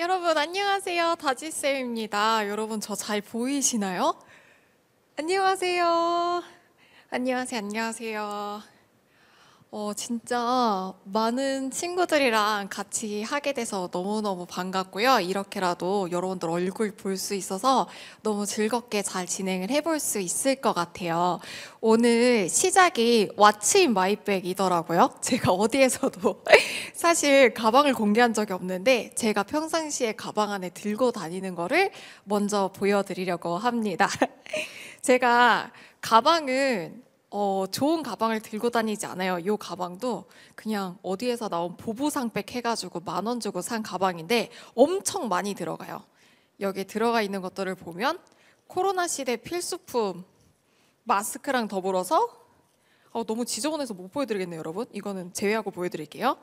여러분 안녕하세요 다지쌤입니다 여러분 저 잘 보이시나요? 안녕하세요 안녕하세요 안녕하세요 어, 진짜 많은 친구들이랑 같이 하게 돼서 너무너무 반갑고요. 이렇게라도 여러분들 얼굴 볼 수 있어서 너무 즐겁게 잘 진행을 해볼 수 있을 것 같아요. 오늘 시작이 왓츠 인 마이백이더라고요. 제가 어디에서도 사실 가방을 공개한 적이 없는데 제가 평상시에 가방 안에 들고 다니는 거를 먼저 보여드리려고 합니다. 제가 가방은 어, 좋은 가방을 들고 다니지 않아요. 이 가방도 그냥 어디에서 나온 보부상백 해가지고 만원 주고 산 가방인데 엄청 많이 들어가요. 여기 들어가 있는 것들을 보면 코로나 시대 필수품 마스크랑 더불어서 어, 너무 지저분해서 못 보여드리겠네요, 여러분. 이거는 제외하고 보여드릴게요.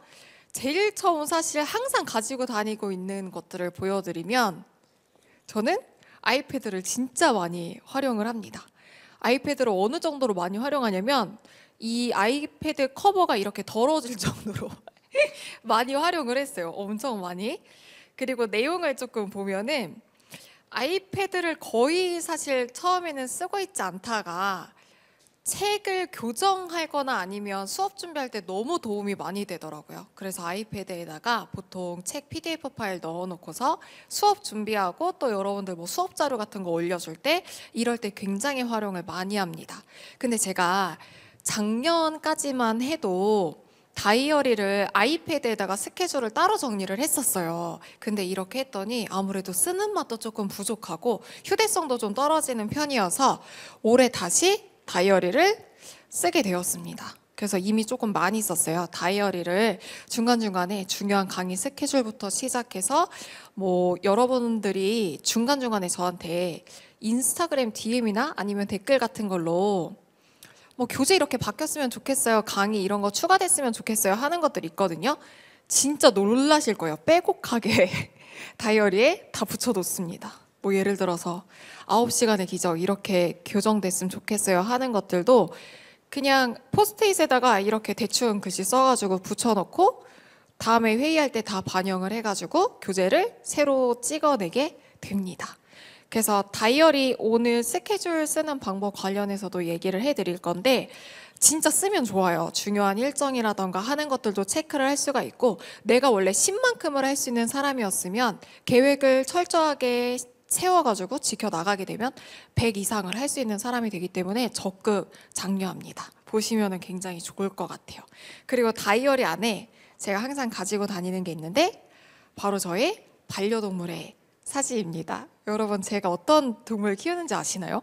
제일 처음 사실 항상 가지고 다니고 있는 것들을 보여드리면 저는 아이패드를 진짜 많이 활용을 합니다. 아이패드를 어느 정도로 많이 활용하냐면 이 아이패드 커버가 이렇게 더러워질 정도로 많이 활용을 했어요. 엄청 많이. 그리고 내용을 조금 보면은 아이패드를 거의 사실 처음에는 쓰고 있지 않다가 책을 교정하거나 아니면 수업 준비할 때 너무 도움이 많이 되더라고요. 그래서 아이패드에다가 보통 책 PDF 파일 넣어놓고서 수업 준비하고 또 여러분들 뭐 수업 자료 같은 거 올려줄 때 이럴 때 굉장히 활용을 많이 합니다. 근데 제가 작년까지만 해도 다이어리를 아이패드에다가 스케줄을 따로 정리를 했었어요. 근데 이렇게 했더니 아무래도 쓰는 맛도 조금 부족하고 휴대성도 좀 떨어지는 편이어서 올해 다시 다이어리를 쓰게 되었습니다. 그래서 이미 조금 많이 썼어요. 다이어리를 중간중간에 중요한 강의 스케줄부터 시작해서 뭐 여러분들이 중간중간에 저한테 인스타그램 DM이나 아니면 댓글 같은 걸로 뭐 교재 이렇게 바뀌었으면 좋겠어요. 강의 이런 거 추가됐으면 좋겠어요. 하는 것들 있거든요. 진짜 놀라실 거예요. 빼곡하게 다이어리에 다 붙여놓습니다. 뭐 예를 들어서 9시간의 기적 이렇게 교정됐으면 좋겠어요 하는 것들도 그냥 포스트잇에다가 이렇게 대충 글씨 써가지고 붙여놓고 다음에 회의할 때 다 반영을 해가지고 교재를 새로 찍어내게 됩니다. 그래서 다이어리 오늘 스케줄 쓰는 방법 관련해서도 얘기를 해드릴 건데 진짜 쓰면 좋아요. 중요한 일정이라던가 하는 것들도 체크를 할 수가 있고 내가 원래 10만큼을 할 수 있는 사람이었으면 계획을 철저하게 세워가지고 지켜나가게 되면 100 이상을 할 수 있는 사람이 되기 때문에 적극 장려합니다. 보시면 굉장히 좋을 것 같아요. 그리고 다이어리 안에 제가 항상 가지고 다니는 게 있는데 바로 저의 반려동물의 사진입니다. 여러분 제가 어떤 동물 키우는지 아시나요?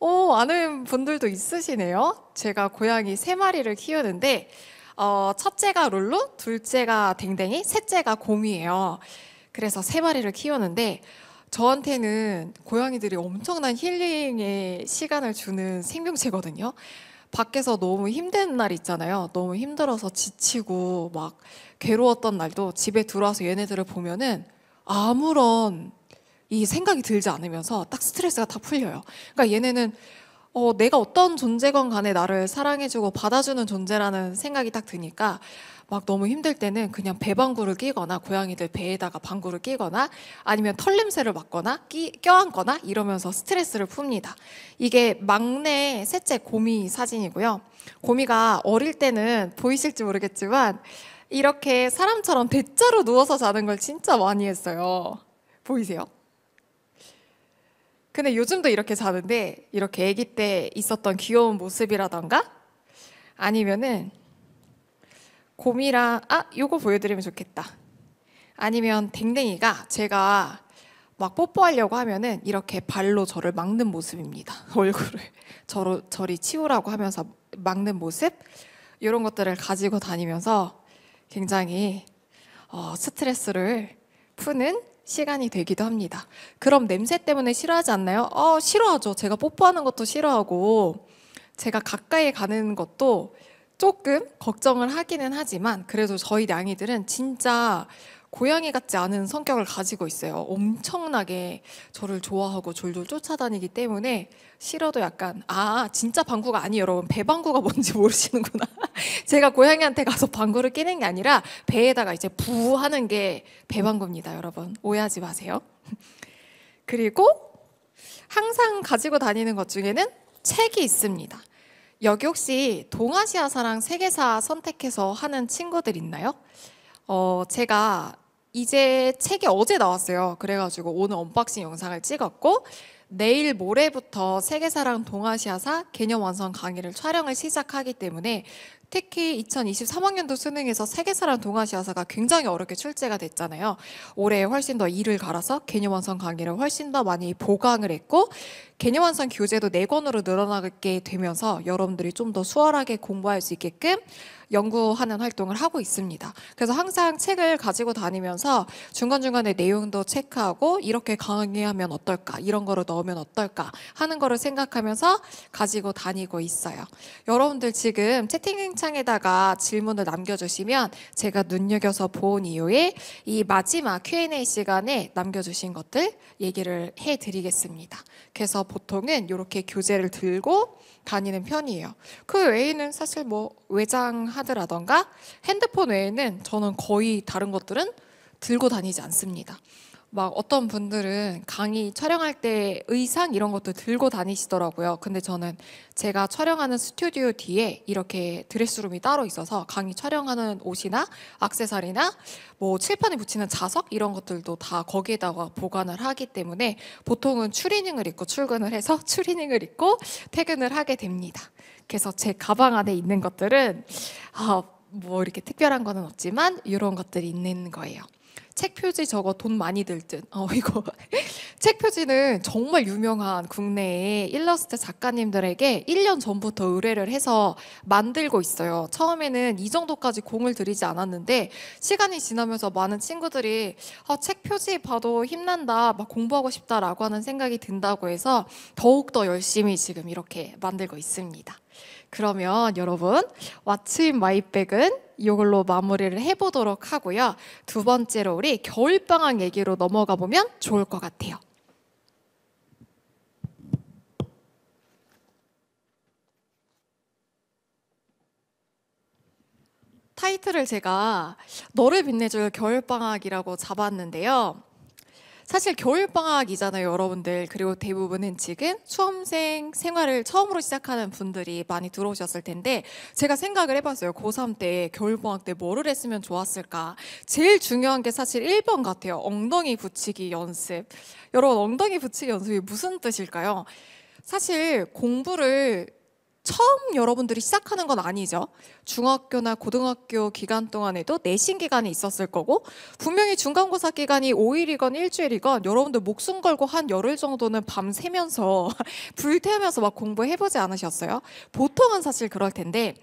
오, 어, 아는 분들도 있으시네요. 제가 고양이 세 마리를 키우는데 어, 첫째가 룰루, 둘째가 댕댕이, 셋째가 곰이에요. 그래서 세 마리를 키우는데 저한테는 고양이들이 엄청난 힐링의 시간을 주는 생명체거든요. 밖에서 너무 힘든 날 있잖아요. 너무 힘들어서 지치고 막 괴로웠던 날도 집에 들어와서 얘네들을 보면은 아무런 이 생각이 들지 않으면서 딱 스트레스가 다 풀려요. 그러니까 얘네는 어, 내가 어떤 존재건 간에 나를 사랑해주고 받아주는 존재라는 생각이 딱 드니까 막 너무 힘들 때는 그냥 배방구를 끼거나 고양이들 배에다가 방구를 끼거나 아니면 털 냄새를 맡거나 끼, 껴안거나 이러면서 스트레스를 풉니다. 이게 막내 셋째 고미 사진이고요. 고미가 어릴 때는 보이실지 모르겠지만 이렇게 사람처럼 대자로 누워서 자는 걸 진짜 많이 했어요. 보이세요? 근데 요즘도 이렇게 자는데 이렇게 아기 때 있었던 귀여운 모습이라던가 아니면은 곰이랑 아 요거 보여드리면 좋겠다 아니면 댕댕이가 제가 막 뽀뽀하려고 하면은 이렇게 발로 저를 막는 모습입니다 얼굴을 저로 저리 치우라고 하면서 막는 모습 이런 것들을 가지고 다니면서 굉장히 어, 스트레스를 푸는 시간이 되기도 합니다. 그럼 냄새 때문에 싫어하지 않나요? 어, 싫어하죠. 제가 뽀뽀하는 것도 싫어하고 제가 가까이 가는 것도 조금 걱정을 하기는 하지만 그래도 저희 냥이들은 진짜 고양이 같지 않은 성격을 가지고 있어요. 엄청나게 저를 좋아하고 졸졸 쫓아다니기 때문에 싫어도 약간 아 진짜 방구가 아니 여러분 배 방구가 뭔지 모르시는구나. 제가 고양이한테 가서 방구를 끼는 게 아니라 배에다가 이제 부 하는 게배 방구입니다, 여러분 오해하지 마세요. 그리고 항상 가지고 다니는 것 중에는 책이 있습니다. 여기 혹시 동아시아 사랑 세계사 선택해서 하는 친구들 있나요? 어, 제가 이제 책이 어제 나왔어요. 그래가지고 오늘 언박싱 영상을 찍었고 내일 모레부터 세계사랑 동아시아사 개념 완성 강의를 촬영을 시작하기 때문에 특히 2023학년도 수능에서 세계사랑 동아시아사가 굉장히 어렵게 출제가 됐잖아요. 올해 훨씬 더 이를 갈아서 개념 완성 강의를 훨씬 더 많이 보강을 했고 개념 완성 교재도 4권으로 늘어나게 되면서 여러분들이 좀 더 수월하게 공부할 수 있게끔 연구하는 활동을 하고 있습니다. 그래서 항상 책을 가지고 다니면서 중간중간에 내용도 체크하고 이렇게 강의하면 어떨까, 이런 거를 넣으면 어떨까 하는 거를 생각하면서 가지고 다니고 있어요. 여러분들 지금 채팅창 채팅창에다가 질문을 남겨주시면 제가 눈여겨서 본 이후에 이 마지막 Q&A 시간에 남겨주신 것들 얘기를 해드리겠습니다. 그래서 보통은 이렇게 교재를 들고 다니는 편이에요. 그 외에는 사실 뭐 외장하드라던가 핸드폰 외에는 저는 거의 다른 것들은 들고 다니지 않습니다. 막 어떤 분들은 강의 촬영할 때 의상 이런 것도 들고 다니시더라고요. 근데 저는 제가 촬영하는 스튜디오 뒤에 이렇게 드레스룸이 따로 있어서 강의 촬영하는 옷이나 악세사리나 뭐 칠판에 붙이는 자석 이런 것들도 다 거기에다가 보관을 하기 때문에 보통은 추리닝을 입고 출근을 해서 추리닝을 입고 퇴근을 하게 됩니다. 그래서 제 가방 안에 있는 것들은 아, 뭐 이렇게 특별한 거는 없지만 이런 것들이 있는 거예요. 책 표지 저거 돈 많이 들 듯. 어 이거 책 표지는 정말 유명한 국내의 일러스트 작가님들에게 1년 전부터 의뢰를 해서 만들고 있어요. 처음에는 이 정도까지 공을 들이지 않았는데 시간이 지나면서 많은 친구들이 아, 책 표지 봐도 힘난다, 막 공부하고 싶다라고 하는 생각이 든다고 해서 더욱 더 열심히 지금 이렇게 만들고 있습니다. 그러면 여러분 왓츠인 마이백은 이걸로 마무리를 해보도록 하고요. 두 번째로 우리 겨울방학 얘기로 넘어가 보면 좋을 것 같아요. 타이틀을 제가 너를 빛내줄 겨울방학이라고 잡았는데요. 사실 겨울방학이잖아요, 여러분들. 그리고 대부분은 지금 수험생 생활을 처음으로 시작하는 분들이 많이 들어오셨을 텐데, 제가 생각을 해봤어요. 고3 때, 겨울방학 때 뭐를 했으면 좋았을까. 제일 중요한 게 사실 1번 같아요. 엉덩이 붙이기 연습. 여러분, 엉덩이 붙이기 연습이 무슨 뜻일까요? 사실 공부를 처음 여러분들이 시작하는 건 아니죠. 중학교나 고등학교 기간 동안에도 내신 기간이 있었을 거고 분명히 중간고사 기간이 5일이건 일주일이건 여러분들 목숨 걸고 한 열흘 정도는 밤새면서 불태우면서 막 공부해보지 않으셨어요? 보통은 사실 그럴 텐데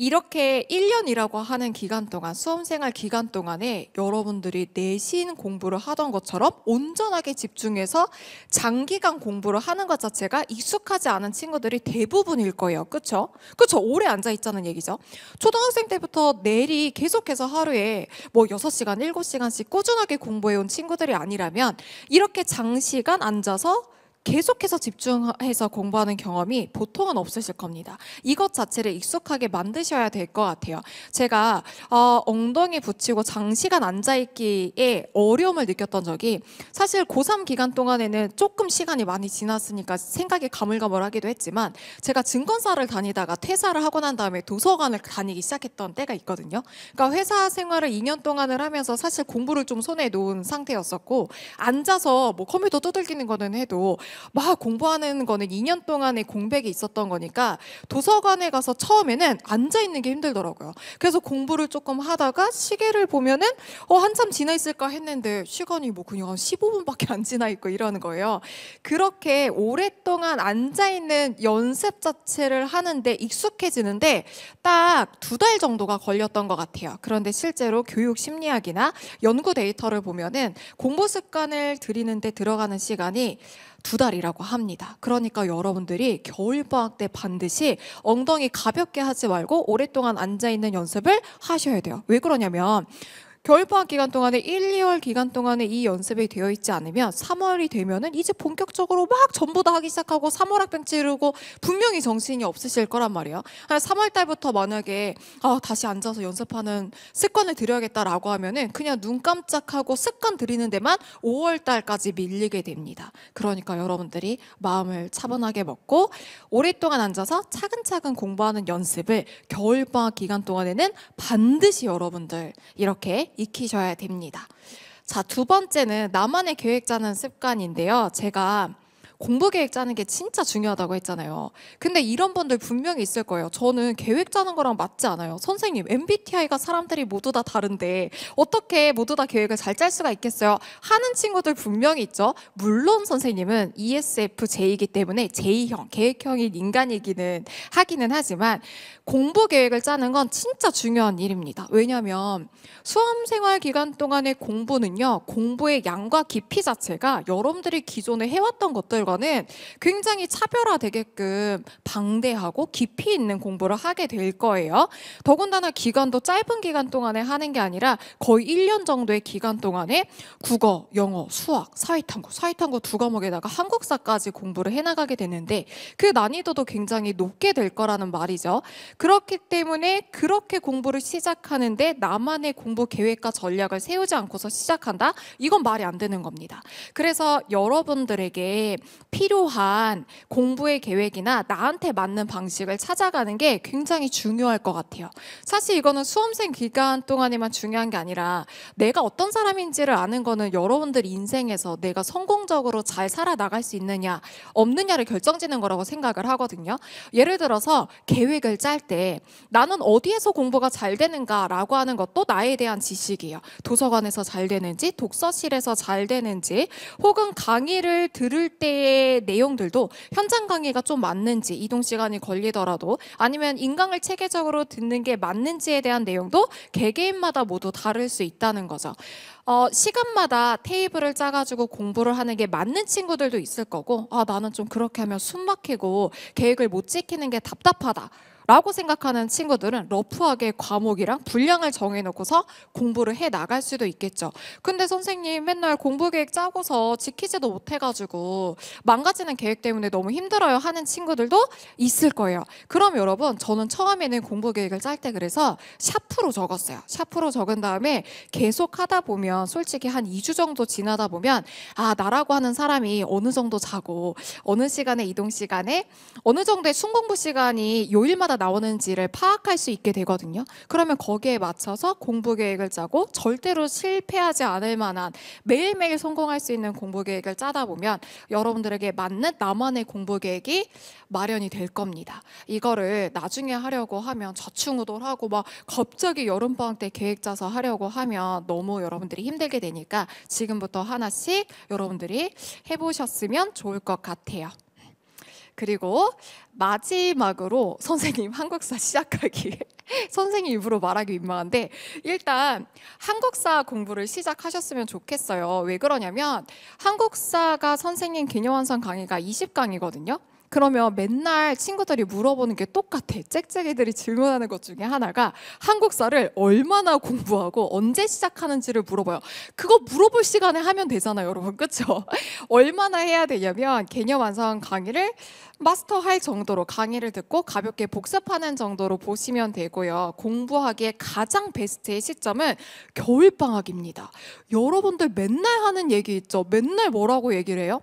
이렇게 1년이라고 하는 기간 동안 수험생활 기간 동안에 여러분들이 내신 공부를 하던 것처럼 온전하게 집중해서 장기간 공부를 하는 것 자체가 익숙하지 않은 친구들이 대부분일 거예요. 그렇죠? 그렇죠. 오래 앉아 있자는 얘기죠. 초등학생 때부터 내리 계속해서 하루에 뭐 6시간, 7시간씩 꾸준하게 공부해 온 친구들이 아니라면 이렇게 장시간 앉아서 계속해서 집중해서 공부하는 경험이 보통은 없으실 겁니다. 이것 자체를 익숙하게 만드셔야 될 것 같아요. 제가 어, 엉덩이 붙이고 장시간 앉아있기에 어려움을 느꼈던 적이 사실 고3 기간 동안에는 조금 시간이 많이 지났으니까 생각이 가물가물하기도 했지만 제가 증권사를 다니다가 퇴사를 하고 난 다음에 도서관을 다니기 시작했던 때가 있거든요. 그러니까 회사 생활을 2년 동안을 하면서 사실 공부를 좀 손에 놓은 상태였었고 앉아서 뭐 컴퓨터 두들기는 거는 해도 막 공부하는 거는 2년 동안의 공백이 있었던 거니까 도서관에 가서 처음에는 앉아 있는 게 힘들더라고요. 그래서 공부를 조금 하다가 시계를 보면은 어 한참 지나 있을까 했는데 시간이 뭐 그냥 15분밖에 안 지나 있고 이러는 거예요. 그렇게 오랫동안 앉아 있는 연습 자체를 하는데 익숙해지는데 딱 두 달 정도가 걸렸던 것 같아요. 그런데 실제로 교육 심리학이나 연구 데이터를 보면은 공부 습관을 들이는데 들어가는 시간이 두 달이라고 합니다. 그러니까 여러분들이 겨울방학 때 반드시 엉덩이 가볍게 하지 말고 오랫동안 앉아있는 연습을 하셔야 돼요. 왜 그러냐면 겨울방학 기간 동안에 1, 2월 기간 동안에 이 연습이 되어 있지 않으면 3월이 되면은 이제 본격적으로 막 전부 다 하기 시작하고 3월 학생 치르고 분명히 정신이 없으실 거란 말이에요. 3월 달부터 만약에 아, 다시 앉아서 연습하는 습관을 들여야겠다라고 하면은 그냥 눈 깜짝하고 습관 들이는 데만 5월 달까지 밀리게 됩니다. 그러니까 여러분들이 마음을 차분하게 먹고 오랫동안 앉아서 차근차근 공부하는 연습을 겨울방학 기간 동안에는 반드시 여러분들 이렇게 익히셔야 됩니다. 자, 두 번째는 나만의 계획 짜는 습관인데요. 제가 공부 계획 짜는 게 진짜 중요하다고 했잖아요. 근데 이런 분들 분명히 있을 거예요. 저는 계획 짜는 거랑 맞지 않아요. 선생님, MBTI가 사람들이 모두 다 다른데 어떻게 모두 다 계획을 잘 짤 수가 있겠어요? 하는 친구들 분명히 있죠. 물론 선생님은 ESFJ이기 때문에 J형, 계획형인 인간이기는 하기는 하지만 공부 계획을 짜는 건 진짜 중요한 일입니다. 왜냐하면 수험 생활 기간 동안의 공부는요, 공부의 양과 깊이 자체가 여러분들이 기존에 해왔던 것들과는 굉장히 차별화되게끔 방대하고 깊이 있는 공부를 하게 될 거예요. 더군다나 기간도 짧은 기간 동안에 하는 게 아니라 거의 1년 정도의 기간 동안에 국어, 영어, 수학, 사회탐구, 사회탐구 두 과목에다가 한국사까지 공부를 해나가게 되는데 그 난이도도 굉장히 높게 될 거라는 말이죠. 그렇기 때문에 그렇게 공부를 시작하는데 나만의 공부 계획과 전략을 세우지 않고서 시작한다? 이건 말이 안 되는 겁니다. 그래서 여러분들에게 필요한 공부의 계획이나 나한테 맞는 방식을 찾아가는 게 굉장히 중요할 것 같아요. 사실 이거는 수험생 기간 동안에만 중요한 게 아니라 내가 어떤 사람인지를 아는 거는 여러분들 인생에서 내가 성공적으로 잘 살아나갈 수 있느냐 없느냐를 결정짓는 거라고 생각을 하거든요. 예를 들어서 계획을 짤때 나는 어디에서 공부가 잘 되는가라고 하는 것도 나에 대한 지식이에요. 도서관에서 잘 되는지, 독서실에서 잘 되는지, 혹은 강의를 들을 때의 내용들도 현장 강의가 좀 맞는지, 이동 시간이 걸리더라도 아니면 인강을 체계적으로 듣는 게 맞는지에 대한 내용도 개개인마다 모두 다를 수 있다는 거죠. 어, 시간마다 테이블을 짜가지고 공부를 하는 게 맞는 친구들도 있을 거고, 아, 나는 좀 그렇게 하면 숨 막히고 계획을 못 지키는 게 답답하다. 라고 생각하는 친구들은 러프하게 과목이랑 분량을 정해놓고서 공부를 해 나갈 수도 있겠죠. 근데 선생님 맨날 공부 계획 짜고서 지키지도 못해가지고 망가지는 계획 때문에 너무 힘들어요 하는 친구들도 있을 거예요. 그럼 여러분 저는 처음에는 공부 계획을 짤 때 그래서 샤프로 적었어요. 샤프로 적은 다음에 계속 하다 보면 솔직히 한 2주 정도 지나다 보면 아 나라고 하는 사람이 어느 정도 자고 어느 시간에 이동 시간에 어느 정도의 순공부 시간이 요일마다 나오는지를 파악할 수 있게 되거든요. 그러면 거기에 맞춰서 공부 계획을 짜고 절대로 실패하지 않을 만한 매일매일 성공할 수 있는 공부 계획을 짜다 보면 여러분들에게 맞는 나만의 공부 계획이 마련이 될 겁니다. 이거를 나중에 하려고 하면 저충우돌하고 막 갑자기 여름방학 때 계획 짜서 하려고 하면 너무 여러분들이 힘들게 되니까 지금부터 하나씩 여러분들이 해보셨으면 좋을 것 같아요. 그리고 마지막으로 선생님 한국사 시작하기 선생님 입으로 말하기 민망한데 일단 한국사 공부를 시작하셨으면 좋겠어요. 왜 그러냐면 한국사가 선생님 개념완성 강의가 20강이거든요. 그러면 맨날 친구들이 물어보는 게 똑같아. 짹짹이들이 질문하는 것 중에 하나가 한국사를 얼마나 공부하고 언제 시작하는지를 물어봐요. 그거 물어볼 시간에 하면 되잖아요, 여러분. 그렇죠? 얼마나 해야 되냐면 개념 완성 강의를 마스터할 정도로 강의를 듣고 가볍게 복습하는 정도로 보시면 되고요. 공부하기에 가장 베스트의 시점은 겨울방학입니다. 여러분들 맨날 하는 얘기 있죠? 맨날 뭐라고 얘기를 해요?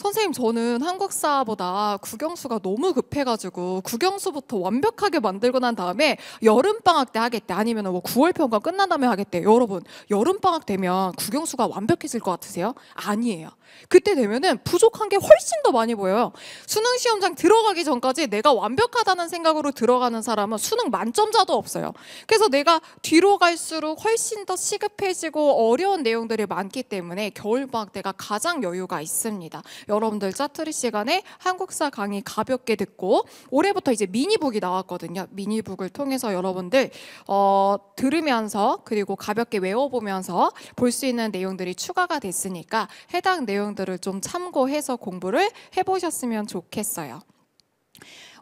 선생님 저는 한국사보다 국영수가 너무 급해가지고 국영수부터 완벽하게 만들고 난 다음에 여름방학 때 하겠대 아니면 뭐 9월 평가 끝난 다음에 하겠대 여러분 여름방학 되면 국영수가 완벽해질 것 같으세요? 아니에요 그때 되면은 부족한 게 훨씬 더 많이 보여요 수능 시험장 들어가기 전까지 내가 완벽하다는 생각으로 들어가는 사람은 수능 만점자도 없어요 그래서 내가 뒤로 갈수록 훨씬 더 시급해지고 어려운 내용들이 많기 때문에 겨울방학 때가 가장 여유가 있습니다 여러분들 짜투리 시간에 한국사 강의 가볍게 듣고 올해부터 이제 미니북이 나왔거든요. 미니북을 통해서 여러분들 어, 들으면서 그리고 가볍게 외워보면서 볼 수 있는 내용들이 추가가 됐으니까 해당 내용들을 좀 참고해서 공부를 해보셨으면 좋겠어요.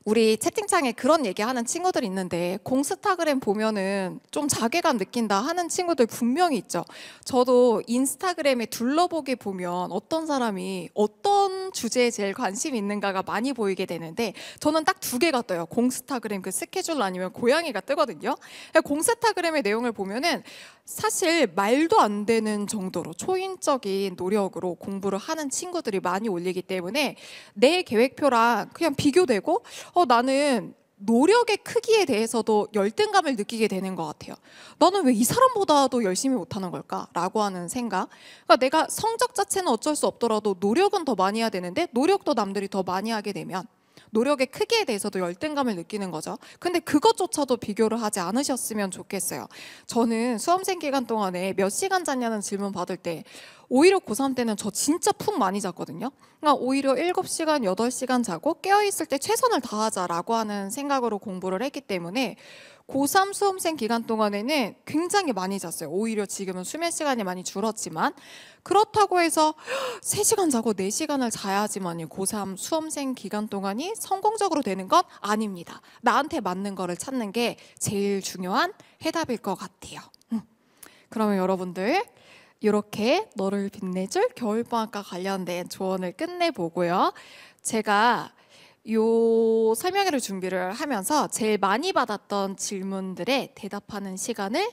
우리 채팅창에 그런 얘기하는 친구들 있는데 공스타그램 보면은 좀 자괴감 느낀다 하는 친구들 분명히 있죠. 저도 인스타그램에 둘러보게 보면 어떤 사람이 어떤 주제에 제일 관심 있는가가 많이 보이게 되는데 저는 딱 두 개가 떠요. 공스타그램 그 스케줄 아니면 고양이가 뜨거든요. 그러니까 공스타그램의 내용을 보면은 사실 말도 안 되는 정도로 초인적인 노력으로 공부를 하는 친구들이 많이 올리기 때문에 내 계획표랑 그냥 비교되고 어, 어, 나는 노력의 크기에 대해서도 열등감을 느끼게 되는 것 같아요. 나는 왜 이 사람보다도 열심히 못하는 걸까? 라고 하는 생각. 그러니까 내가 성적 자체는 어쩔 수 없더라도 노력은 더 많이 해야 되는데 노력도 남들이 더 많이 하게 되면 노력의 크기에 대해서도 열등감을 느끼는 거죠. 근데 그것조차도 비교를 하지 않으셨으면 좋겠어요. 저는 수험생 기간 동안에 몇 시간 잤냐는 질문 받을 때 오히려 고3 때는 저 진짜 푹 많이 잤거든요. 그러니까 오히려 7시간, 8시간 자고 깨어있을 때 최선을 다하자라고 하는 생각으로 공부를 했기 때문에 고3 수험생 기간 동안에는 굉장히 많이 잤어요. 오히려 지금은 수면 시간이 많이 줄었지만 그렇다고 해서 3시간 자고 4시간을 자야지만이 고3 수험생 기간 동안이 성공적으로 되는 건 아닙니다. 나한테 맞는 거를 찾는 게 제일 중요한 해답일 것 같아요. 음. 그러면 여러분들 이렇게 너를 빛내줄 겨울방학과 관련된 조언을 끝내보고요. 제가 요 설명회를 준비를 하면서 제일 많이 받았던 질문들에 대답하는 시간을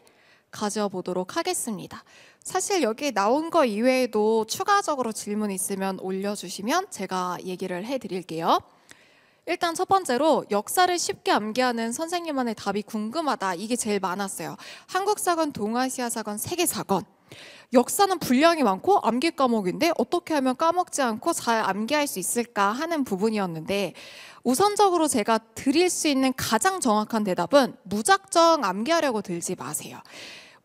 가져보도록 하겠습니다. 사실 여기 나온 거 이외에도 추가적으로 질문 있으면 올려주시면 제가 얘기를 해드릴게요. 일단 첫 번째로 역사를 쉽게 암기하는 선생님만의 답이 궁금하다. 이게 제일 많았어요. 한국사건, 동아시아사건, 세계사건. 역사는 분량이 많고 암기 과목인데 어떻게 하면 까먹지 않고 잘 암기할 수 있을까 하는 부분이었는데 우선적으로 제가 드릴 수 있는 가장 정확한 대답은 무작정 암기하려고 들지 마세요.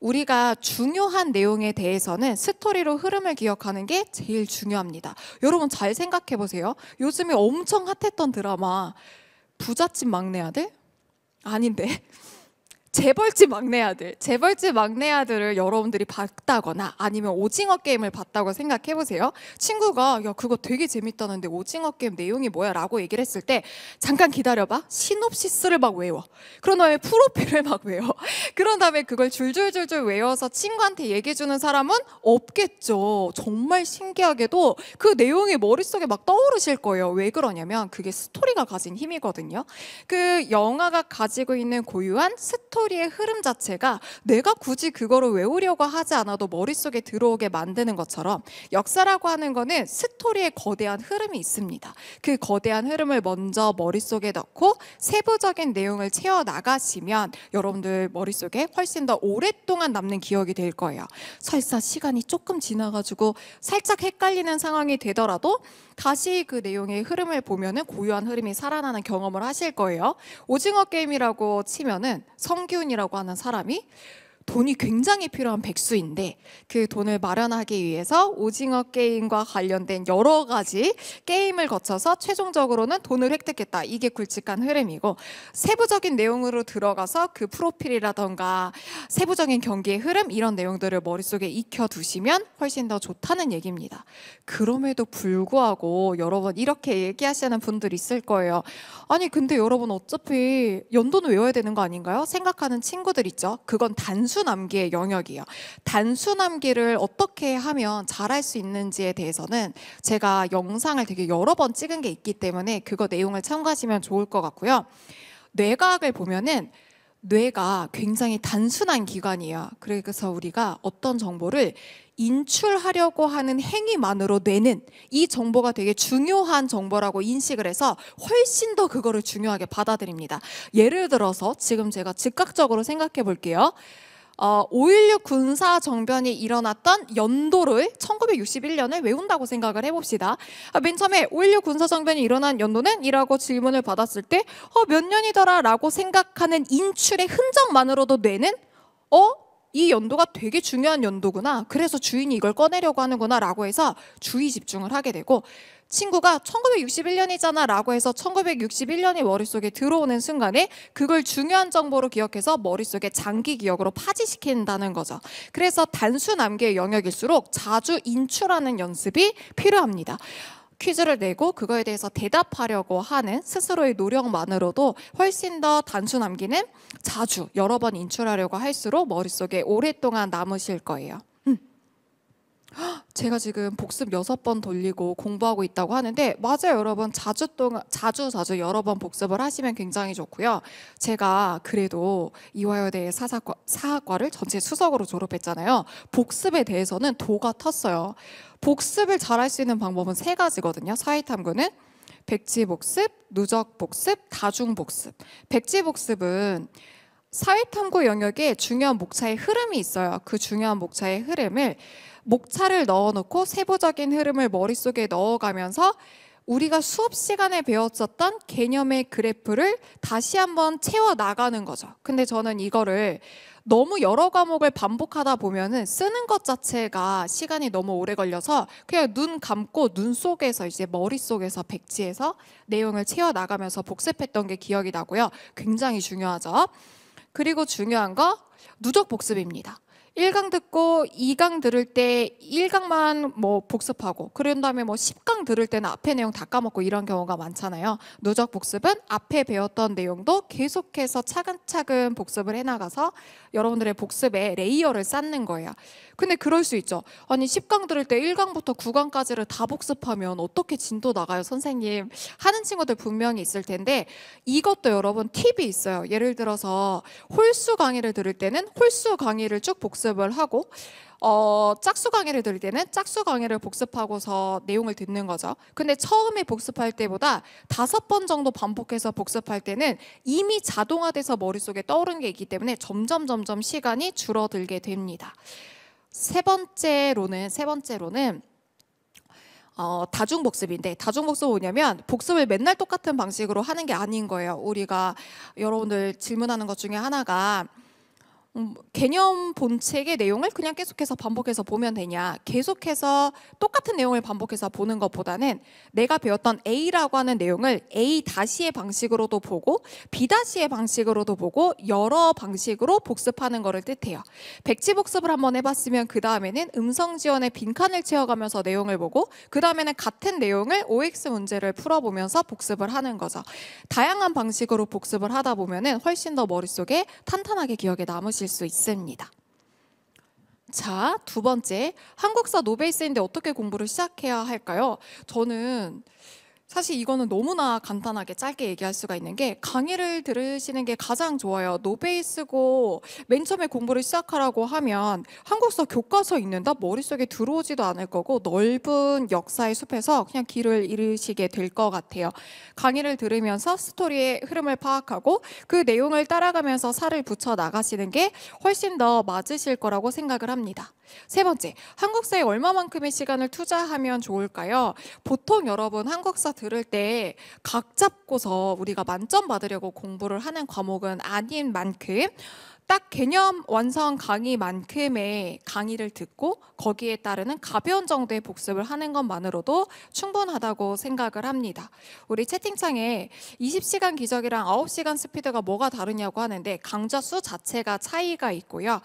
우리가 중요한 내용에 대해서는 스토리로 흐름을 기억하는 게 제일 중요합니다. 여러분 잘 생각해 보세요. 요즘에 엄청 핫했던 드라마 부잣집 막내 아들? 아닌데. 재벌집 막내 아들, 재벌집 막내 아들을 여러분들이 봤다거나 아니면 오징어 게임을 봤다고 생각해 보세요. 친구가 야 그거 되게 재밌다는데 오징어 게임 내용이 뭐야라고 얘기를 했을 때 잠깐 기다려봐 시놉시스를 막 외워. 그런 다음에 프로필을 막 외워. 그런 다음에 그걸 줄줄줄줄 외워서 친구한테 얘기해 주는 사람은 없겠죠. 정말 신기하게도 그 내용이 머릿속에 막 떠오르실 거예요. 왜 그러냐면 그게 스토리가 가진 힘이거든요. 그 영화가 가지고 있는 고유한 스토리 스토리의 흐름 자체가 내가 굳이 그거를 외우려고 하지 않아도 머릿속에 들어오게 만드는 것처럼 역사라고 하는 거는 스토리의 거대한 흐름이 있습니다. 그 거대한 흐름을 먼저 머릿속에 넣고 세부적인 내용을 채워 나가시면 여러분들 머릿속에 훨씬 더 오랫동안 남는 기억이 될 거예요. 설사 시간이 조금 지나가지고 살짝 헷갈리는 상황이 되더라도 다시 그 내용의 흐름을 보면은 고유한 흐름이 살아나는 경험을 하실 거예요. 오징어 게임이라고 치면은 성균이라고 하는 사람이 돈이 굉장히 필요한 백수인데 그 돈을 마련하기 위해서 오징어 게임과 관련된 여러 가지 게임을 거쳐서 최종적으로는 돈을 획득했다. 이게 굵직한 흐름이고 세부적인 내용으로 들어가서 그 프로필이라던가 세부적인 경기의 흐름 이런 내용들을 머릿속에 익혀두시면 훨씬 더 좋다는 얘기입니다. 그럼에도 불구하고 여러분 이렇게 얘기하시는 분들 있을 거예요. 아니 근데 여러분 어차피 연돈는 외워야 되는 거 아닌가요? 생각하는 친구들 있죠. 그건 단순 단순암기의 영역이에요. 단순암기를 어떻게 하면 잘 할 수 있는지에 대해서는 제가 영상을 되게 여러 번 찍은 게 있기 때문에 그거 내용을 참고하시면 좋을 것 같고요. 뇌과학을 보면은 뇌가 굉장히 단순한 기관이에요. 그래서 우리가 어떤 정보를 인출하려고 하는 행위만으로 뇌는 이 정보가 되게 중요한 정보라고 인식을 해서 훨씬 더 그거를 중요하게 받아들입니다. 예를 들어서 지금 제가 즉각적으로 생각해 볼게요. 어, 5.16 군사 정변이 일어났던 연도를 1961년을 외운다고 생각을 해봅시다. 아, 맨 처음에 5.16 군사 정변이 일어난 연도는? 이라고 질문을 받았을 때, 어, 몇 년이더라? 라고 생각하는 인출의 흔적만으로도 뇌는, 어? 이 연도가 되게 중요한 연도구나. 그래서 주인이 이걸 꺼내려고 하는구나. 라고 해서 주의 집중을 하게 되고, 친구가 1961년이잖아 라고 해서 1961년이 머릿속에 들어오는 순간에 그걸 중요한 정보로 기억해서 머릿속에 장기 기억으로 파지시킨다는 거죠. 그래서 단순 암기의 영역일수록 자주 인출하는 연습이 필요합니다. 퀴즈를 내고 그거에 대해서 대답하려고 하는 스스로의 노력만으로도 훨씬 더 단순 암기는 자주 여러 번 인출하려고 할수록 머릿속에 오랫동안 남으실 거예요. 제가 지금 복습 여섯 번 돌리고 공부하고 있다고 하는데 맞아요 여러분 자주 동안 자주 자주 여러 번 복습을 하시면 굉장히 좋고요 제가 그래도 이화여대 사사과 사학과를 전체 수석으로 졸업했잖아요 복습에 대해서는 도가 텄어요 복습을 잘할 수 있는 방법은 세 가지거든요 사회탐구는 백지 복습 누적 복습 다중 복습 백지 복습은 사회탐구 영역에 중요한 목차의 흐름이 있어요 그 중요한 목차의 흐름을 목차를 넣어놓고 세부적인 흐름을 머릿속에 넣어가면서 우리가 수업 시간에 배웠었던 개념의 그래프를 다시 한번 채워 나가는 거죠. 근데 저는 이거를 너무 여러 과목을 반복하다 보면은 쓰는 것 자체가 시간이 너무 오래 걸려서 그냥 눈 감고 눈 속에서 이제 머릿속에서 백지에서 내용을 채워 나가면서 복습했던 게 기억이 나고요. 굉장히 중요하죠. 그리고 중요한 거 누적 복습입니다. 1강 듣고 2강 들을 때 1강만 뭐 복습하고 그런 다음에 뭐 10강 들을 때는 앞에 내용 다 까먹고 이런 경우가 많잖아요. 누적 복습은 앞에 배웠던 내용도 계속해서 차근차근 복습을 해나가서 여러분들의 복습에 레이어를 쌓는 거예요. 근데 그럴 수 있죠. 아니 10강 들을 때 1강부터 9강까지를 다 복습하면 어떻게 진도 나가요 선생님 하는 친구들 분명히 있을 텐데 이것도 여러분 팁이 있어요. 예를 들어서 홀수 강의를 들을 때는 홀수 강의를 쭉 복습 복습을 하고 어, 짝수 강의를 들을 때는 짝수 강의를 복습하고서 내용을 듣는 거죠. 근데 처음에 복습할 때보다 다섯 번 정도 반복해서 복습할 때는 이미 자동화돼서 머릿속에 떠오른 게 있기 때문에 점점 점점 시간이 줄어들게 됩니다. 세 번째로는 세 번째로는 어, 다중 복습인데 다중 복습 뭐냐면 복습을 맨날 똑같은 방식으로 하는 게 아닌 거예요. 우리가 여러분들 질문하는 것 중에 하나가 음, 개념 본책의 내용을 그냥 계속해서 반복해서 보면 되냐 계속해서 똑같은 내용을 반복해서 보는 것보다는 내가 배웠던 A라고 하는 내용을 A 다시의 방식으로도 보고 B 다시의 방식으로도 보고 여러 방식으로 복습하는 것을 뜻해요 백지 복습을 한번 해봤으면 그 다음에는 음성 지원의 빈칸을 채워가면서 내용을 보고 그 다음에는 같은 내용을 OX 문제를 풀어보면서 복습을 하는 거죠 다양한 방식으로 복습을 하다 보면 은 훨씬 더 머릿속에 탄탄하게 기억에 남으시 보실 수 있습니다. 자, 두 번째. 한국사 노베이스인데 어떻게 공부를 시작해야 할까요? 저는 사실 이거는 너무나 간단하게 짧게 얘기할 수가 있는 게 강의를 들으시는 게 가장 좋아요. 노베이 스고맨 처음에 공부를 시작하라고 하면 한국서 교과서 읽는다 머릿속에 들어오지도 않을 거고 넓은 역사의 숲에서 그냥 길을 잃으시게 될 것 같아요. 강의를 들으면서 스토리의 흐름을 파악하고 그 내용을 따라가면서 살을 붙여 나가시는 게 훨씬 더 맞으실 거라고 생각을 합니다. 세 번째, 한국사에 얼마만큼의 시간을 투자하면 좋을까요? 보통 여러분 한국사 들을 때 각 잡고서 우리가 만점 받으려고 공부를 하는 과목은 아닌 만큼 딱 개념 완성 강의만큼의 강의를 듣고 거기에 따르는 가벼운 정도의 복습을 하는 것만으로도 충분하다고 생각을 합니다. 우리 채팅창에 20시간 기적이랑 9시간 스피드가 뭐가 다르냐고 하는데 강좌 수 자체가 차이가 있고요.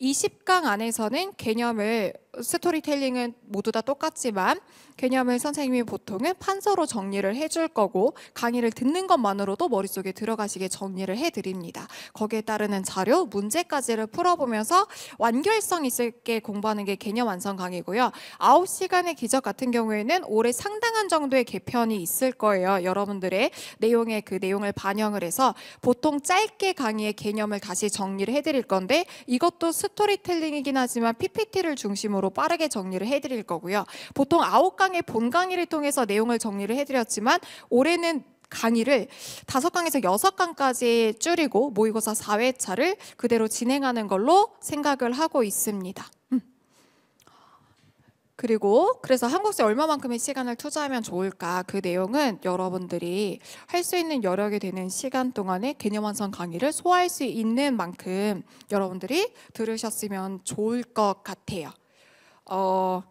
20강 안에서는 개념을 스토리텔링은 모두 다 똑같지만 개념을 선생님이 보통은 판서로 정리를 해줄 거고 강의를 듣는 것만으로도 머릿속에 들어가시게 정리를 해드립니다. 거기에 따르는 자료, 문제까지를 풀어보면서 완결성 있게 공부하는 게 개념 완성 강의고요. 9시간의 기적 같은 경우에는 올해 상당한 정도의 개편이 있을 거예요. 여러분들의 내용의 그 내용을 반영을 해서 보통 짧게 강의의 개념을 다시 정리를 해드릴 건데 이것도 스토리텔링이긴 하지만 PPT를 중심으로 빠르게 정리를 해드릴 거고요. 보통 9강의 본 강의를 통해서 내용을 정리를 해드렸지만 올해는 강의를 다섯 강에서 여섯 강까지 줄이고 모의고사 4회차를 그대로 진행하는 걸로 생각을 하고 있습니다. 음. 그리고 그래서 한국에 얼마만큼의 시간을 투자하면 좋을까 그 내용은 여러분들이 할 수 있는 여력이 되는 시간 동안에 개념 완성 강의를 소화할 수 있는 만큼 여러분들이 들으셨으면 좋을 것 같아요. 어,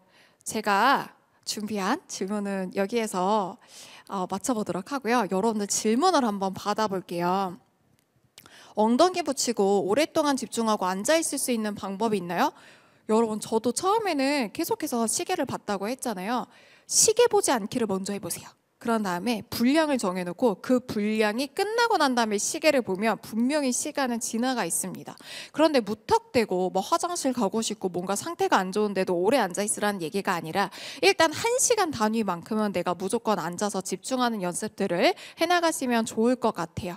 제가 준비한 질문은 여기에서 어, 맞춰보도록 하고요. 여러분들 질문을 한번 받아볼게요. 엉덩이 붙이고 오랫동안 집중하고 앉아있을 수 있는 방법이 있나요? 여러분 저도 처음에는 계속해서 시계를 봤다고 했잖아요. 시계 보지 않기를 먼저 해보세요. 그런 다음에 분량을 정해놓고 그 분량이 끝나고 난 다음에 시계를 보면 분명히 시간은 지나가 있습니다. 그런데 무턱대고 뭐 화장실 가고 싶고 뭔가 상태가 안 좋은데도 오래 앉아있으라는 얘기가 아니라 일단 한시간 단위만큼은 내가 무조건 앉아서 집중하는 연습들을 해나가시면 좋을 것 같아요.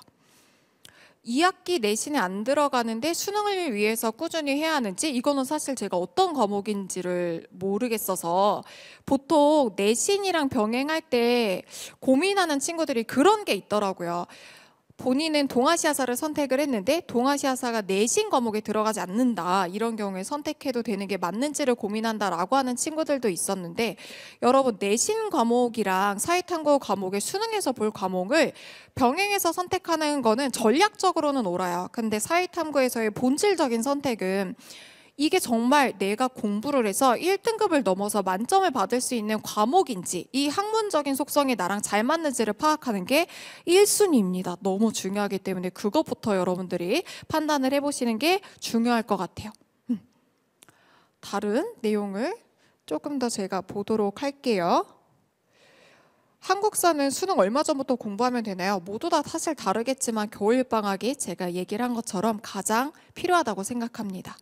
2학기 내신에 안 들어가는데 수능을 위해서 꾸준히 해야 하는지 이거는 사실 제가 어떤 과목인지를 모르겠어서 보통 내신이랑 병행할 때 고민하는 친구들이 그런 게 있더라고요. 본인은 동아시아사를 선택을 했는데 동아시아사가 내신 과목에 들어가지 않는다. 이런 경우에 선택해도 되는 게 맞는지를 고민한다라고 하는 친구들도 있었는데 여러분 내신 과목이랑 사회탐구 과목의 수능에서 볼 과목을 병행해서 선택하는 거는 전략적으로는 옳아요. 근데 사회탐구에서의 본질적인 선택은 이게 정말 내가 공부를 해서 1등급을 넘어서 만점을 받을 수 있는 과목인지 이 학문적인 속성이 나랑 잘 맞는지를 파악하는 게 1순위입니다. 너무 중요하기 때문에 그것부터 여러분들이 판단을 해보시는 게 중요할 것 같아요. 음. 다른 내용을 조금 더 제가 보도록 할게요. 한국사는 수능 얼마 전부터 공부하면 되나요? 모두 다 사실 다르겠지만 겨울방학이 제가 얘기를 한 것처럼 가장 필요하다고 생각합니다.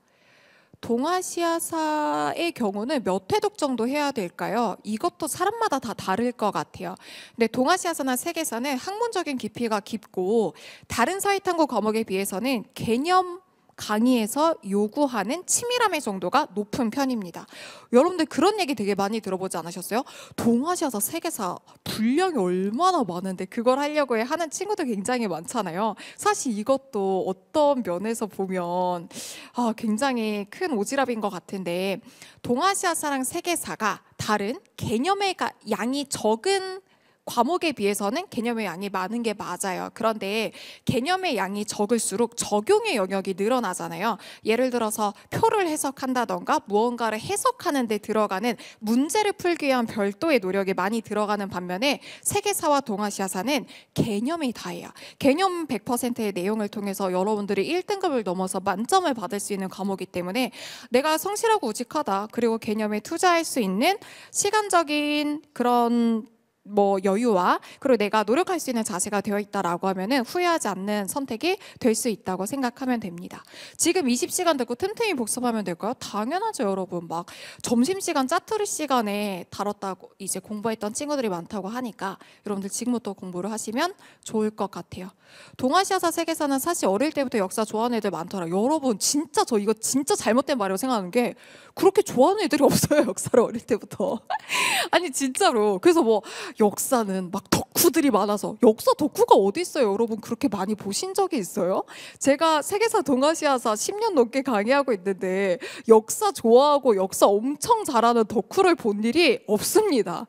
동아시아사의 경우는 몇 회독 정도 해야 될까요? 이것도 사람마다 다 다를 것 같아요. 근데 동아시아사나 세계사는 학문적인 깊이가 깊고 다른 사이탄고 과목에 비해서는 개념 강의에서 요구하는 치밀함의 정도가 높은 편입니다. 여러분들 그런 얘기 되게 많이 들어보지 않으셨어요? 동아시아서 세계사 분량이 얼마나 많은데 그걸 하려고 하는 친구들 굉장히 많잖아요. 사실 이것도 어떤 면에서 보면 아, 굉장히 큰 오지랖인 것 같은데 동아시아사랑 세계사가 다른 개념의 양이 적은 과목에 비해서는 개념의 양이 많은 게 맞아요. 그런데 개념의 양이 적을수록 적용의 영역이 늘어나잖아요. 예를 들어서 표를 해석한다던가 무언가를 해석하는 데 들어가는 문제를 풀기 위한 별도의 노력이 많이 들어가는 반면에 세계사와 동아시아사는 개념이 다예요. 개념 100%의 내용을 통해서 여러분들이 1등급을 넘어서 만점을 받을 수 있는 과목이기 때문에 내가 성실하고 우직하다. 그리고 개념에 투자할 수 있는 시간적인 그런 뭐 여유와 그리고 내가 노력할 수 있는 자세가 되어 있다라고 하면은 후회하지 않는 선택이 될 수 있다고 생각하면 됩니다. 지금 20시간 듣고 틈틈이 복습하면 될까요? 당연하죠, 여러분. 막 점심 시간 짜투리 시간에 다뤘다고 이제 공부했던 친구들이 많다고 하니까 여러분들 지금부터 공부를 하시면 좋을 것 같아요. 동아시아사 세계사는 사실 어릴 때부터 역사 좋아하는 애들 많더라. 여러분 진짜 저 이거 진짜 잘못된 말이라고 생각하는 게 그렇게 좋아하는 애들이 없어요, 역사를 어릴 때부터. 아니 진짜로. 그래서 뭐 역사는 막톡 덕후들이 많아서 역사 덕후가 어디 있어요 여러분 그렇게 많이 보신 적이 있어요? 제가 세계사 동아시아사 10년 넘게 강의하고 있는데 역사 좋아하고 역사 엄청 잘하는 덕후를 본 일이 없습니다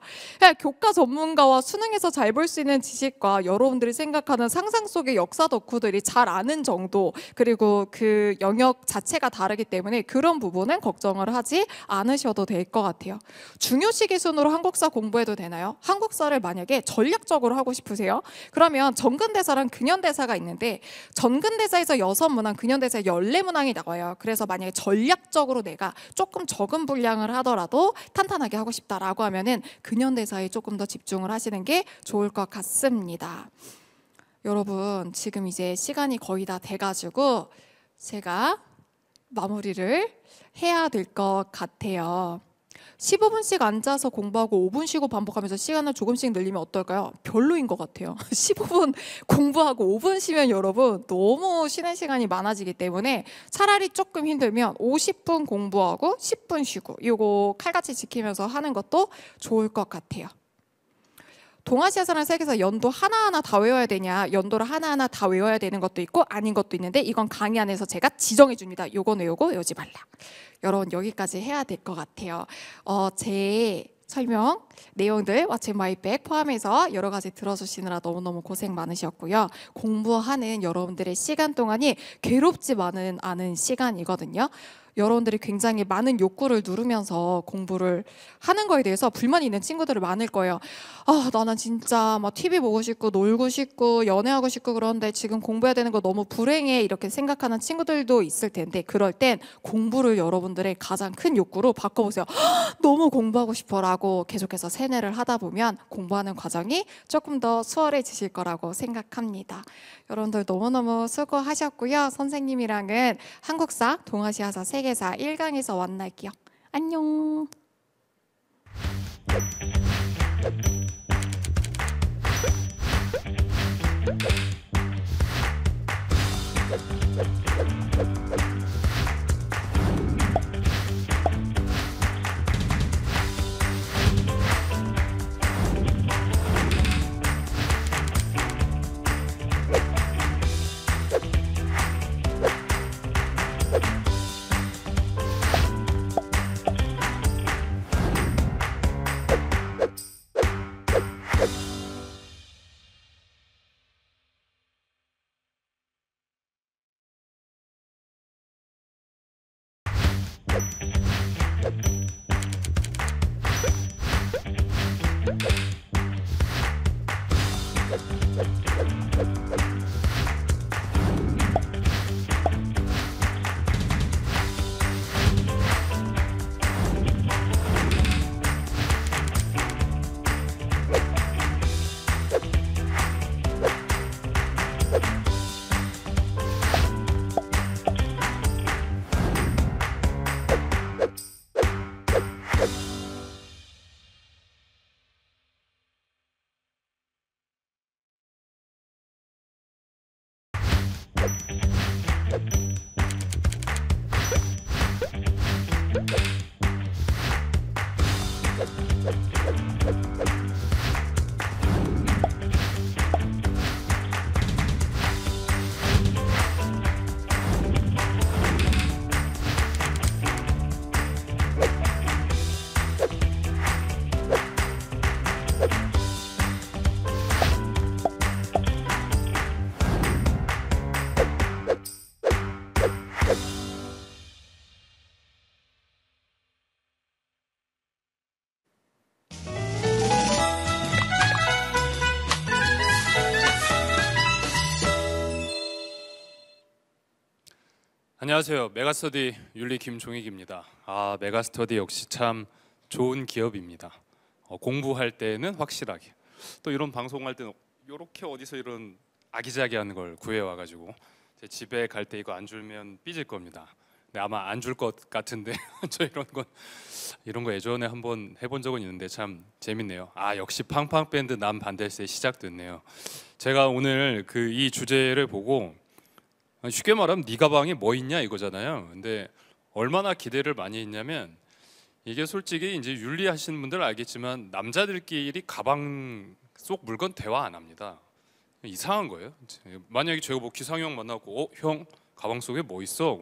예, 교과 전문가와 수능에서 잘 볼 수 있는 지식과 여러분들이 생각하는 상상 속의 역사 덕후들이 잘 아는 정도 그리고 그 영역 자체가 다르기 때문에 그런 부분은 걱정을 하지 않으셔도 될 것 같아요 중요시기 준으로 한국사 공부해도 되나요? 한국사를 만약에 전략적 전문적으로 하고 싶으세요? 그러면 전근대사랑 근현대사가 있는데 전근대사에서 여섯 문항, 근현대사에 열네 문항이 나와요. 그래서 만약에 전략적으로 내가 조금 적은 분량을 하더라도 탄탄하게 하고 싶다라고 하면은 근현대사에 조금 더 집중을 하시는 게 좋을 것 같습니다. 여러분 지금 이제 시간이 거의 다 돼가지고 제가 마무리를 해야 될 것 같아요. 15분씩 앉아서 공부하고 5분 쉬고 반복하면서 시간을 조금씩 늘리면 어떨까요? 별로인 것 같아요. 15분 공부하고 5분 쉬면 여러분 너무 쉬는 시간이 많아지기 때문에 차라리 조금 힘들면 50분 공부하고 10분 쉬고 이거 칼같이 지키면서 하는 것도 좋을 것 같아요. 동아시아 사람 세계에서 연도 하나하나 다 외워야 되냐 연도를 하나하나 다 외워야 되는 것도 있고 아닌 것도 있는데 이건 강의 안에서 제가 지정해 줍니다. 요건 외우고 여지 말라. 여러분 여기까지 해야 될 것 같아요. 어, 제 설명 내용들 왓츠 마이백 포함해서 여러 가지 들어주시느라 너무너무 고생 많으셨고요. 공부하는 여러분들의 시간 동안이 괴롭지 많은 않은 시간이거든요. 여러분들이 굉장히 많은 욕구를 누르면서 공부를 하는 거에 대해서 불만이 있는 친구들이 많을 거예요. 아, 나는 진짜 막 TV 보고 싶고 놀고 싶고 연애하고 싶고 그런데 지금 공부해야 되는 거 너무 불행해 이렇게 생각하는 친구들도 있을 텐데 그럴 땐 공부를 여러분들의 가장 큰 욕구로 바꿔보세요. 아, 너무 공부하고 싶어라고 계속해서 세뇌를 하다 보면 공부하는 과정이 조금 더 수월해지실 거라고 생각합니다. 여러분들 너무너무 수고하셨고요. 선생님이랑은 한국사, 동아시아사 세계 세계사 1강에서 만날게요. 안녕. 안녕하세요. 메가스터디 윤리 김종익입니다. 아 메가스터디 역시 참 좋은 기업입니다. 어, 공부할 때는 확실하게 또 이런 방송할 때는 이렇게 어디서 이런 아기자기한 걸 구해와가지고 제 집에 갈 때 이거 안 줄면 삐질 겁니다. 근데 아마 안 줄 것 같은데 저 이런 건 이런 거 예전에 한번 해본 적은 있는데 참 재밌네요. 아 역시 팡팡 밴드 남 반댈세 시작됐네요. 제가 오늘 그 이 주제를 보고 쉽게 말하면 네 가방에 뭐 있냐 이거잖아요. 근데 얼마나 기대를 많이 했냐면 이게 솔직히 이제 윤리하시는 분들 알겠지만 남자들끼리 가방 속 물건 대화 안 합니다. 이상한 거예요. 만약에 제가 뭐 기상형 만나고 어, 형 가방 속에 뭐 있어?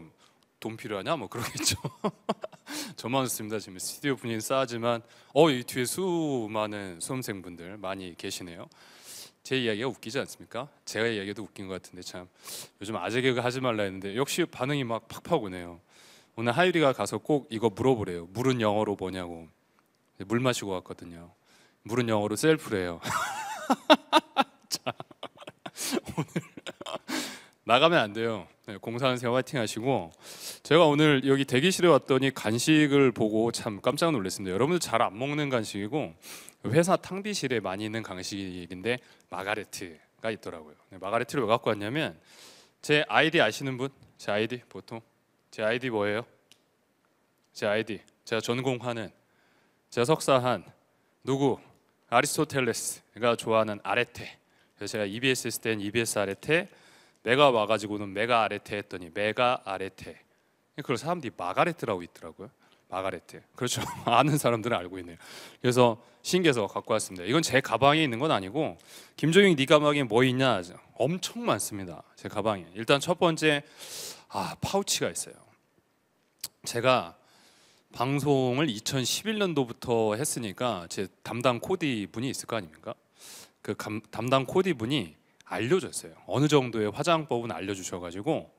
돈 필요하냐? 뭐 그러겠죠. 저만 있습니다. 지금 스튜디오 분위기 싸지만 어 이 뒤에 수많은 수험생분들 많이 계시네요. 제 이야기가 웃기지 않습니까? 제가 이야기도 웃긴 것 같은데 참 요즘 아재 개그 하지 말라 했는데 역시 반응이 막 팍팍 오네요. 오늘 하율이가 가서 꼭 이거 물어보래요. 물은 영어로 뭐냐고. 물 마시고 왔거든요. 물은 영어로 셀프래요. 오늘 나가면 안 돼요. 네, 공사하생요 화이팅 하시고 제가 오늘 여기 대기실에 왔더니 간식을 보고 참 깜짝 놀랐습니다. 여러분들 잘 안 먹는 간식이고 회사 탕비실에 많이 있는 간식인데 마가레트가 있더라고요. 네, 마가레트를 왜 갖고 왔냐면 제 아이디 아시는 분? 제 아이디 보통 제 아이디 뭐예요? 제 아이디 제가 전공하는 제가 석사한 누구 아리스토텔레스가 좋아하는 아레테 그래서 제가 EBS 했을 땐 EBS 아레테 내가 와가지고는 메가 아레테 했더니 메가 아레테. 그걸 사람들이 마가레트라고 있더라고요. 마가레트. 그렇죠. 아는 사람들은 알고 있네요. 그래서 신기해서 갖고 왔습니다. 이건 제 가방에 있는 건 아니고 김종인 네 가방에 뭐 있냐? 엄청 많습니다. 제 가방에. 일단 첫 번째 아, 파우치가 있어요. 제가 방송을 2011년도부터 했으니까 제 담당 코디 분이 있을 거 아닙니까? 그 감, 담당 코디 분이 알려줬어요. 어느 정도의 화장법은 알려주셔가지고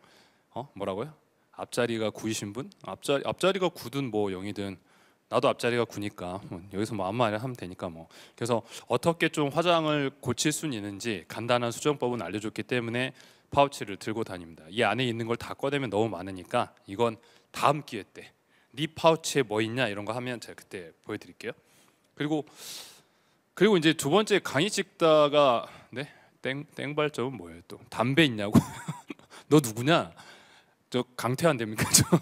어 뭐라고요? 앞자리가 구이신 분? 앞자리 앞자리가 구든 뭐 영이든 나도 앞자리가 구니까 뭐 여기서 뭐 아무 말이 하면 되니까 뭐 그래서 어떻게 좀 화장을 고칠 수 있는지 간단한 수정법은 알려줬기 때문에 파우치를 들고 다닙니다. 이 안에 있는 걸 다 꺼내면 너무 많으니까 이건 다음 기회 때 네 파우치에 뭐 있냐 이런 거 하면 제가 그때 보여드릴게요. 그리고 그리고 이제 두 번째 강의 찍다가 땡, 땡발점은 뭐예요 또? 담배 있냐고? 너 누구냐? 저 강퇴 안 됩니까? 저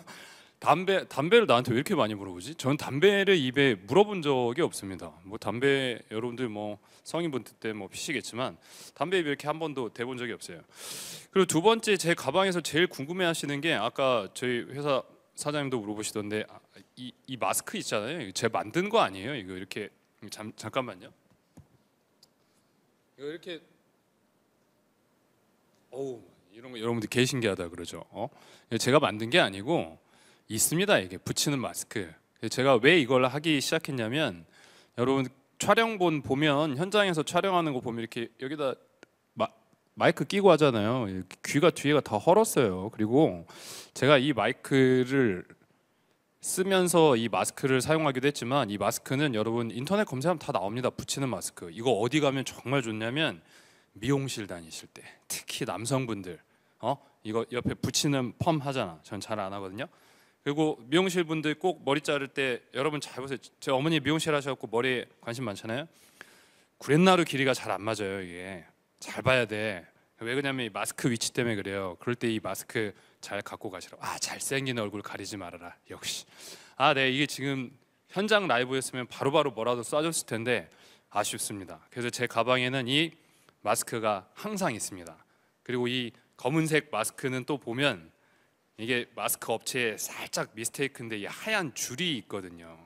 담배 담배를 나한테 왜 이렇게 많이 물어보지? 전 담배를 입에 물어본 적이 없습니다. 뭐 담배 여러분들 뭐 성인분 때뭐 피시겠지만 담배 입에 이렇게 한 번도 대본 적이 없어요. 그리고 두 번째 제 가방에서 제일 궁금해하시는 게 아까 저희 회사 사장님도 물어보시던데 아, 이, 이 마스크 있잖아요. 제 만든 거 아니에요? 이거 이렇게 잠, 잠깐만요. 이거 이렇게 어우 이런 거 여러분들 개 신기하다 그러죠. 어? 제가 만든 게 아니고 있습니다 이게 붙이는 마스크. 제가 왜 이걸 하기 시작했냐면 여러분 촬영본 보면 현장에서 촬영하는 거 보면 이렇게 여기다 마, 이크 끼고 하잖아요. 귀가 뒤에가 다 헐었어요. 그리고 제가 이 마이크를 쓰면서 이 마스크를 사용하기도 했지만 이 마스크는 여러분 인터넷 검색하면 다 나옵니다. 붙이는 마스크. 이거 어디 가면 정말 좋냐면 미용실 다니실 때 특히 남성분들 어 이거 옆에 붙이는 펌 하잖아. 전 잘 안 하거든요. 그리고 미용실 분들 꼭 머리 자를 때 여러분 잘 보세요. 제 어머니 미용실 하셨고 머리에 관심 많잖아요. 구렛나루 길이가 잘 안 맞아요. 이게 잘 봐야 돼. 왜그냐면이 마스크 위치 때문에 그래요. 그럴 때 이 마스크 잘 갖고 가시라아 잘생긴 얼굴 가리지 말아라. 역시. 아 네 이게 지금 현장 라이브였으면 바로바로 바로 뭐라도 쏴줬을 텐데 아쉽습니다. 그래서 제 가방에는 이 마스크가 항상 있습니다. 그리고 이 검은색 마스크는 또 보면 이게 마스크 업체에 살짝 미스테이크인데 이 하얀 줄이 있거든요.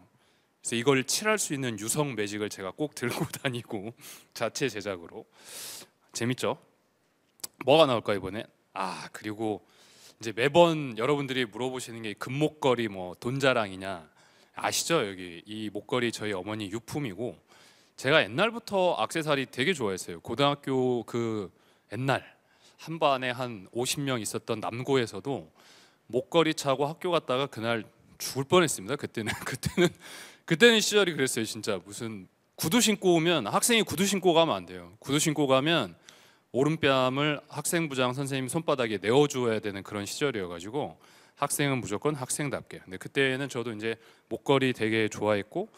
그래서 이걸 칠할 수 있는 유성 매직을 제가 꼭 들고 다니고 자체 제작으로 재밌죠? 뭐가 나올까 이번에? 아 그리고 이제 매번 여러분들이 물어보시는 게 금목걸이 뭐 돈자랑이냐 아시죠? 여기 이 목걸이 저희 어머니 유품이고 제가 옛날부터 악세사리 되게 좋아했어요. 고등학교 그 옛날 한 반에 한 50명 있었던 남고에서도 목걸이 차고 학교 갔다가 그날 죽을 뻔했습니다. 그때는 그때는 그때는 시절이 그랬어요. 진짜 무슨 구두 신고 오면 학생이 구두 신고 가면 안 돼요. 구두 신고 가면 오른뺨을 학생부장 선생님 손바닥에 내어줘야 되는 그런 시절이어가지고 학생은 무조건 학생답게. 근데 그때는 저도 이제 목걸이 되게 좋아했고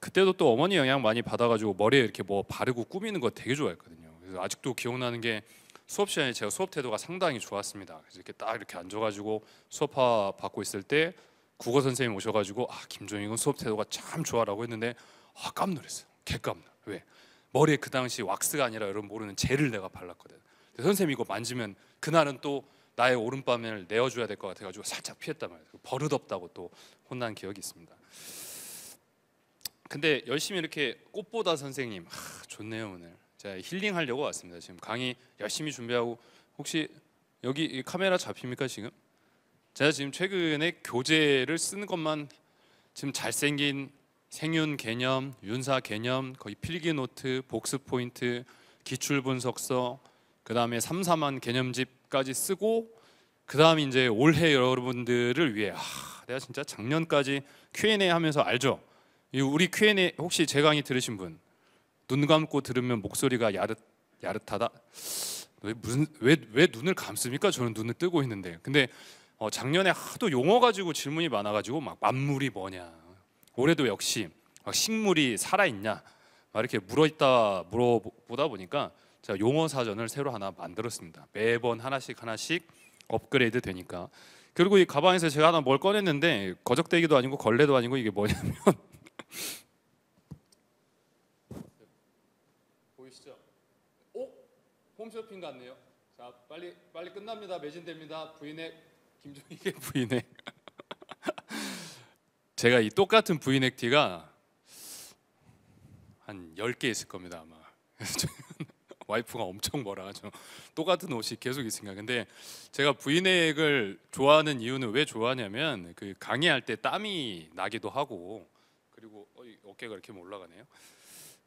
그때도 또 어머니 영향 많이 받아가지고 머리에 이렇게 뭐 바르고 꾸미는 거 되게 좋아했거든요. 그래서 아직도 기억나는 게 수업 시간에 제가 수업 태도가 상당히 좋았습니다. 그래서 이렇게 딱 이렇게 앉아가지고 수업 받고 있을 때 국어 선생님 오셔가지고 아 김종익은 수업 태도가 참 좋아라고 했는데 아 깜놀했어요. 개깜놀. 왜? 머리에 그 당시 왁스가 아니라 여러분 모르는 젤을 내가 발랐거든. 선생님 이거 만지면 그날은 또 나의 오른밤을 내어줘야 될 것 같아가지고 살짝 피했단 말이에요. 그 버릇없다고 또 혼난 기억이 있습니다. 근데 열심히 이렇게 꽃보다 선생님 하, 좋네요 오늘. 제가 힐링하려고 왔습니다. 지금 강의 열심히 준비하고 혹시 여기 카메라 잡힙니까 지금? 제가 지금 최근에 교재를 쓰는 것만 지금 잘생긴 생윤 개념, 윤사 개념, 거의 필기 노트, 복습 포인트, 기출 분석서 그 다음에 삼삼한 개념집까지 쓰고 그 다음 이제 올해 여러분들을 위해 아, 내가 진짜 작년까지 Q&A 하면서 알죠? 우리 Q&A 혹시 제 강의 들으신 분 눈 감고 들으면 목소리가 야릇 야릇하다. 왜 무슨 왜왜 눈을 감습니까? 저는 눈을 뜨고 있는데. 근데 어, 작년에 하도 용어 가지고 질문이 많아가지고 막 만물이 뭐냐. 올해도 역시 식물이 살아 있냐. 막 이렇게 물어 있다 물어보다 보니까 제가 용어 사전을 새로 하나 만들었습니다. 매번 하나씩 하나씩 업그레이드 되니까 그리이 가방에서 제가 하나 뭘 꺼냈는데 거적대기도 아니고 걸레도 아니고 이게 뭐냐면 보이시죠? 오 홈쇼핑 같네요. 자 빨리 빨리 끝납니다. 매진됩니다. 부인의 김종익의 부인의 제가 이 똑같은 부인의 티가 한 10개 있을 겁니다 아마 와이프가 엄청 뭐라 하죠. 똑같은 옷이 계속 있으니까. 근데 제가 브이넥을 좋아하는 이유는 왜 좋아하냐면 그 강의할 때 땀이 나기도 하고 그리고 어깨가 이렇게 뭐 올라가네요.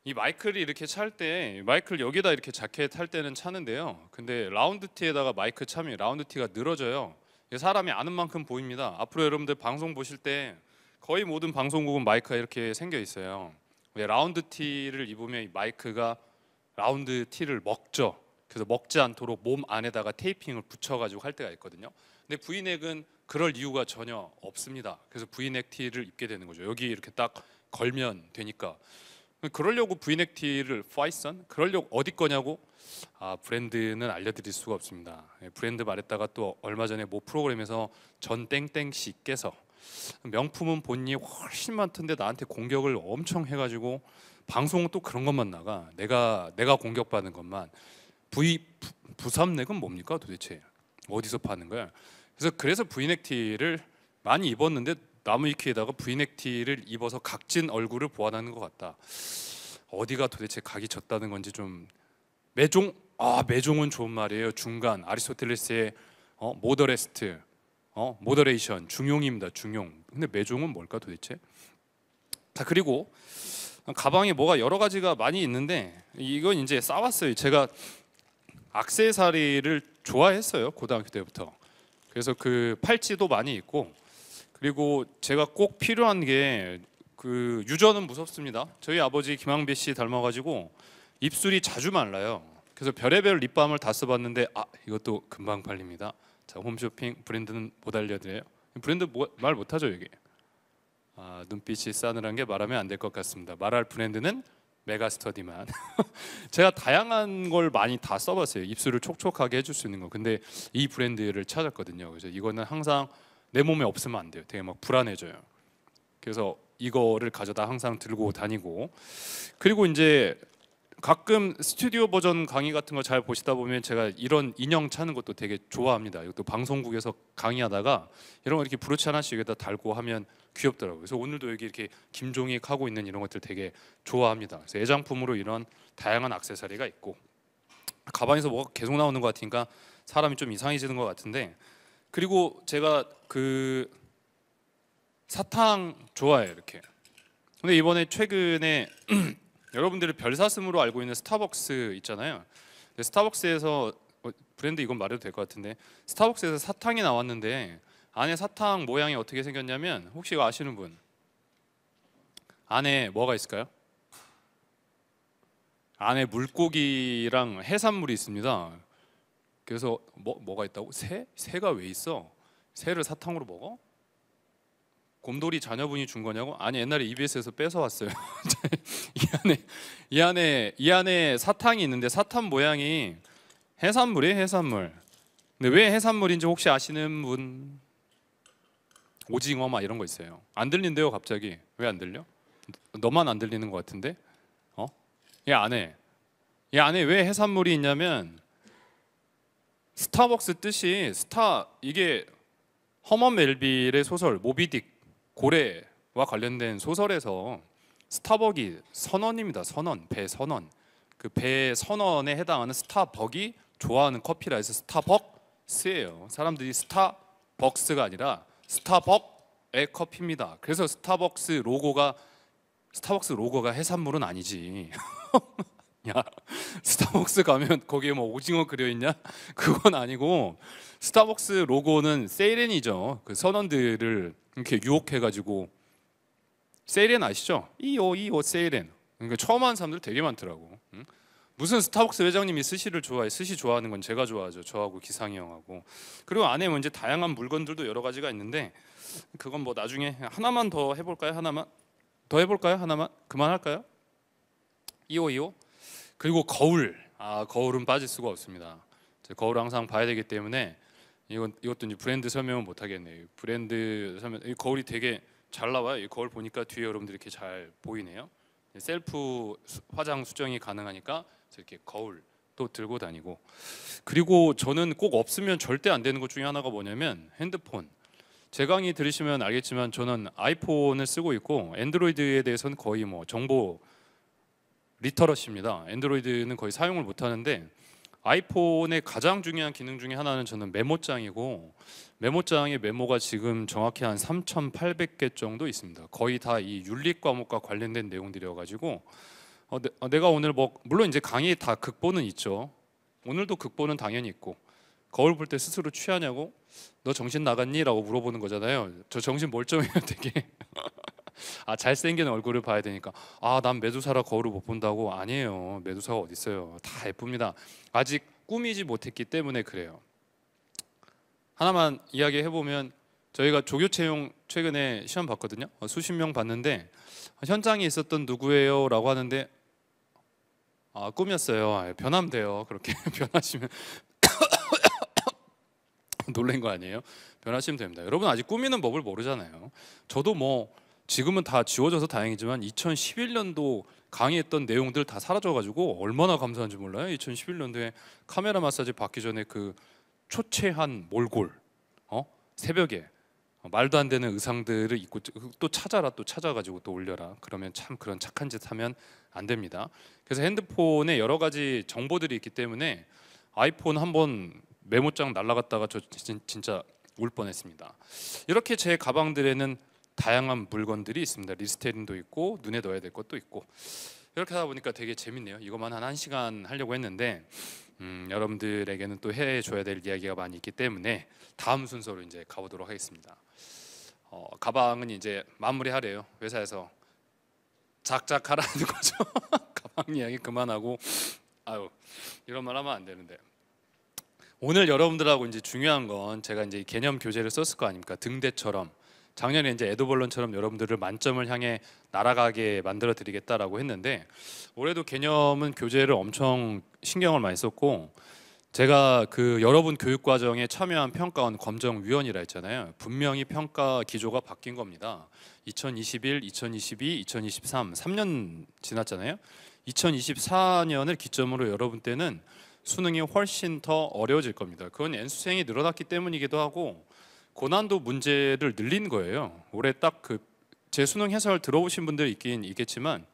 이 마이크를 이렇게 찰 때 마이크를 여기다 이렇게 자켓 탈 때는 차는데요. 근데 라운드 티에다가 마이크 차면 라운드 티가 늘어져요. 사람이 아는 만큼 보입니다. 앞으로 여러분들 방송 보실 때 거의 모든 방송국은 마이크가 이렇게 생겨 있어요. 라운드 티를 입으면 마이크가 라운드 티를 먹죠. 그래서 먹지 않도록 몸 안에다가 테이핑을 붙여가지고 할 때가 있거든요. 근데 브이넥은 그럴 이유가 전혀 없습니다. 그래서 브이넥 티를 입게 되는 거죠. 여기 이렇게 딱 걸면 되니까. 그러려고 브이넥 티를 파이썬? 그러려고 어디 거냐고? 아 브랜드는 알려드릴 수가 없습니다. 예, 브랜드 말했다가 또 얼마 전에 뭐 프로그램에서 전 땡땡 씨께서 명품은 본인이 훨씬 많던데 나한테 공격을 엄청 해가지고 방송은 또 그런 것만 나가. 내가 내가 공격받는 것만. 부 V 부삼넥은 뭡니까 도대체 어디서 파는 거야? 그래서 그래서 브이넥티를 많이 입었는데 나무위키에다가 브이넥티를 입어서 각진 얼굴을 보완하는 것 같다. 어디가 도대체 각이 졌다는 건지 좀 매종 아 매종은 좋은 말이에요. 중간 아리스토텔레스의 어, 모더레스트 어, 모더레이션 중용입니다. 중용. 근데 매종은 뭘까 도대체? 자 그리고 가방에 뭐가 여러 가지가 많이 있는데 이건 이제 싸왔어요. 제가 악세사리를 좋아했어요 고등학교 때부터. 그래서 그 팔찌도 많이 있고 그리고 제가 꼭 필요한 게 그 유전은 무섭습니다. 저희 아버지 김항배 씨 닮아가지고 입술이 자주 말라요. 그래서 별의별 립밤을 다 써봤는데 아 이것도 금방 팔립니다. 자 홈쇼핑 브랜드는 못 알려드려요. 브랜드 뭐, 말 못하죠 이게. 아, 눈빛이 싸늘한 게 말하면 안 될 것 같습니다. 말할 브랜드는 메가스터디만 제가 다양한 걸 많이 다 써봤어요. 입술을 촉촉하게 해줄 수 있는 거. 근데 이 브랜드를 찾았거든요. 그래서 이거는 항상 내 몸에 없으면 안 돼요. 되게 막 불안해져요. 그래서 이거를 가져다 항상 들고 다니고 그리고 이제 가끔 스튜디오 버전 강의 같은 거 잘 보시다 보면 제가 이런 인형 차는 것도 되게 좋아합니다. 이것도 방송국에서 강의하다가 이런 거 이렇게 브로치 하나씩 여기다 달고 하면 귀엽더라고요. 그래서 오늘도 여기 이렇게 김종이 하고 있는 이런 것들 되게 좋아합니다. 그래서 애장품으로 이런 다양한 악세사리가 있고 가방에서 뭐가 계속 나오는 것 같으니까 사람이 좀 이상해지는 것 같은데 그리고 제가 그 사탕 좋아해요 이렇게 근데 이번에 최근에 여러분들이 별사슴으로 알고 있는 스타벅스 있잖아요. 스타벅스에서 어, 브랜드 이건 말해도 될 것 같은데 스타벅스에서 사탕이 나왔는데 안에 사탕 모양이 어떻게 생겼냐면 혹시 아시는 분 안에 뭐가 있을까요? 안에 물고기랑 해산물이 있습니다. 그래서 뭐 뭐가 있다고 새 새가 왜 있어? 새를 사탕으로 먹어? 곰돌이 자녀분이 준 거냐고? 아니 옛날에 EBS에서 뺏어왔어요. 이 안에 이 안에 이 안에 사탕이 있는데 사탕 모양이 해산물이 해산물. 근데 왜 해산물인지 혹시 아시는 분? 오징어 막 이런 거 있어요. 안 들린대요 갑자기. 왜 안 들려? 너만 안 들리는 것 같은데? 어? 얘 안에 얘 안에 왜 해산물이 있냐면 스타벅스 뜻이 스타 이게 허먼 멜빌의 소설 모비딕 고래와 관련된 소설에서 스타벅이 선언입니다 선원, 배 선원. 그 배 선원에 해당하는 스타벅이 좋아하는 커피라 해서 스타벅스예요. 사람들이 스타벅스가 아니라 스타벅의 커피입니다. 그래서 스타벅스 로고가 스타벅스 로고가 해산물은 아니지. 야, 스타벅스 가면 거기에 뭐 오징어 그려 있냐? 그건 아니고 스타벅스 로고는 세이렌이죠. 그 선원들을 이렇게 유혹해가지고 세일엔 아시죠? 이오 이오 세일엔. 그러니까 처음 하는 사람들 되게 많더라고. 응? 무슨 스타벅스 회장님이 스시를 좋아해? 스시 좋아하는 건 제가 좋아하죠. 저하고 기상이 형하고. 그리고 안에 뭐 이제 다양한 물건들도 여러 가지가 있는데 그건 뭐 나중에 하나만 더 해볼까요? 하나만 더 해볼까요? 하나만 그만할까요? 이오 이오. 그리고 거울. 아 거울은 빠질 수가 없습니다. 거울 항상 봐야 되기 때문에 이건 이것도 이제 브랜드 설명은 못 하겠네요. 브랜드 설명 이 거울이 되게 잘 나와요. 이 거울 보니까 뒤에 여러분들 이렇게 잘 보이네요. 셀프 화장 수정이 가능하니까 이렇게 거울 또 들고 다니고 그리고 저는 꼭 없으면 절대 안 되는 것 중에 하나가 뭐냐면 핸드폰. 제 강의 들으시면 알겠지만 저는 아이폰을 쓰고 있고 안드로이드에 대해서는 거의 뭐 정보 리터러시입니다. 안드로이드는 거의 사용을 못 하는데 아이폰의 가장 중요한 기능 중에 하나는 저는 메모장이고 메모장에 메모가 지금 정확히 한 3,800개 정도 있습니다. 거의 다 이 윤리 과목과 관련된 내용들이어 가지고 어, 내, 네, 어, 내가 오늘 뭐 물론 이제 강의 다 극본은 있죠. 오늘도 극본은 당연히 있고 거울 볼 때 스스로 취하냐고 너 정신 나갔니? 라고 물어보는 거잖아요. 저 정신 멀쩡해요, 되게. 아 잘생긴 얼굴을 봐야 되니까 아난 메두사라 거울을 못 본다고 아니에요 메두사가 어디 있어요 다 예쁩니다 아직 꾸미지 못했기 때문에 그래요 하나만 이야기해 보면 저희가 조교 채용 최근에 시험 봤거든요 어, 수십 명 봤는데 현장에 있었던 누구예요라고 하는데 아 꿈이었어요 아, 변함 돼요 그렇게 변하시면 놀란 거 아니에요? 변하시면 됩니다. 여러분 아직 꾸미는 법을 모르잖아요. 저도 뭐 지금은 다 지워져서 다행이지만 2011년도 강의했던 내용들 다 사라져가지고 얼마나 감사한지 몰라요. 2011년도에 카메라 마사지 받기 전에 그 초췌한 몰골, 어 새벽에 말도 안 되는 의상들을 입고 그 또 찾아라 또 찾아가지고 또 올려라 그러면 참 그런 착한 짓 하면 안 됩니다 그래서 핸드폰에 여러 가지 정보들이 있기 때문에 아이폰 한번 메모장 날라갔다가 저 진짜 울 뻔했습니다 이렇게 제 가방들에는 다양한 물건들이 있습니다. 리스테린도 있고 눈에 넣어야 될 것도 있고 이렇게 하다 보니까 되게 재밌네요. 이것만 한 1시간 하려고 했는데 음, 여러분들에게는 또 해줘야 될 이야기가 많이 있기 때문에 다음 순서로 이제 가보도록 하겠습니다. 어, 가방은 이제 마무리하래요. 회사에서 작작하라는 거죠. 가방 이야기 그만하고 아유 이런 말 하면 안 되는데 오늘 여러분들하고 이제 중요한 건 제가 이제 개념 교재를 썼을 거 아닙니까? 등대처럼 작년에 이제 에드벌런처럼 여러분들을 만점을 향해 날아가게 만들어 드리겠다라고 했는데 올해도 개념은 교재를 엄청 신경을 많이 썼고 제가 그 여러분 교육 과정에 참여한 평가원 검정위원이라 했잖아요. 분명히 평가 기조가 바뀐 겁니다. 2021, 2022, 2023 3년 지났잖아요. 2024년을 기점으로 여러분 때는 수능이 훨씬 더 어려워질 겁니다. 그건 N수생이 늘어났기 때문이기도 하고 고난도 문제를 늘린 거예요. 올해 딱그제 수능 해설 들어오신 분들 있긴 있겠지만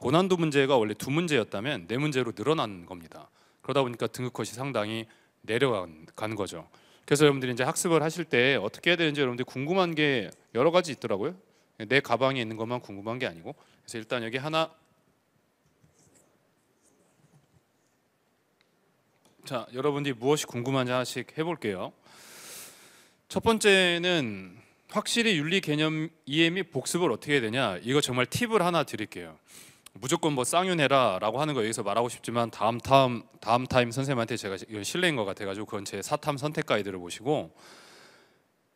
고난도 문제가 원래 두 문제였다면 네 문제로 늘어난 겁니다. 그러다 보니까 등급컷이 상당히 내려간 거죠. 그래서 여러분들이 이제 학습을 하실 때 어떻게 해야 되는지 여러분들이 궁금한 게 여러 가지 있더라고요. 내 가방에 있는 것만 궁금한 게 아니고 그래서 일단 여기 하나 자 여러분들이 무엇이 궁금한지 하나씩 해볼게요. 첫 번째는 확실히 윤리 개념 이해 및 복습을 어떻게 해야 되냐 이거 정말 팁을 하나 드릴게요. 무조건 뭐 쌍윤해라라고 하는 거 여기서 말하고 싶지만 다음 다음 다음 타임 선생님한테 제가 이건 실례인 것 같아가지고 그건 제 사탐 선택 가이드를 보시고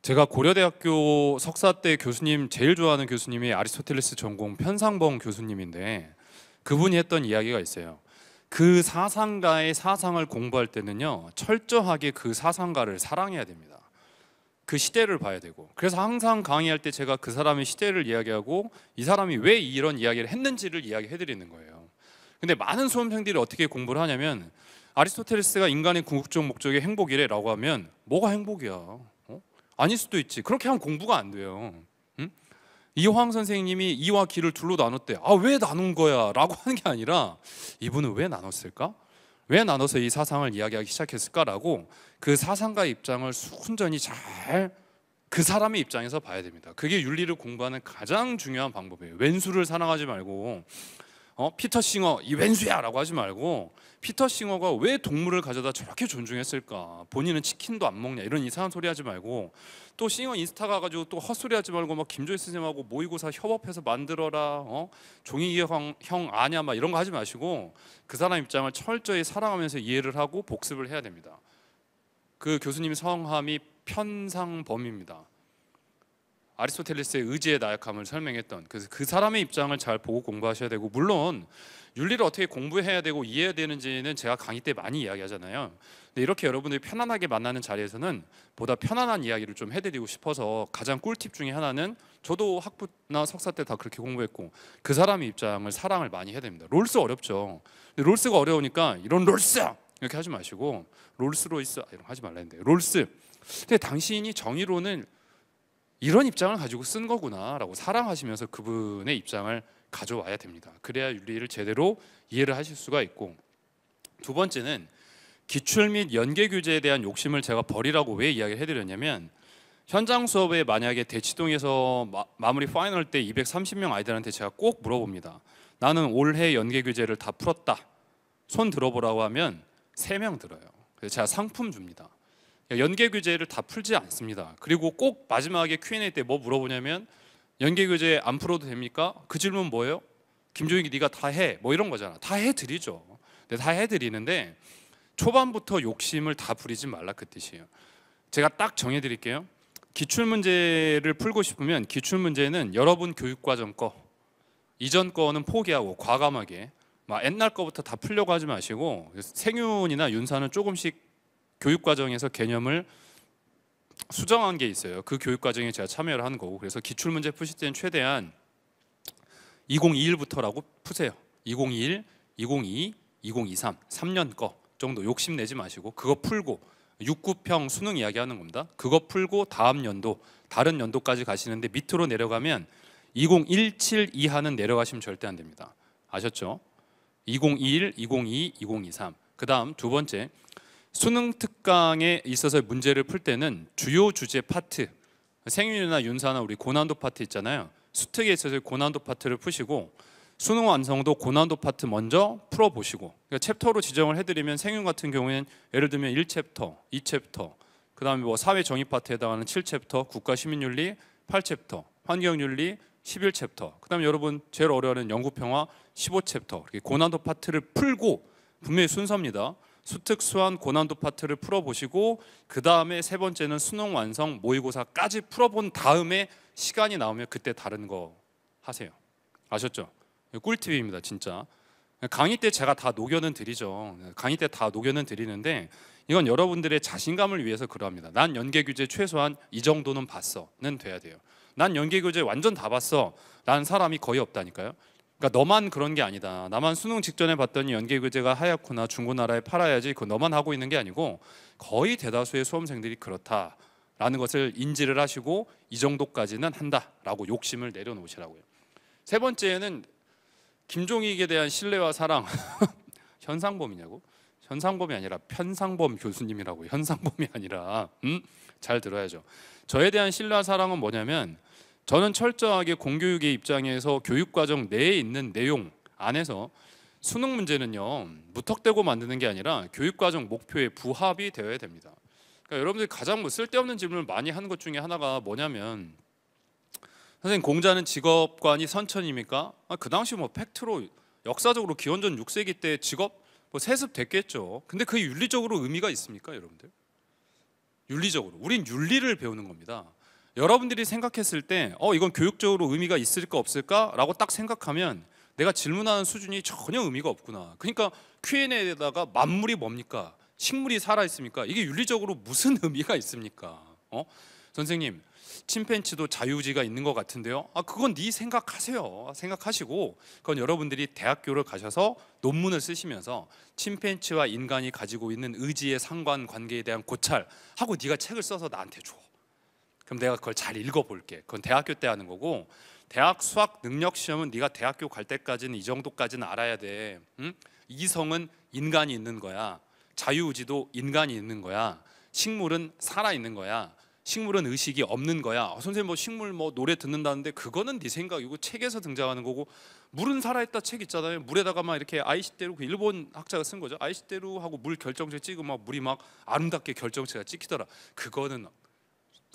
제가 고려대학교 석사 때 교수님 제일 좋아하는 교수님이 아리스토텔레스 전공 편상범 교수님인데 그분이 했던 이야기가 있어요. 그 사상가의 사상을 공부할 때는요 철저하게 그 사상가를 사랑해야 됩니다. 그 시대를 봐야 되고 그래서 항상 강의할 때 제가 그 사람의 시대를 이야기하고 이 사람이 왜 이런 이야기를 했는지를 이야기해 드리는 거예요. 근데 많은 수험생들이 어떻게 공부를 하냐면 아리스토텔레스가 인간의 궁극적 목적의 행복이래라고 하면 뭐가 행복이야? 어? 아닐 수도 있지. 그렇게 하면 공부가 안 돼요. 응? 이황 선생님이 이와 길을 둘로 나눴대. 아 왜 나눈 거야?라고 하는 게 아니라 이분은 왜 나눴을까? 왜 나눠서 이 사상을 이야기하기 시작했을까라고 그사상가 입장을 순전히 잘 그 사람의 입장에서 봐야 됩니다. 그게 윤리를 공부하는 가장 중요한 방법이에요. 왼수를 사랑하지 말고 어, 피터 싱어 이 왼수야라고 하지 말고 피터 싱어가 왜 동물을 가져다 저렇게 존중했을까? 본인은 치킨도 안 먹냐 이런 이상한 소리 하지 말고 또 싱어 인스타 가가지고 또 헛소리 하지 말고 막 김조희 선생님하고 모의고사 협업해서 만들어라 어? 종이형 형 아냐 막 이런 거 하지 마시고 그 사람 입장을 철저히 사랑하면서 이해를 하고 복습을 해야 됩니다. 그 교수님 성함이 편상범입니다. 아리스토텔레스의 의지의 나약함을 설명했던 그래서 그 사람의 입장을 잘 보고 공부하셔야 되고 물론 윤리를 어떻게 공부해야 되고 이해해야 되는지는 제가 강의 때 많이 이야기하잖아요. 근데 이렇게 여러분들이 편안하게 만나는 자리에서는 보다 편안한 이야기를 좀 해드리고 싶어서 가장 꿀팁 중에 하나는 저도 학부나 석사 때 다 그렇게 공부했고 그 사람의 입장을 사랑을 많이 해야 됩니다. 롤스 어렵죠. 근데 롤스가 어려우니까 이런 롤스 이렇게 하지 마시고 롤스로이스 이런 하지 말라 는데 롤스. 근데 당신이 정의로는 이런 입장을 가지고 쓴 거구나라고 사랑하시면서 그분의 입장을 가져와야 됩니다. 그래야 윤리를 제대로 이해를 하실 수가 있고 두 번째는 기출 및 연계 규제에 대한 욕심을 제가 버리라고 왜 이야기를 해드렸냐면 현장 수업에 만약에 대치동에서 마, 무리 파이널 때 230명 아이들한테 제가 꼭 물어봅니다. 나는 올해 연계 규제를다 풀었다. 손 들어보라고 하면 3명 들어요. 그래서 제가 상품 줍니다. 연계 교재를 다 풀지 않습니다. 그리고 꼭 마지막에 Q&A 때 뭐 물어보냐면 연계 교재 안 풀어도 됩니까? 그 질문 뭐예요? 김종익이 네가 다 해. 뭐 이런 거잖아. 다 해 드리죠. 근다해 네, 드리는데 초반부터 욕심을 다 부리지 말라 그 뜻이에요. 제가 딱 정해 드릴게요. 기출 문제를 풀고 싶으면 기출 문제는 여러분 교육 과정 거 이전 거는 포기하고 과감하게 막 옛날 거부터 다 풀려고 하지 마시고 생윤이나 윤사는 조금씩 교육 과정에서 개념을 수정한 게 있어요. 그 교육 과정에 제가 참여를 한 거고 그래서 기출 문제 푸실 때는 최대한 2021부터라고 푸세요. 2021, 2022, 2023, 3년 거 정도 욕심 내지 마시고 그거 풀고 6 9평 수능 이야기하는 겁니다. 그거 풀고 다음 연도 다른 연도까지 가시는데 밑으로 내려가면 2017 이하는 내려가시면 절대 안 됩니다. 아셨죠? 2021, 2022, 2023. 그다음 두 번째 수능 특강에 있어서 문제를 풀 때는 주요 주제 파트 생윤이나 윤사나 우리 고난도 파트 있잖아요. 수특에 있어서 고난도 파트를 푸시고 수능 완성도 고난도 파트 먼저 풀어보시고 그러니까 챕터로 지정을 해드리면 생윤 같은 경우에는 예를 들면 1챕터, 2챕터 그 다음에 뭐 사회 정의 파트에 해당하는 7챕터, 국가 시민윤리 8챕터, 환경윤리 11챕터 그 다음에 여러분 제일 어려워하는 영구평화 15챕터 이렇게 고난도 파트를 풀고 분명히 순서입니다. 수특수한 고난도 파트를 풀어보시고 그 다음에 세 번째는 수능 완성 모의고사까지 풀어본 다음에 시간이 나오면 그때 다른 거 하세요. 아셨죠? 꿀팁입니다, 진짜. 강의 때 제가 다 녹여는 드리죠. 강의 때 다 녹여는 드리는데 이건 여러분들의 자신감을 위해서 그러합니다. 난 연계 규제 최소한 이 정도는 봤어는 돼야 돼요. 난 연계 규제 완전 다 봤어. 난 사람이 거의 없다니까요. 그러니까 너만 그런 게 아니다. 나만 수능 직전에 봤더니 연계 교재가 하얗구나 중고나라에 팔아야지 그 너만 하고 있는 게 아니고 거의 대다수의 수험생들이 그렇다라는 것을 인지를 하시고 이 정도까지는 한다라고 욕심을 내려놓으시라고요. 세 번째는 김종익에 대한 신뢰와 사랑 현상범이냐고? 현상범이 아니라 편상범 교수님이라고 현상범이 아니라 음? 잘 들어야죠. 저에 대한 신뢰와 사랑은 뭐냐면 저는 철저하게 공교육의 입장에서 교육과정 내에 있는 내용 안에서 수능 문제는요 무턱대고 만드는 게 아니라 교육과정 목표에 부합이 되어야 됩니다. 그러니까 여러분들이 가장 뭐 쓸데없는 질문을 많이 하는 것 중에 하나가 뭐냐면 선생님 공자는 직업관이 선천입니까? 아, 그 당시 뭐 팩트로 역사적으로 기원전 6세기 때 직업 뭐 세습됐겠죠. 근데 그 윤리적으로 의미가 있습니까, 여러분들? 윤리적으로 우린 윤리를 배우는 겁니다. 여러분들이 생각했을 때 어, 이건 교육적으로 의미가 있을까 없을까라고 딱 생각하면 내가 질문하는 수준이 전혀 의미가 없구나. 그러니까 Q&A에다가 만물이 뭡니까? 식물이 살아 있습니까? 이게 윤리적으로 무슨 의미가 있습니까? 어? 선생님, 침팬치도 자유지가 있는 것 같은데요. 아, 그건 네 생각하세요. 생각하시고 그건 여러분들이 대학교를 가셔서 논문을 쓰시면서 침팬치와 인간이 가지고 있는 의지의 상관 관계에 대한 고찰하고 네가 책을 써서 나한테 줘. 그럼 내가 그걸 잘 읽어볼게. 그건 대학교 때 하는 거고 대학 수학 능력 시험은 네가 대학교 갈 때까지는 이 정도까지는 알아야 돼. 응? 이성은 인간이 있는 거야. 자유의지도 인간이 있는 거야. 식물은 살아 있는 거야. 식물은 의식이 없는 거야. 어, 선생님 뭐 식물 뭐 노래 듣는다는데 그거는 네 생각이고 책에서 등장하는 거고 물은 살아있다 책 있잖아요. 물에다가 막 이렇게 아이시대로 그 일본 학자가 쓴 거죠. 아이시대로 하고 물 결정체 찍으면 막 물이 막 아름답게 결정체가 찍히더라. 그거는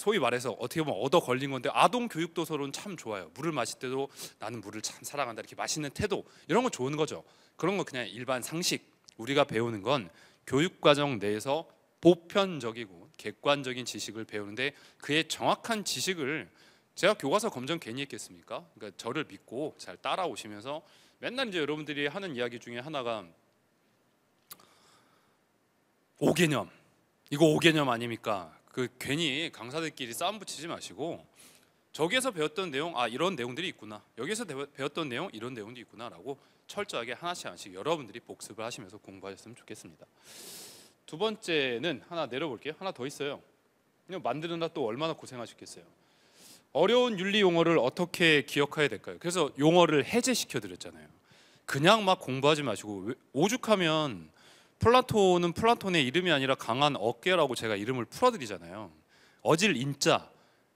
소위 말해서 어떻게 보면 얻어 걸린 건데 아동 교육 도서론 참 좋아요. 물을 마실 때도 나는 물을 참 사랑한다 이렇게 맛있는 태도 이런 건 좋은 거죠. 그런 거 그냥 일반 상식 우리가 배우는 건 교육 과정 내에서 보편적이고 객관적인 지식을 배우는데 그의 정확한 지식을 제가 교과서 검정 괜히 했겠습니까? 그러니까 저를 믿고 잘 따라오시면서 맨날 이제 여러분들이 하는 이야기 중에 하나가 오개념 이거 오개념 아닙니까? 그 괜히 강사들끼리 싸움 붙이지 마시고 저기에서 배웠던 내용 아 이런 내용들이 있구나 여기서 배웠던 내용 이런 내용도 있구나라고 철저하게 하나씩 하나씩 여러분들이 복습을 하시면서 공부하셨으면 좋겠습니다. 두 번째는 하나 내려볼게요. 하나 더 있어요. 그냥 만드느라 또 얼마나 고생하셨겠어요. 어려운 윤리 용어를 어떻게 기억해야 될까요? 그래서 용어를 해제시켜 드렸잖아요. 그냥 막 공부하지 마시고 오죽하면 플라톤은 플라톤의 이름이 아니라 강한 어깨라고 제가 이름을 풀어드리잖아요. 어질 인자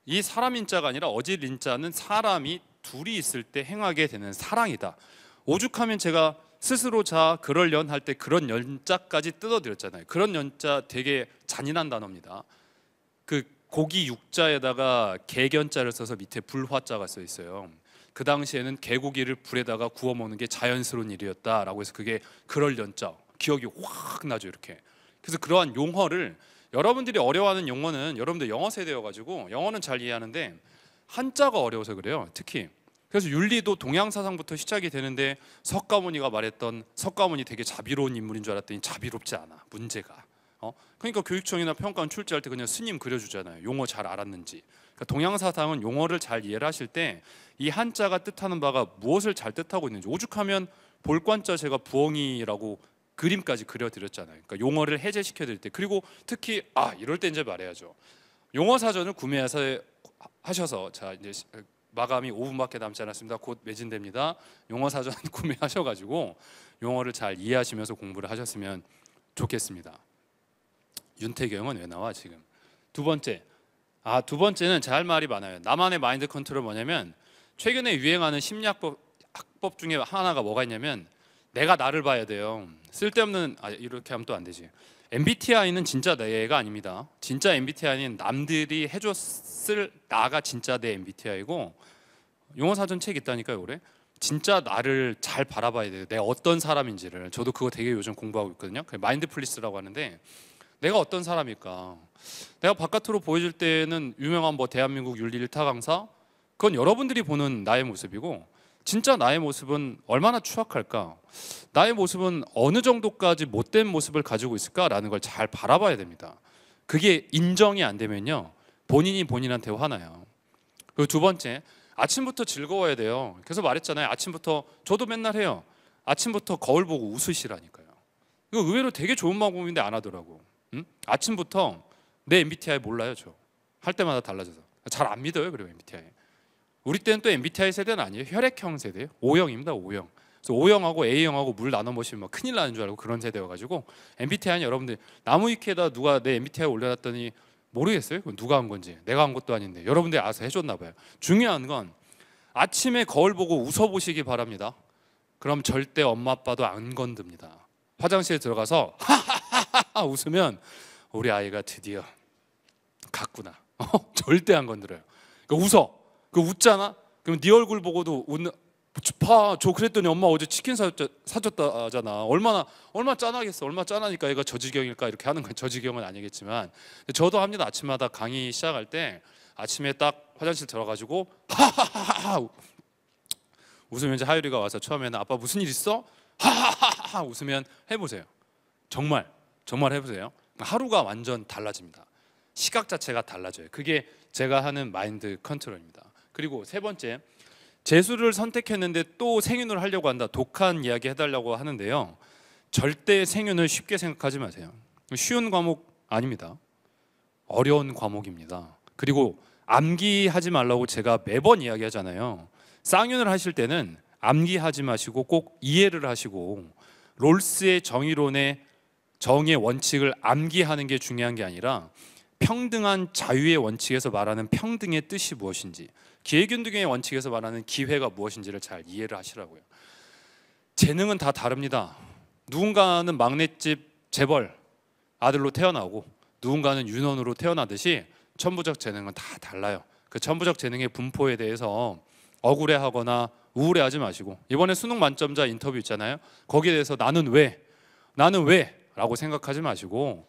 이 사람 인자가 아니라 어질 인자는 사람이 둘이 있을 때 행하게 되는 사랑이다. 오죽하면 제가 스스로 자 그럴연 할 때 그런 연자까지 뜯어드렸잖아요. 그런 연자 되게 잔인한 단어입니다. 그 고기 육자에다가 개견자를 써서 밑에 불화자가 써 있어요. 그 당시에는 개고기를 불에다가 구워 먹는 게 자연스러운 일이었다라고 해서 그게 그럴 연자 기억이 확 나죠 이렇게. 그래서 그러한 용어를 여러분들이 어려워하는 용어는 여러분들 영어 세대여가지고 영어는 잘 이해하는데 한자가 어려워서 그래요 특히. 그래서 윤리도 동양 사상부터 시작이 되는데 석가모니가 말했던 석가모니 되게 자비로운 인물인 줄 알았더니 자비롭지 않아 문제가. 어? 그러니까 교육청이나 평가원 출제할 때 그냥 스님 그려주잖아요. 용어 잘 알았는지. 그러니까 동양사상은 용어를 잘 이해를 하실 때 이 한자가 뜻하는 바가 무엇을 잘 뜻하고 있는지 오죽하면 볼관자 제가 부엉이라고 그림까지 그려드렸잖아요. 그러니까 용어를 해제시켜드릴 때 그리고 특히 아 이럴 때 이제 말해야죠. 용어 사전을 구매해서 하셔서 자 이제 어, 마감이 5분밖에 남지 않았습니다. 곧 매진됩니다. 용어 사전 구매하셔가지고 용어를 잘 이해하시면서 공부를 하셨으면 좋겠습니다. 윤태경은 왜 나와 지금? 두 번째, 아두 번째는 잘 말이 많아요. 나만의 마인드 컨트롤 뭐냐면 최근에 유행하는 심리학법 학법 중에 하나가 뭐가 있냐면 내가 나를 봐야 돼요. 쓸데없는 아, 이렇게 하면 또 안 되지. MBTI는 진짜 내가 아닙니다. 진짜 MBTI는 남들이 해줬을 나가 진짜 내 MBTI고 용어 사전 책 있다니까요, 올해. 진짜 나를 잘 바라봐야 돼요. 내가 어떤 사람인지를. 저도 그거 되게 요즘 공부하고 있거든요. 마인드풀리스라고 하는데 내가 어떤 사람일까? 내가 바깥으로 보여줄 때는 유명한 뭐 대한민국 윤리 일타 강사 그건 여러분들이 보는 나의 모습이고 진짜 나의 모습은 얼마나 추악할까? 나의 모습은 어느 정도까지 못된 모습을 가지고 있을까라는 걸 잘 바라봐야 됩니다. 그게 인정이 안 되면요. 본인이 본인한테 화나요. 그리고 두 번째, 아침부터 즐거워야 돼요. 그래서 말했잖아요. 아침부터 저도 맨날 해요. 아침부터 거울 보고 웃으시라니까요. 이거 의외로 되게 좋은 방법인데 안 하더라고. 응? 아침부터 내 MBTI 몰라요, 저. 할 때마다 달라져서. 잘 안 믿어요, 그리고 MBTI. 우리 때는 또 MBTI 세대는 아니에요. 혈액형 세대예요. O형입니다. O형. 그래서 O형하고 A형하고 물 나눠 보시면막 큰일 나는 줄 알고 그런 세대여가지고 MBTI는 여러분들 나무 위키에다 누가 내 MBTI 올려놨더니 모르겠어요. 그건 누가 한 건지 내가 한 것도 아닌데 여러분들이 알아서 해줬나 봐요. 중요한 건 아침에 거울 보고 웃어 보시기 바랍니다. 그럼 절대 엄마 아빠도 안 건듭니다. 화장실에 들어가서 하하하하 웃으면 우리 아이가 드디어 갔구나. 절대 안 건드려요. 그러니까 웃어. 그 웃잖아. 그럼 네 얼굴 보고도 웃는. 파, 저 그랬더니 엄마 어제 치킨 사줬, 사줬다잖아. 얼마나 얼마 나 짠하겠어. 얼마 나 짠하니까 얘가 저지경일까 이렇게 하는 거야. 저지경은 아니겠지만 저도 합니다. 아침마다 강의 시작할 때 아침에 딱 화장실 들어가지고 하하하하 웃으면 이제 하율이가 와서 처음에는 아빠 무슨 일 있어? 하하하하 웃으면 해보세요. 정말 정말 해보세요. 하루가 완전 달라집니다. 시각 자체가 달라져요. 그게 제가 하는 마인드 컨트롤입니다. 그리고 세 번째 재수를 선택했는데 또 생윤을 하려고 한다. 독한 이야기 해달라고 하는데요. 절대 생윤을 쉽게 생각하지 마세요. 쉬운 과목 아닙니다. 어려운 과목입니다. 그리고 암기하지 말라고 제가 매번 이야기하잖아요. 쌍윤을 하실 때는 암기하지 마시고 꼭 이해를 하시고 롤스의 정의론의 정의 원칙을 암기하는 게 중요한 게 아니라 평등한 자유의 원칙에서 말하는 평등의 뜻이 무엇인지 기획균등의 원칙에서 말하는 기회가 무엇인지를 잘 이해를 하시라고요. 재능은 다 다릅니다. 누군가는 막내집 재벌 아들로 태어나고 누군가는 윤원으로 태어나듯이 천부적 재능은 다 달라요. 그 천부적 재능의 분포에 대해서 억울해하거나 우울해하지 마시고 이번에 수능 만점자 인터뷰 있잖아요. 거기에 대해서 나는 왜 나는 왜 라고 생각하지 마시고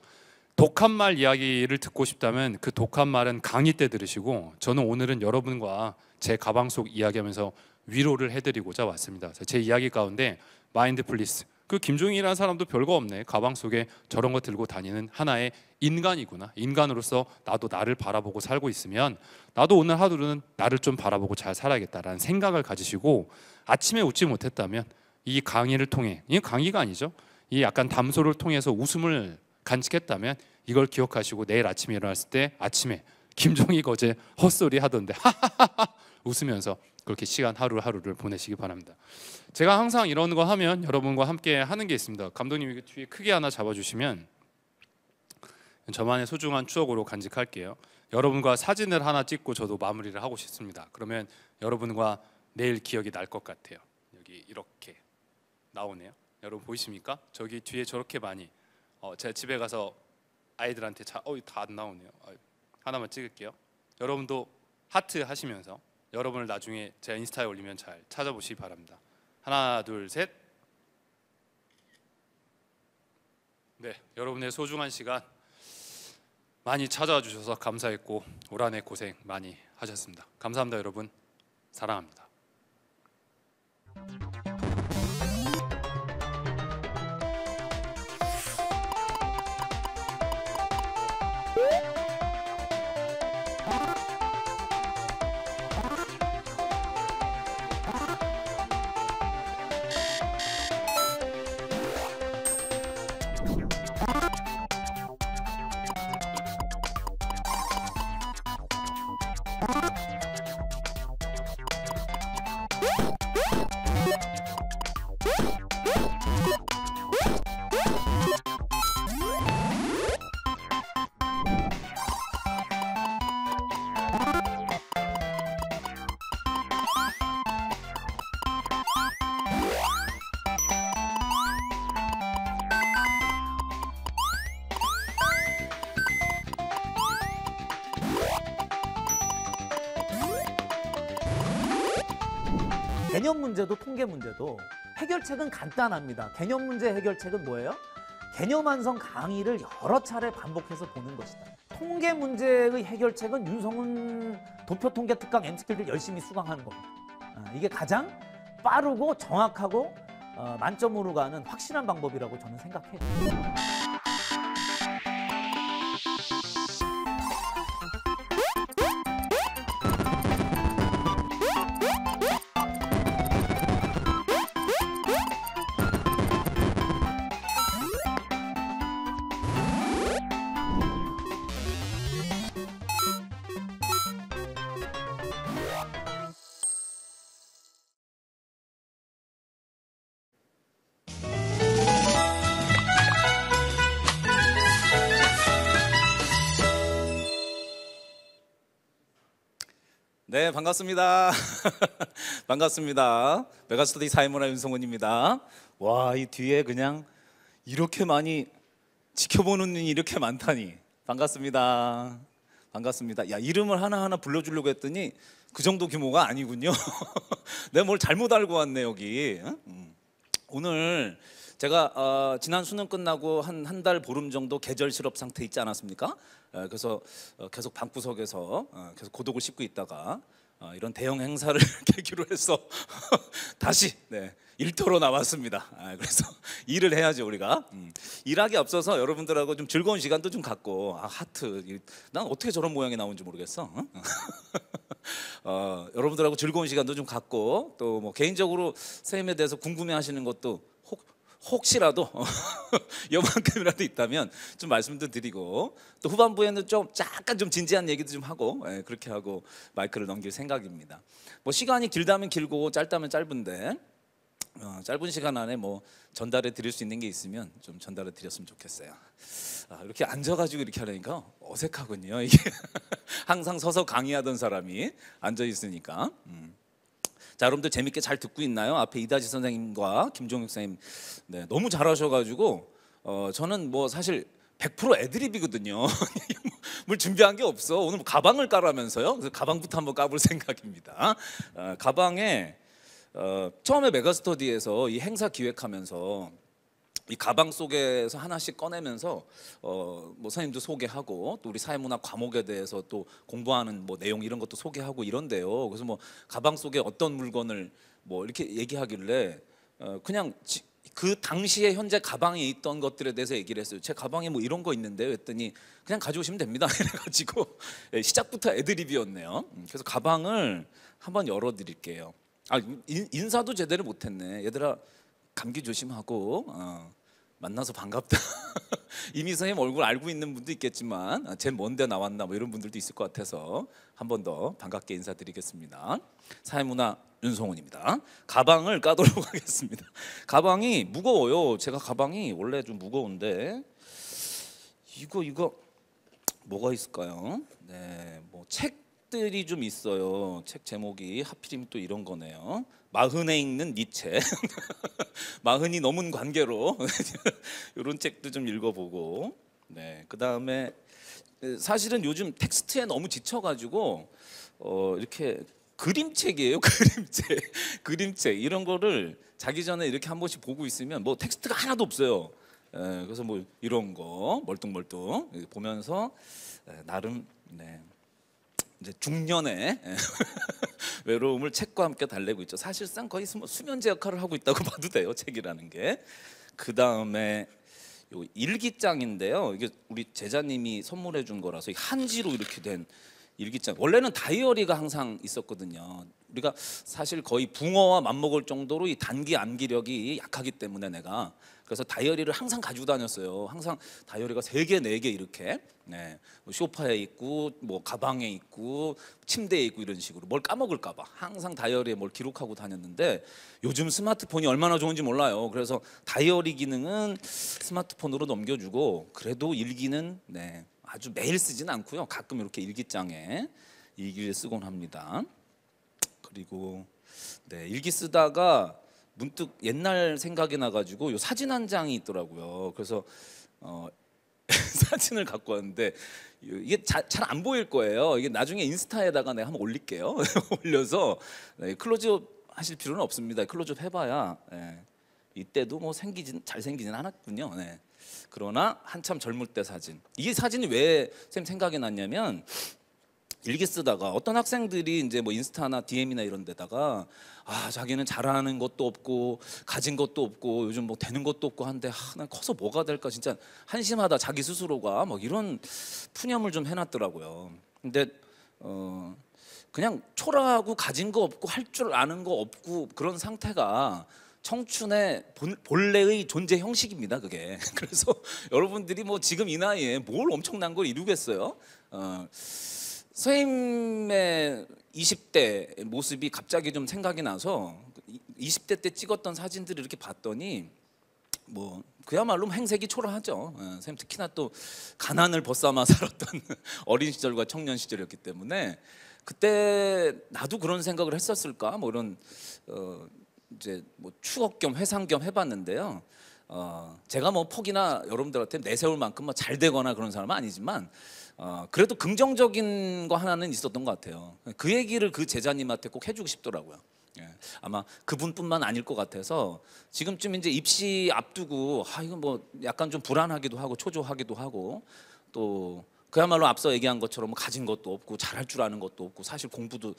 독한 말 이야기를 듣고 싶다면 그 독한 말은 강의 때 들으시고 저는 오늘은 여러분과 제 가방 속 이야기하면서 위로를 해드리고자 왔습니다. 제 이야기 가운데 마인드플리스그 김종인이라는 사람도 별거 없네. 가방 속에 저런 거 들고 다니는 하나의 인간이구나. 인간으로서 나도 나를 바라보고 살고 있으면 나도 오늘 하루는 나를 좀 바라보고 잘 살아야겠다라는 생각을 가지시고 아침에 웃지 못했다면 이 강의를 통해 이 강의가 아니죠. 이 약간 담소를 통해서 웃음을 간직했다면 이걸 기억하시고 내일 아침에 일어났을 때 아침에 김종이 거제 헛소리 하던데 웃으면서 그렇게 시간 하루하루를 보내시기 바랍니다. 제가 항상 이런 거 하면 여러분과 함께 하는 게 있습니다. 감독님이 그 뒤에 크게 하나 잡아주시면 저만의 소중한 추억으로 간직할게요. 여러분과 사진을 하나 찍고 저도 마무리를 하고 싶습니다. 그러면 여러분과 내일 기억이 날 것 같아요. 여기 이렇게 나오네요. 여러분 보이십니까? 저기 뒤에 저렇게 많이 어, 제가 집에 가서 아이들한테 자, 어, 다안 나오네요. 아, 하나만 찍을게요. 여러분도 하트 하시면서 여러분을 나중에 제 인스타에 올리면 잘 찾아보시기 바랍니다. 하나, 둘, 셋. 네, 여러분의 소중한 시간 많이 찾아와 주셔서 감사했고 올 한해 고생 많이 하셨습니다. 감사합니다, 여러분. 사랑합니다. 문제도 통계 문제도 해결책은 간단합니다. 개념 문제 해결책은 뭐예요? 개념 완성 강의를 여러 차례 반복해서 보는 것이다. 통계 문제의 해결책은 윤성훈 도표 통계 특강 MCQ를 열심히 수강하는 겁니다. 아, 이게 가장 빠르고 정확하고 어, 만점으로 가는 확실한 방법이라고 저는 생각해요. 반갑습니다. 반갑습니다. 메가스터디 사이모나 윤성훈입니다. 와, 이 뒤에 그냥 이렇게 많이 지켜보는 눈이 이렇게 많다니. 반갑습니다. 반갑습니다. 야, 이름을 하나하나 불러주려고 했더니 그 정도 규모가 아니군요. 내가 뭘 잘못 알고 왔네, 여기. 음. 오늘 제가 어, 지난 수능 끝나고 한 한 달 보름 정도 계절 실업 상태 있지 않았습니까? 그래서 어, 계속 방구석에서 어, 계속 고독을 씹고 있다가 어, 이런 대형 행사를 계기로 해서 다시 네, 일터로 나왔습니다. 아, 그래서 일을 해야죠 우리가 음, 일하기 앞서서 여러분들하고 좀 즐거운 시간도 좀 갖고 아, 하트 난 어떻게 저런 모양이 나온지 모르겠어. 어, 여러분들하고 즐거운 시간도 좀 갖고 또 뭐 개인적으로 쌤에 대해서 궁금해하시는 것도 혹시라도 여만큼이라도 있다면 좀 말씀도 드리고 또 후반부에는 좀 약간 좀 진지한 얘기도 좀 하고 예, 그렇게 하고 마이크를 넘길 생각입니다. 뭐 시간이 길다면 길고 짧다면 짧은데 어, 짧은 시간 안에 뭐 전달해 드릴 수 있는 게 있으면 좀 전달해 드렸으면 좋겠어요. 아, 이렇게 앉아가지고 이렇게 하려니까 어색하군요. 이게 항상 서서 강의하던 사람이 앉아 있으니까. 음. 자, 여러분들 재밌게 잘 듣고 있나요? 앞에 이다지 선생님과 김종욱 선생님 네, 너무 잘하셔가지고 어, 저는 뭐 사실 100% 애드립이거든요. 뭘 준비한 게 없어. 오늘 뭐 가방을 까라면서요. 그래서 가방부터 한번 까볼 생각입니다. 어, 가방에 어, 처음에 메가스터디에서 이 행사 기획하면서 이 가방 속에서 하나씩 꺼내면서 어, 뭐 선생님도 소개하고 또 우리 사회문화 과목에 대해서 또 공부하는 뭐 내용 이런 것도 소개하고 이런데요. 그래서 뭐 가방 속에 어떤 물건을 뭐 이렇게 얘기하길래 어, 그냥 지, 그 당시에 현재 가방에 있던 것들에 대해서 얘기를 했어요. 제 가방에 뭐 이런 거 있는데 요 했더니 그냥 가져오시면 됩니다. 그래가지고 예, 시작부터 애드립이었네요. 음, 그래서 가방을 한번 열어드릴게요. 아 인, 인사도 제대로 못했네. 얘들아 감기 조심하고. 어. 만나서 반갑다. 이미 선생님 얼굴 알고 있는 분도 있겠지만 아, 쟤 뭔데 나왔나 뭐 이런 분들도 있을 것 같아서 한 번 더 반갑게 인사드리겠습니다. 사회문화 윤성훈입니다. 가방을 까도록 하겠습니다. 가방이 무거워요. 제가 가방이 원래 좀 무거운데 이거 이거 뭐가 있을까요? 네, 뭐책 책들이 좀 있어요. 책 제목이 하필이면 또 이런 거네요. 마흔에 읽는 니체. 마흔이 넘은 관계로 이런 책도 좀 읽어보고. 네, 그 다음에 사실은 요즘 텍스트에 너무 지쳐가지고 어, 이렇게 그림책이에요. 그림책, 그림책 이런 거를 자기 전에 이렇게 한 번씩 보고 있으면 뭐 텍스트가 하나도 없어요. 에, 예, 그래서 뭐 이런 거 멀뚱멀뚱 보면서 에, 예, 나름 네, 이제 중년의 외로움을 책과 함께 달래고 있죠. 사실상 거의 수면제 역할을 하고 있다고 봐도 돼요. 책이라는 게. 그 다음에 요 일기장인데요. 이게 우리 제자님이 선물해 준 거라서 한지로 이렇게 된 일기장. 원래는 다이어리가 항상 있었거든요. 우리가 사실 거의 붕어와 맞먹을 정도로 이 단기 암기력이 약하기 때문에 내가 그래서 다이어리를 항상 가지고 다녔어요. 항상 다이어리가 세 개, 네 개 이렇게. 네. 쇼파에 뭐 있고 뭐 가방에 있고 침대에 있고 이런 식으로 뭘 까먹을까 봐 항상 다이어리에 뭘 기록하고 다녔는데 요즘 스마트폰이 얼마나 좋은지 몰라요. 그래서 다이어리 기능은 스마트폰으로 넘겨주고 그래도 일기는 네. 아주 매일 쓰진 않고요. 가끔 이렇게 일기장에 일기를 쓰곤 합니다. 그리고 네, 일기 쓰다가 문득 옛날 생각이 나가지고 요 사진 한 장이 있더라고요. 그래서 어, 사진을 갖고 왔는데 이게 잘 안 보일 거예요. 이게 나중에 인스타에다가 내가 한번 올릴게요. 올려서 네, 클로즈업 하실 필요는 없습니다. 클로즈업 해봐야 네. 이때도 뭐 생기진 잘 생기진 않았군요. 네. 그러나 한참 젊을 때 사진. 이 사진이 왜쌤 생각이 났냐면 일기 쓰다가 어떤 학생들이 이제 뭐 인스타나 DM이나 이런 데다가 아 자기는 잘하는 것도 없고 가진 것도 없고 요즘 뭐 되는 것도 없고 한데 하난 커서 뭐가 될까 진짜 한심하다 자기 스스로가 뭐 이런 푸념을 좀 해놨더라고요. 근데 어 그냥 초라하고 가진 거 없고 할 줄 아는 거 없고 그런 상태가 청춘의 본, 본래의 존재 형식입니다. 그게 그래서 여러분들이 뭐 지금 이 나이에 뭘 엄청난 걸 이루겠어요? 어, 선생님의 20대 모습이 갑자기 좀 생각이 나서 20대 때 찍었던 사진들을 이렇게 봤더니 뭐 그야말로 뭐 행색이 초라하죠. 쌤 예, 특히나 또 가난을 벗삼아 살았던 어린 시절과 청년 시절이었기 때문에 그때 나도 그런 생각을 했었을까 뭐 이런 어 이제 뭐 추억 겸 회상 겸 해봤는데요. 어 제가 뭐 폭이나 여러분들한테 내세울 만큼 뭐 잘 되거나 그런 사람은 아니지만 어, 그래도 긍정적인 거 하나는 있었던 것 같아요. 그 얘기를 그 제자님한테 꼭 해주고 싶더라고요. 예, 아마 그분뿐만 아닐 것 같아서 지금쯤 이제 입시 앞두고 아 이건 뭐 약간 좀 불안하기도 하고 초조하기도 하고 또 그야말로 앞서 얘기한 것처럼 가진 것도 없고 잘할 줄 아는 것도 없고 사실 공부도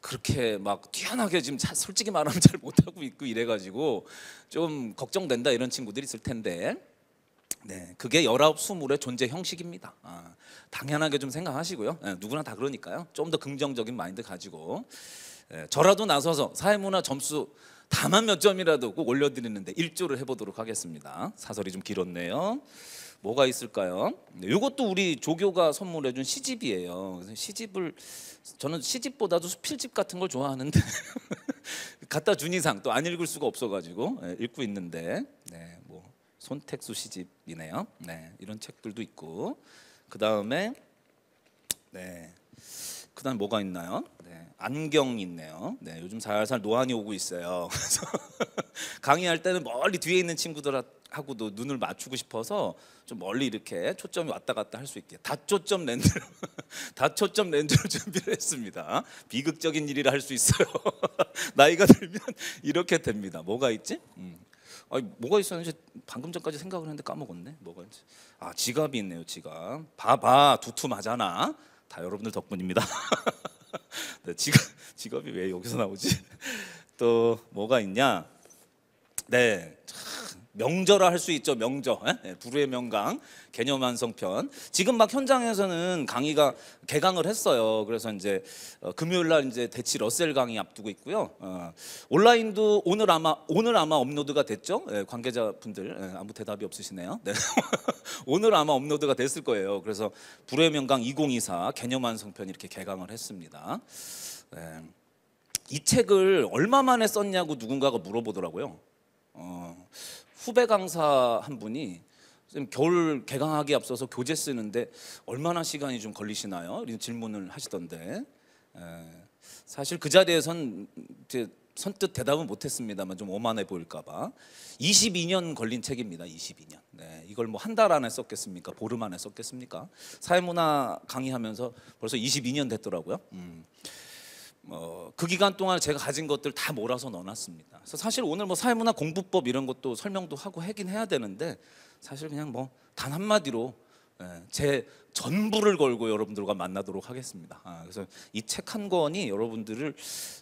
그렇게 막 뛰어나게 지금 자, 솔직히 말하면 잘 못하고 있고 이래가지고 좀 걱정된다 이런 친구들이 있을 텐데 네 그게 열아홉 스물의 존재 형식입니다 아, 당연하게 좀 생각하시고요. 예, 누구나 다 그러니까요. 좀 더 긍정적인 마인드 가지고 예, 저라도 나서서 사회문화 점수 다만 몇 점이라도 꼭 올려드리는데 일조를 해보도록 하겠습니다. 사설이 좀 길었네요. 뭐가 있을까요? 이것도 네, 우리 조교가 선물해준 시집이에요. 시집을 저는 시집보다도 수필집 같은 걸 좋아하는데 갖다 준 이상 또 안 읽을 수가 없어가지고 예, 읽고 있는데 네, 뭐 손택수 시집이네요. 네, 이런 책들도 있고 그 다음에 네. 그다음 뭐가 있나요? 네. 안경 있네요. 네, 요즘 살살 노안이 오고 있어요. 그래서 강의할 때는 멀리 뒤에 있는 친구들하고도 눈을 맞추고 싶어서 좀 멀리 이렇게 초점이 왔다 갔다 할 수 있게 다초점 렌즈로 다초점 렌즈로 준비를 했습니다. 비극적인 일이라 할 수 있어요. 나이가 들면 이렇게 됩니다. 뭐가 있지? 음. 아니, 뭐가 있었는지 방금 전까지 생각을 했는데 까먹었네. 뭐가 있지? 아 지갑이 있네요. 지갑. 봐봐 두툼하잖아. 다 여러분들 덕분입니다. 네, 지갑 지갑이 왜 여기서 나오지? 또 뭐가 있냐? 네. 명절라할수 있죠 명절 예? 예? 불후의 명강 개념 완성편 지금 막 현장에서는 강의가 개강을 했어요 그래서 이제 어, 금요일 날 이제 대치 러셀 강의 앞두고 있고요 어, 온라인도 오늘 아마 오늘 아마 업로드가 됐죠 예, 관계자분들 예, 아무 대답이 없으시네요 네. 오늘 아마 업로드가 됐을 거예요 그래서 불후의 명강 2024 개념 완성편 이렇게 개강을 했습니다 예. 이 책을 얼마 만에 썼냐고 누군가가 물어보더라고요 어, 후배 강사 한 분이 겨울 개강하기 앞서서 교재 쓰는데 얼마나 시간이 좀 걸리시나요? 이런 질문을 하시던데 예. 사실 그 자리에선 이제 선뜻 대답은 못했습니다만 좀 오만해 보일까봐 22년 걸린 책입니다. 22년. 네, 이걸 뭐 한 달 안에 썼겠습니까? 보름 안에 썼겠습니까? 사회문화 강의하면서 벌써 22년 됐더라고요. 음. 뭐그 기간 동안 제가 가진 것들 다 몰아서 넣어놨습니다. 그래서 사실 오늘 뭐 사회문화 공부법 이런 것도 설명도 하고 하긴 해야 되는데 사실 그냥 뭐 단 한마디로 예, 제 전부를 걸고 여러분들과 만나도록 하겠습니다. 아, 그래서 이 책 한 권이 여러분들을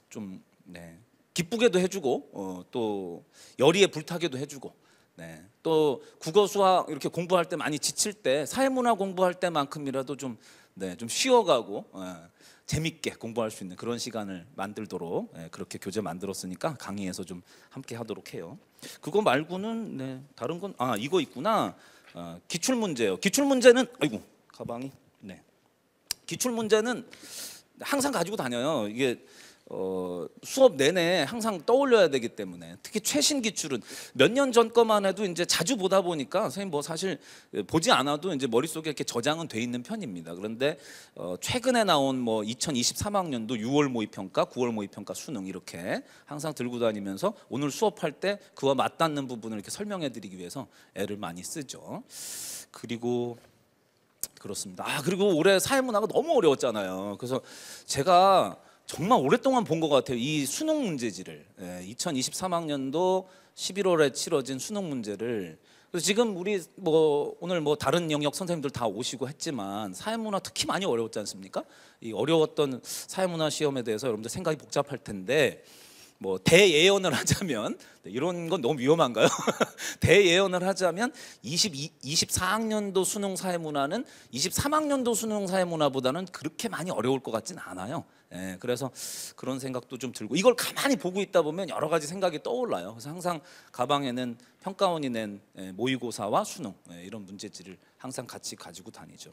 좀 네, 기쁘게도 해주고 어, 또 열의에 불타게도 해주고 네, 또 국어 수학 이렇게 공부할 때 많이 지칠 때 사회문화 공부할 때만큼이라도 좀네좀 네, 쉬어가고. 예. 재밌게 공부할 수 있는 그런 시간을 만들도록 예, 그렇게 교재 만들었으니까 강의에서 좀 함께 하도록 해요. 그거 말고는 네, 다른 건 아 이거 있구나. 어, 기출 문제요. 기출 문제는 아이고 가방이 네. 기출 문제는 항상 가지고 다녀요. 이게 어, 수업 내내 항상 떠올려야 되기 때문에 특히 최신 기출은 몇 년 전 것만 해도 이제 자주 보다 보니까 선생님 뭐 사실 보지 않아도 이제 머릿속에 이렇게 저장은 돼 있는 편입니다. 그런데 어, 최근에 나온 뭐 2023학년도 6월 모의평가, 9월 모의평가 수능 이렇게 항상 들고 다니면서 오늘 수업할 때 그와 맞닿는 부분을 이렇게 설명해 드리기 위해서 애를 많이 쓰죠. 그리고 그렇습니다. 아, 그리고 올해 사회문화가 너무 어려웠잖아요. 그래서 제가 정말 오랫동안 본 것 같아요. 이 수능 문제지를 예, 2023학년도 11월에 치러진 수능 문제를 그래서 지금 우리 뭐 오늘 뭐 다른 영역 선생님들 다 오시고 했지만 사회문화 특히 많이 어려웠지 않습니까? 이 어려웠던 사회문화 시험에 대해서 여러분들 생각이 복잡할 텐데 뭐 대예언을 하자면 네, 이런 건 너무 위험한가요? 대예언을 하자면 22, 24학년도 수능 사회문화는 23학년도 수능 사회문화보다는 그렇게 많이 어려울 것 같진 않아요. 예, 그래서 그런 생각도 좀 들고 이걸 가만히 보고 있다 보면 여러 가지 생각이 떠올라요. 그래서 항상 가방에는 평가원이 낸 예, 모의고사와 수능 예, 이런 문제지를 항상 같이 가지고 다니죠.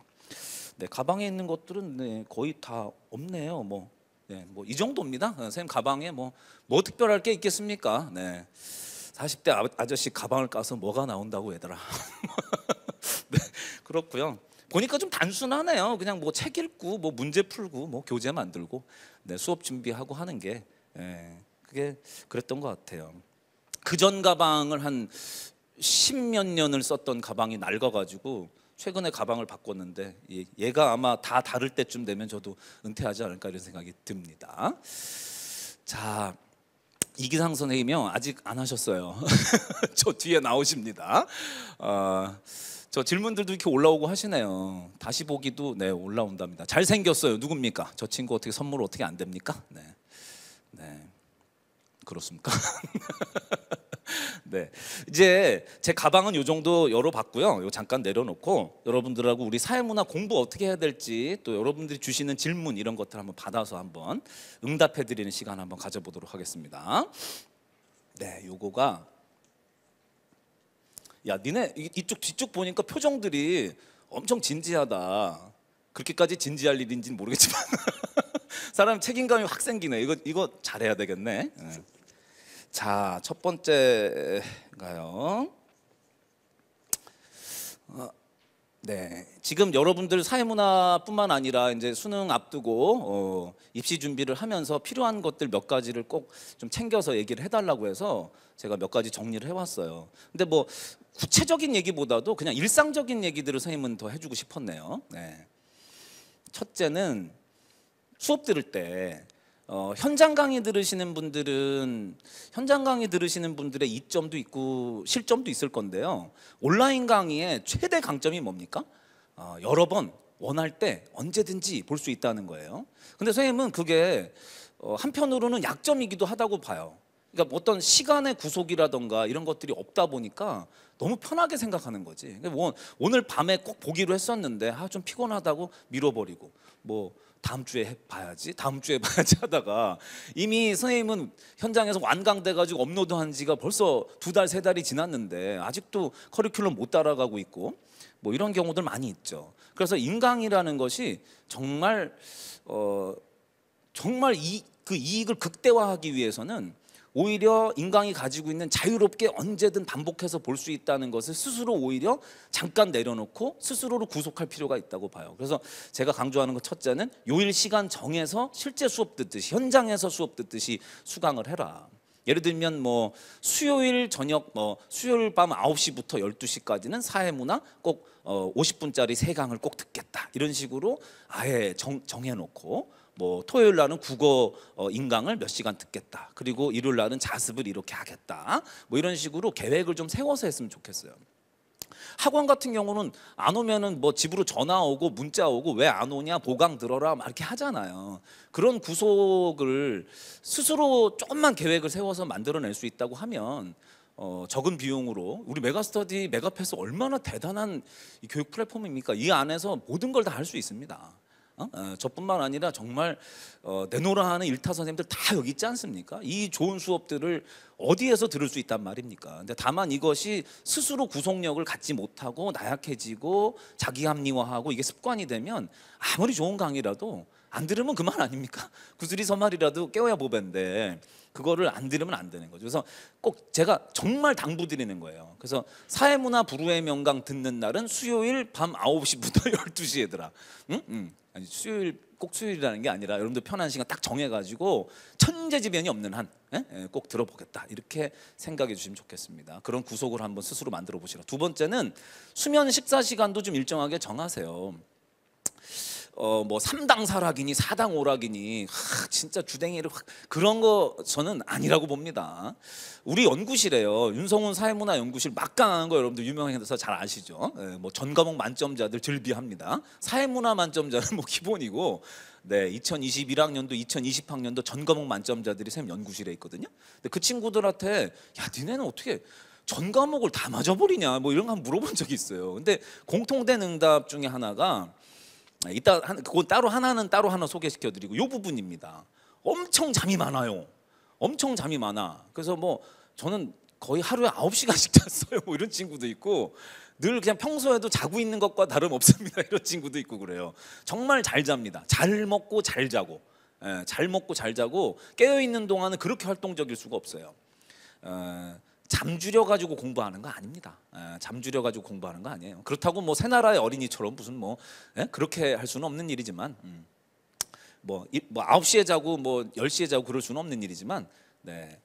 네, 가방에 있는 것들은 네, 거의 다 없네요. 뭐, 네, 뭐이 정도입니다. 어, 선생님 가방에 뭐, 뭐 특별할 게 있겠습니까? 네, 40대 아, 아저씨 가방을 까서 뭐가 나온다고 얘들아. 네, 그렇고요. 보니까 좀 단순하네요. 그냥 뭐 책 읽고 뭐 문제 풀고 뭐 교재 만들고 네, 수업 준비하고 하는 게 예, 그게 그랬던 것 같아요. 그 전 가방을 한 십몇 년을 썼던 가방이 낡아가지고 최근에 가방을 바꿨는데 예, 얘가 아마 다 다를 때쯤 되면 저도 은퇴하지 않을까 이런 생각이 듭니다. 자. 이기상 선생님이요 아직 안 하셨어요. 저 뒤에 나오십니다. 어, 저 질문들도 이렇게 올라오고 하시네요. 다시 보기도 네 올라온답니다. 잘 생겼어요. 누굽니까? 저 친구 어떻게 선물 어떻게 안 됩니까? 네, 네 그렇습니까? 네 이제 제 가방은 요 정도 열어봤고요. 요 잠깐 내려놓고 여러분들하고 우리 사회문화 공부 어떻게 해야 될지 또 여러분들이 주시는 질문 이런 것들 한번 받아서 한번 응답해드리는 시간 한번 가져보도록 하겠습니다. 네, 요거가 야 니네 이쪽 뒤쪽 보니까 표정들이 엄청 진지하다. 그렇게까지 진지할 일인지는 모르겠지만 사람 책임감이 확 생기네. 이거 이거 잘해야 되겠네. 네. 자, 첫 번째가요. 어, 네, 지금 여러분들 사회문화뿐만 아니라 이제 수능 앞두고 어, 입시 준비를 하면서 필요한 것들 몇 가지를 꼭 좀 챙겨서 얘기를 해달라고 해서 제가 몇 가지 정리를 해왔어요. 근데 뭐 구체적인 얘기보다도 그냥 일상적인 얘기들을 선생님은 더 해주고 싶었네요. 네. 첫째는 수업 들을 때 어, 현장 강의 들으시는 분들은 현장 강의 들으시는 분들의 이점도 있고 실점도 있을 건데요. 온라인 강의의 최대 강점이 뭡니까? 어, 여러 번 원할 때 언제든지 볼 수 있다는 거예요. 근데 선생님은 그게 어, 한편으로는 약점이기도 하다고 봐요. 그러니까 뭐 어떤 시간의 구속이라던가 이런 것들이 없다 보니까 너무 편하게 생각하는 거지. 그러니까 뭐 오늘 밤에 꼭 보기로 했었는데 아, 좀 피곤하다고 미뤄버리고 뭐 다음 주에 봐야지, 다음 주에 봐야지 하다가 이미 선생님은 현장에서 완강돼가지고 업로드한 지가 벌써 두 달, 세 달이 지났는데 아직도 커리큘럼 못 따라가고 있고 뭐 이런 경우들 많이 있죠. 그래서 인강이라는 것이 정말 어 정말 이그 이익을 극대화하기 위해서는 오히려 인간이 가지고 있는 자유롭게 언제든 반복해서 볼 수 있다는 것을 스스로 오히려 잠깐 내려놓고 스스로를 구속할 필요가 있다고 봐요. 그래서 제가 강조하는 것 첫째는 요일 시간 정해서 실제 수업 듣듯이 현장에서 수업 듣듯이 수강을 해라. 예를 들면 뭐 수요일 저녁 뭐 수요일 밤 9시부터 12시까지는 사회문화 꼭어 50분짜리 세 강을 꼭 듣겠다. 이런 식으로 아예 정, 정해놓고 뭐 토요일 날은 국어 어, 인강을 몇 시간 듣겠다. 그리고 일요일 날은 자습을 이렇게 하겠다. 뭐 이런 식으로 계획을 좀 세워서 했으면 좋겠어요. 학원 같은 경우는 안 오면은 뭐 집으로 전화 오고 문자 오고 왜 안 오냐 보강 들어라 막 이렇게 하잖아요. 그런 구속을 스스로 조금만 계획을 세워서 만들어낼 수 있다고 하면 어, 적은 비용으로 우리 메가스터디 메가패스 얼마나 대단한 교육 플랫폼입니까? 이 안에서 모든 걸 다 할 수 있습니다. 어? 어? 저뿐만 아니라 정말 어, 내노라 하는 일타 선생님들 다 여기 있지 않습니까? 이 좋은 수업들을 어디에서 들을 수 있단 말입니까? 근데 다만 이것이 스스로 구속력을 갖지 못하고 나약해지고 자기 합리화하고 이게 습관이 되면 아무리 좋은 강의라도 안 들으면 그만 아닙니까? 구슬이 서말이라도 깨워야 보배인데 그거를 안 들으면 안 되는 거죠. 그래서 꼭 제가 정말 당부드리는 거예요. 그래서 사회문화 불후의 명강 듣는 날은 수요일 밤 9시부터 12시 얘들아. 응? 응. 아니 수요일 꼭 수요일이라는 게 아니라 여러분들 편한 시간 딱 정해가지고 천재지변이 없는 한꼭 예? 예, 들어보겠다 이렇게 생각해 주시면 좋겠습니다. 그런 구속을 한번 스스로 만들어 보시라. 두 번째는 수면 식사 시간도 좀 일정하게 정하세요. 어뭐 3당 사락이니 4당 오락이니 하, 진짜 주댕이를 확 그런 거 저는 아니라고 봅니다. 우리 연구실에요. 윤성훈 사회문화 연구실 막강한 거 여러분들 유명해서 잘 아시죠? 예, 뭐전 과목 만점자들 즐비합니다. 사회문화 만점자는 뭐 기본이고 네, 2021학년도 2020학년도 전 과목 만점자들이 쌤 연구실에 있거든요. 근데 그 친구들한테 야, 니네는 어떻게 전 과목을 다 맞아버리냐 뭐 이런 거 한번 물어본 적이 있어요. 근데 공통된 응답 중에 하나가 아, 이따 한, 그건 따로 하나는 따로 하나 소개시켜 드리고 요 부분입니다. 엄청 잠이 많아요. 엄청 잠이 많아. 그래서 뭐 저는 거의 하루에 9시간씩 잤어요. 뭐 이런 친구도 있고 늘 그냥 평소에도 자고 있는 것과 다름 없습니다. 이런 친구도 있고 그래요. 정말 잘 잡니다. 잘 먹고 잘 자고. 에, 예, 잘 먹고 잘 자고 깨어 있는 동안은 그렇게 활동적일 수가 없어요. 에, 어, 잠주려 가지고 공부하는 거 아닙니다. 예, 잠주려 가지고 공부하는 거 아니에요. 그렇다고 뭐 새 나라의 어린이처럼 무슨 뭐 에? 예? 그렇게 할 수는 없는 일이지만 음, 뭐, 이, 뭐 9시에 자고 뭐 10시에 자고 그럴 수는 없는 일이지만 네.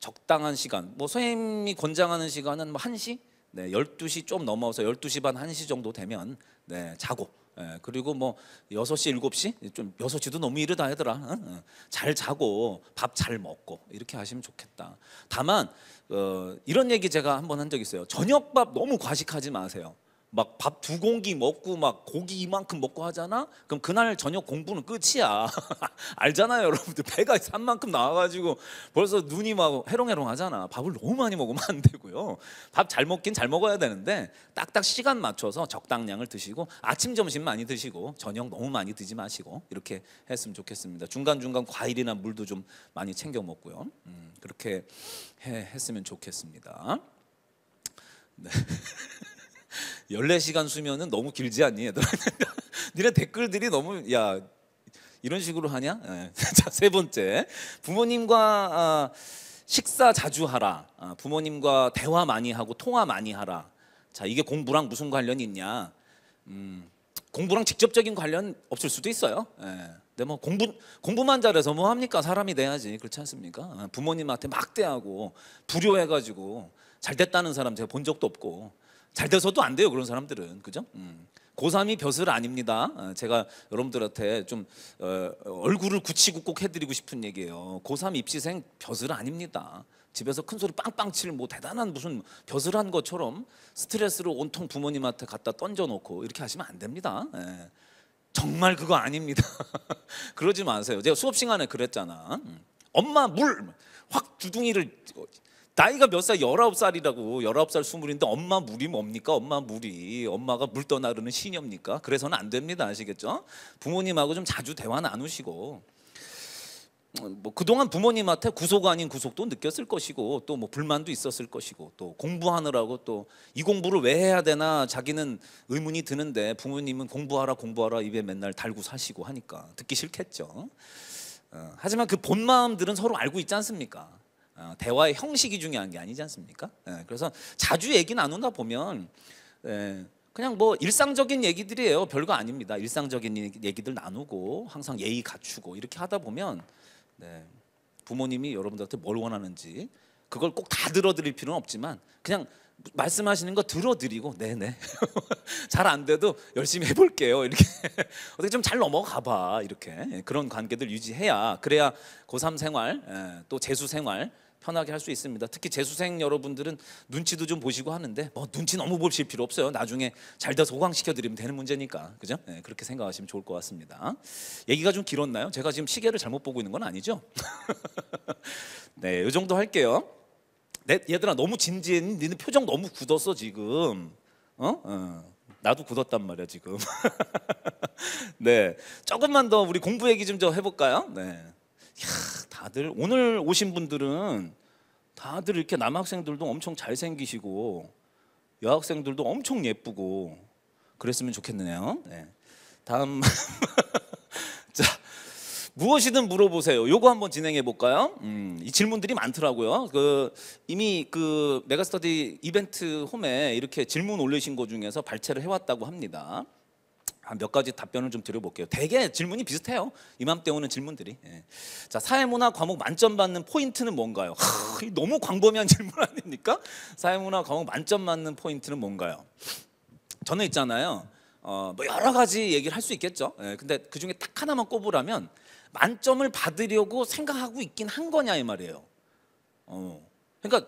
적당한 시간. 뭐 선생님이 권장하는 시간은 뭐 1시? 네, 12시 좀 넘어서 12시 반 1시 정도 되면 네, 자고 예, 그리고 뭐 6시, 7시? 좀 6시도 너무 이르다 하더라. 응. 잘 자고 밥 잘 먹고 이렇게 하시면 좋겠다. 다만 어, 이런 얘기 제가 한 번 한 적 있어요. 저녁밥 너무 과식하지 마세요. 막밥두 공기 먹고 막 고기 이만큼 먹고 하잖아? 그럼 그날 저녁 공부는 끝이야. 알잖아요, 여러분들. 배가 산만큼 나와가지고 벌써 눈이 막 해롱해롱 하잖아. 밥을 너무 많이 먹으면 안 되고요. 밥 잘 먹긴 잘 먹어야 되는데 딱딱 시간 맞춰서 적당량을 드시고 아침, 점심 많이 드시고 저녁 너무 많이 드지 마시고 이렇게 했으면 좋겠습니다. 중간중간 과일이나 물도 좀 많이 챙겨 먹고요. 음, 그렇게 해, 했으면 좋겠습니다. 네. 14시간 수면은 너무 길지 않니? 얘들아. 니네 댓글들이 너무 야 이런 식으로 하냐? 예. 자, 세 번째. 부모님과 아, 식사 자주 하라. 아, 부모님과 대화 많이 하고 통화 많이 하라. 자, 이게 공부랑 무슨 관련이 있냐? 음, 공부랑 직접적인 관련 없을 수도 있어요. 예. 근데 뭐 공부 공부만 잘해서 뭐 합니까? 사람이 돼야지 그렇지 않습니까? 예, 부모님한테 막대하고 불효해가지고 잘 됐다는 사람 제가 본 적도 없고 잘 돼서도 안 돼요 그런 사람들은 그죠? 음. 고삼이 벼슬 아닙니다. 어, 제가 여러분들한테 좀 어, 얼굴을 굳히고 꼭 해드리고 싶은 얘기예요. 고삼 입시생 벼슬 아닙니다. 집에서 큰 소리 빵빵 칠 뭐 대단한 무슨 벼슬한 것처럼 스트레스를 온통 부모님한테 갖다 던져놓고 이렇게 하시면 안 됩니다. 예. 정말 그거 아닙니다. 그러지 마세요. 제가 수업 시간에 그랬잖아. 음. 엄마 물! 확 주둥이를 나이가 몇 살? 19살이라고. 19살 20인데 엄마 물이 뭡니까? 엄마 물이. 엄마가 물 떠나르는 신녀입니까 그래서는 안 됩니다. 아시겠죠? 부모님하고 좀 자주 대화 나누시고 어, 뭐 그동안 부모님한테 구속 아닌 구속도 느꼈을 것이고 또 뭐 불만도 있었을 것이고 또 공부하느라고 또 이 공부를 왜 해야 되나 자기는 의문이 드는데 부모님은 공부하라 공부하라 입에 맨날 달고 사시고 하니까 듣기 싫겠죠. 어, 하지만 그 본 마음들은 서로 알고 있지 않습니까? 어, 대화의 형식이 중요한 게 아니지 않습니까? 예, 그래서 자주 얘기 나누다 보면 예, 그냥 뭐 일상적인 얘기들이에요. 별거 아닙니다. 일상적인 얘기들 나누고 항상 예의 갖추고 이렇게 하다 보면 네, 부모님이 여러분들한테 뭘 원하는지 그걸 꼭 다 들어드릴 필요는 없지만 그냥 말씀하시는 거 들어드리고 네네 네. 잘안 돼도 열심히 해볼게요 이렇게 어떻게 좀 잘 넘어가 봐 이렇게 예, 그런 관계들 유지해야 그래야 고3 생활 또 재수 생활 편하게 할 수 있습니다. 특히 재수생 여러분들은 눈치도 좀 보시고 하는데 뭐 눈치 너무 보실 필요 없어요. 나중에 잘돼소강시켜 드리면 되는 문제니까. 그죠? 네, 그렇게 생각하시면 좋을 것 같습니다. 얘기가 좀 길었나요? 제가 지금 시계를 잘못 보고 있는 건 아니죠? 네, 이 정도 할게요. 네, 얘들아 너무 진지해. 니는 표정 너무 굳었어 지금. 어? 어. 나도 굳었단 말이야 지금. 네, 조금만 더 우리 공부 얘기 좀 더 해볼까요? 네. 이야, 다들 오늘 오신 분들은 다들 이렇게 남학생들도 엄청 잘생기시고 여학생들도 엄청 예쁘고 그랬으면 좋겠네요. 네. 다음 자 무엇이든 물어보세요. 요거 한번 진행해 볼까요? 음, 이 질문들이 많더라고요. 그 이미 그 메가스터디 이벤트 홈에 이렇게 질문 올리신 것 중에서 발췌를 해왔다고 합니다. 아, 몇 가지 답변을 좀 드려볼게요. 대개 질문이 비슷해요. 이맘때 오는 질문들이. 예. 자, 사회문화 과목 만점 받는 포인트는 뭔가요? 하, 너무 광범위한 질문 아닙니까? 사회문화 과목 만점 받는 포인트는 뭔가요? 저는 있잖아요. 어, 뭐 여러 가지 얘기를 할 수 있겠죠. 예, 근데 그 중에 딱 하나만 꼽으라면 만점을 받으려고 생각하고 있긴 한 거냐 이 말이에요. 어. 그러니까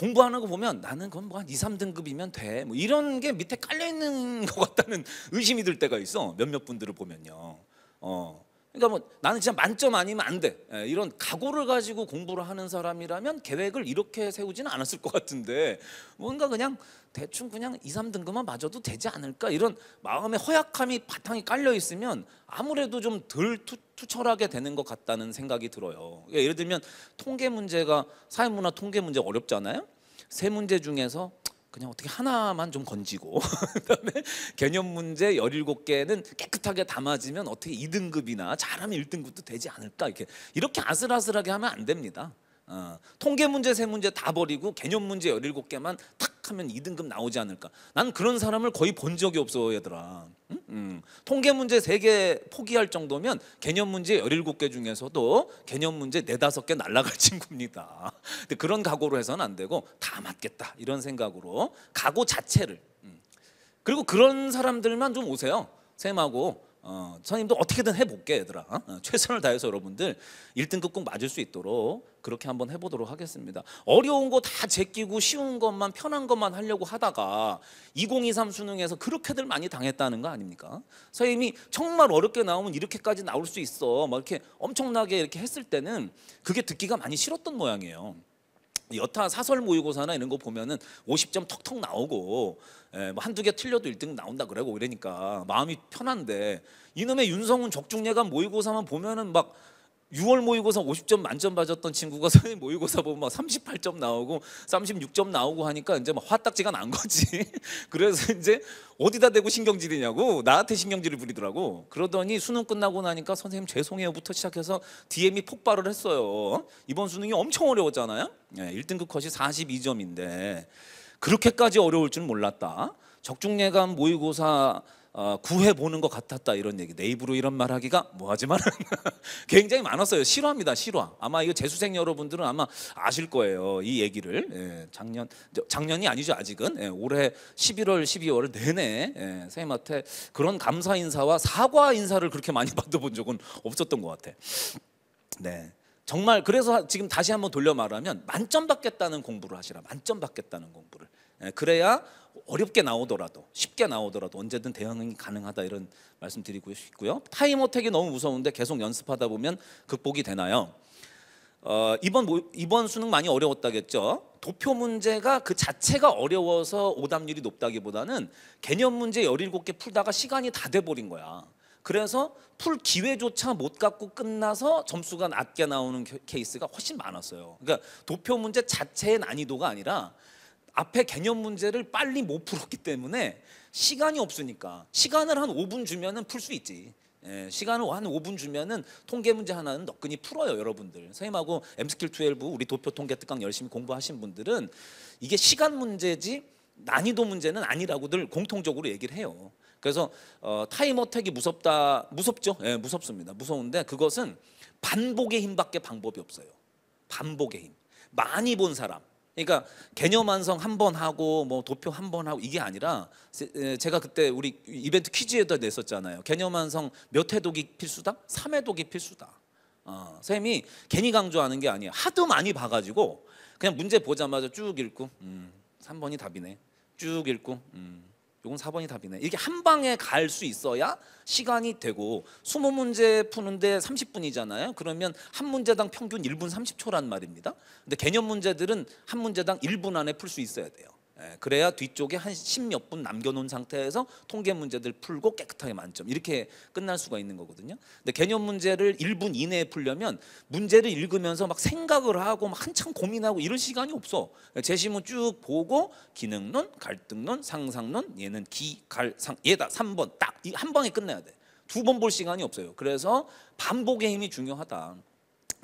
공부하는 거 보면 나는 그건 뭐한 2, 3등급이면 돼. 뭐 이런 게 밑에 깔려 있는 것 같다는 의심이 들 때가 있어. 몇몇 분들을 보면요. 어. 그러니까 뭐 나는 진짜 만점 아니면 안 돼. 예, 이런 각오를 가지고 공부를 하는 사람이라면 계획을 이렇게 세우지는 않았을 것 같은데 뭔가 그냥 대충 그냥 2, 3등급만 맞아도 되지 않을까 이런 마음의 허약함이 바탕이 깔려 있으면 아무래도 좀 덜 투철하게 되는 것 같다는 생각이 들어요. 그러니까 예를 들면 통계 문제가 사회문화 통계 문제 어렵잖아요. 세 문제 중에서 그냥 어떻게 하나만 좀 건지고 그다음에 개념 문제 17개는 깨끗하게 담아지면 어떻게 2등급이나 잘하면 1등급도 되지 않을까 이렇게 이렇게 아슬아슬하게 하면 안 됩니다. 어, 통계 문제, 세 문제 다 버리고 개념 문제 17개만 탁 하면 2등급 나오지 않을까. 난 그런 사람을 거의 본 적이 없어 얘들아. 응? 응. 통계 문제 3개 포기할 정도면 개념 문제 17개 중에서도 개념 문제 4, 5개 날라갈 친구입니다. 근데 그런 각오로 해서는 안 되고 다 맞겠다 이런 생각으로 각오 자체를 응. 그리고 그런 사람들만 좀 오세요. 쌤하고 어, 선생님도 어떻게든 해볼게 얘들아 어? 어 최선을 다해서 여러분들 1등급 꼭 맞을 수 있도록 그렇게 한번 해보도록 하겠습니다 어려운 거 다 제끼고 쉬운 것만 편한 것만 하려고 하다가 2023 수능에서 그렇게들 많이 당했다는 거 아닙니까 선생님이 정말 어렵게 나오면 이렇게까지 나올 수 있어 막 이렇게 엄청나게 이렇게 했을 때는 그게 듣기가 많이 싫었던 모양이에요 여타 사설 모의고사나 이런 거 보면은 50점 턱턱 나오고 예, 뭐 한두 개 틀려도 1등 나온다 그러고 이러니까 마음이 편한데 이놈의 윤성훈 적중예감 모의고사만 보면은 막 6월 모의고사 50점 만점 받았던 친구가 선생님 모의고사 보면 막 38점 나오고 36점 나오고 하니까 이제 막 화딱지가 난 거지. 그래서 이제 어디다 대고 신경질이냐고 나한테 신경질을 부리더라고. 그러더니 수능 끝나고 나니까 선생님 죄송해요부터 시작해서 DM이 폭발을 했어요. 어? 이번 수능이 엄청 어려웠잖아요. 예, 1등급 컷이 42점인데 그렇게까지 어려울 줄 몰랐다. 적중예감 모의고사 어, 구해 보는 것 같았다 이런 얘기 내 입으로 이런 말 하기가 뭐하지만 굉장히 많았어요 실화입니다 실화 아마 이거 재수생 여러분들은 아마 아실 거예요 이 얘기를 예, 작년 작년이 아니죠 아직은 예, 올해 11월 12월 내내 예, 선생님한테 그런 감사 인사와 사과 인사를 그렇게 많이 받아본 적은 없었던 것 같아 네 정말 그래서 지금 다시 한번 돌려 말하면 만점 받겠다는 공부를 하시라. 만점 받겠다는 공부를. 예, 그래야 어렵게 나오더라도 쉽게 나오더라도 언제든 대응이 가능하다 이런 말씀 드리고 싶고요. 타임 어택이 너무 무서운데 계속 연습하다 보면 극복이 되나요? 어, 이번 이번 수능 많이 어려웠다겠죠. 도표 문제가 그 자체가 어려워서 오답률이 높다기보다는 개념 문제 17개 풀다가 시간이 다 돼버린 거야. 그래서 풀 기회조차 못 갖고 끝나서 점수가 낮게 나오는 케이스가 훨씬 많았어요. 그러니까 도표 문제 자체의 난이도가 아니라 앞에 개념 문제를 빨리 못 풀었기 때문에 시간이 없으니까 시간을 한 5분 주면은 풀 수 있지. 예, 시간을 한 5분 주면은 통계 문제 하나는 너끈히 풀어요, 여러분들. 선생님하고 엠스킬 12 우리 도표 통계 특강 열심히 공부하신 분들은 이게 시간 문제지 난이도 문제는 아니라고들 공통적으로 얘기를 해요. 그래서 어, 타임어택이 무섭다, 무섭죠? 예, 무섭습니다. 무서운데 그것은 반복의 힘밖에 방법이 없어요. 반복의 힘. 많이 본 사람. 그러니까 개념 완성 한 번 하고 뭐 도표 한 번 하고 이게 아니라 제가 그때 우리 이벤트 퀴즈에다 냈었잖아요. 개념 완성 몇 회독이 필수다? 3회독이 필수다. 어, 쌤이 괜히 강조하는 게 아니에요. 하도 많이 봐가지고 그냥 문제 보자마자 쭉 읽고 음, 3번이 답이네. 쭉 읽고 음, 요건 4번이 답이네. 이게 한 방에 갈 수 있어야 시간이 되고 20문제 푸는데 30분이잖아요. 그러면 한 문제당 평균 1분 30초란 말입니다. 근데 개념 문제들은 한 문제당 1분 안에 풀 수 있어야 돼요. 예, 그래야 뒤쪽에 한십몇분 남겨놓은 상태에서 통계 문제들 풀고 깨끗하게 만점 이렇게 끝날 수가 있는 거거든요. 근데 개념 문제를 1분 이내에 풀려면 문제를 읽으면서 막 생각을 하고 막 한참 고민하고 이런 시간이 없어. 제시문 예, 쭉 보고 기능론, 갈등론, 상상론 얘는 기, 갈, 상 얘다 3번 딱 한 방에 끝내야 돼. 두 번 볼 시간이 없어요. 그래서 반복의 힘이 중요하다.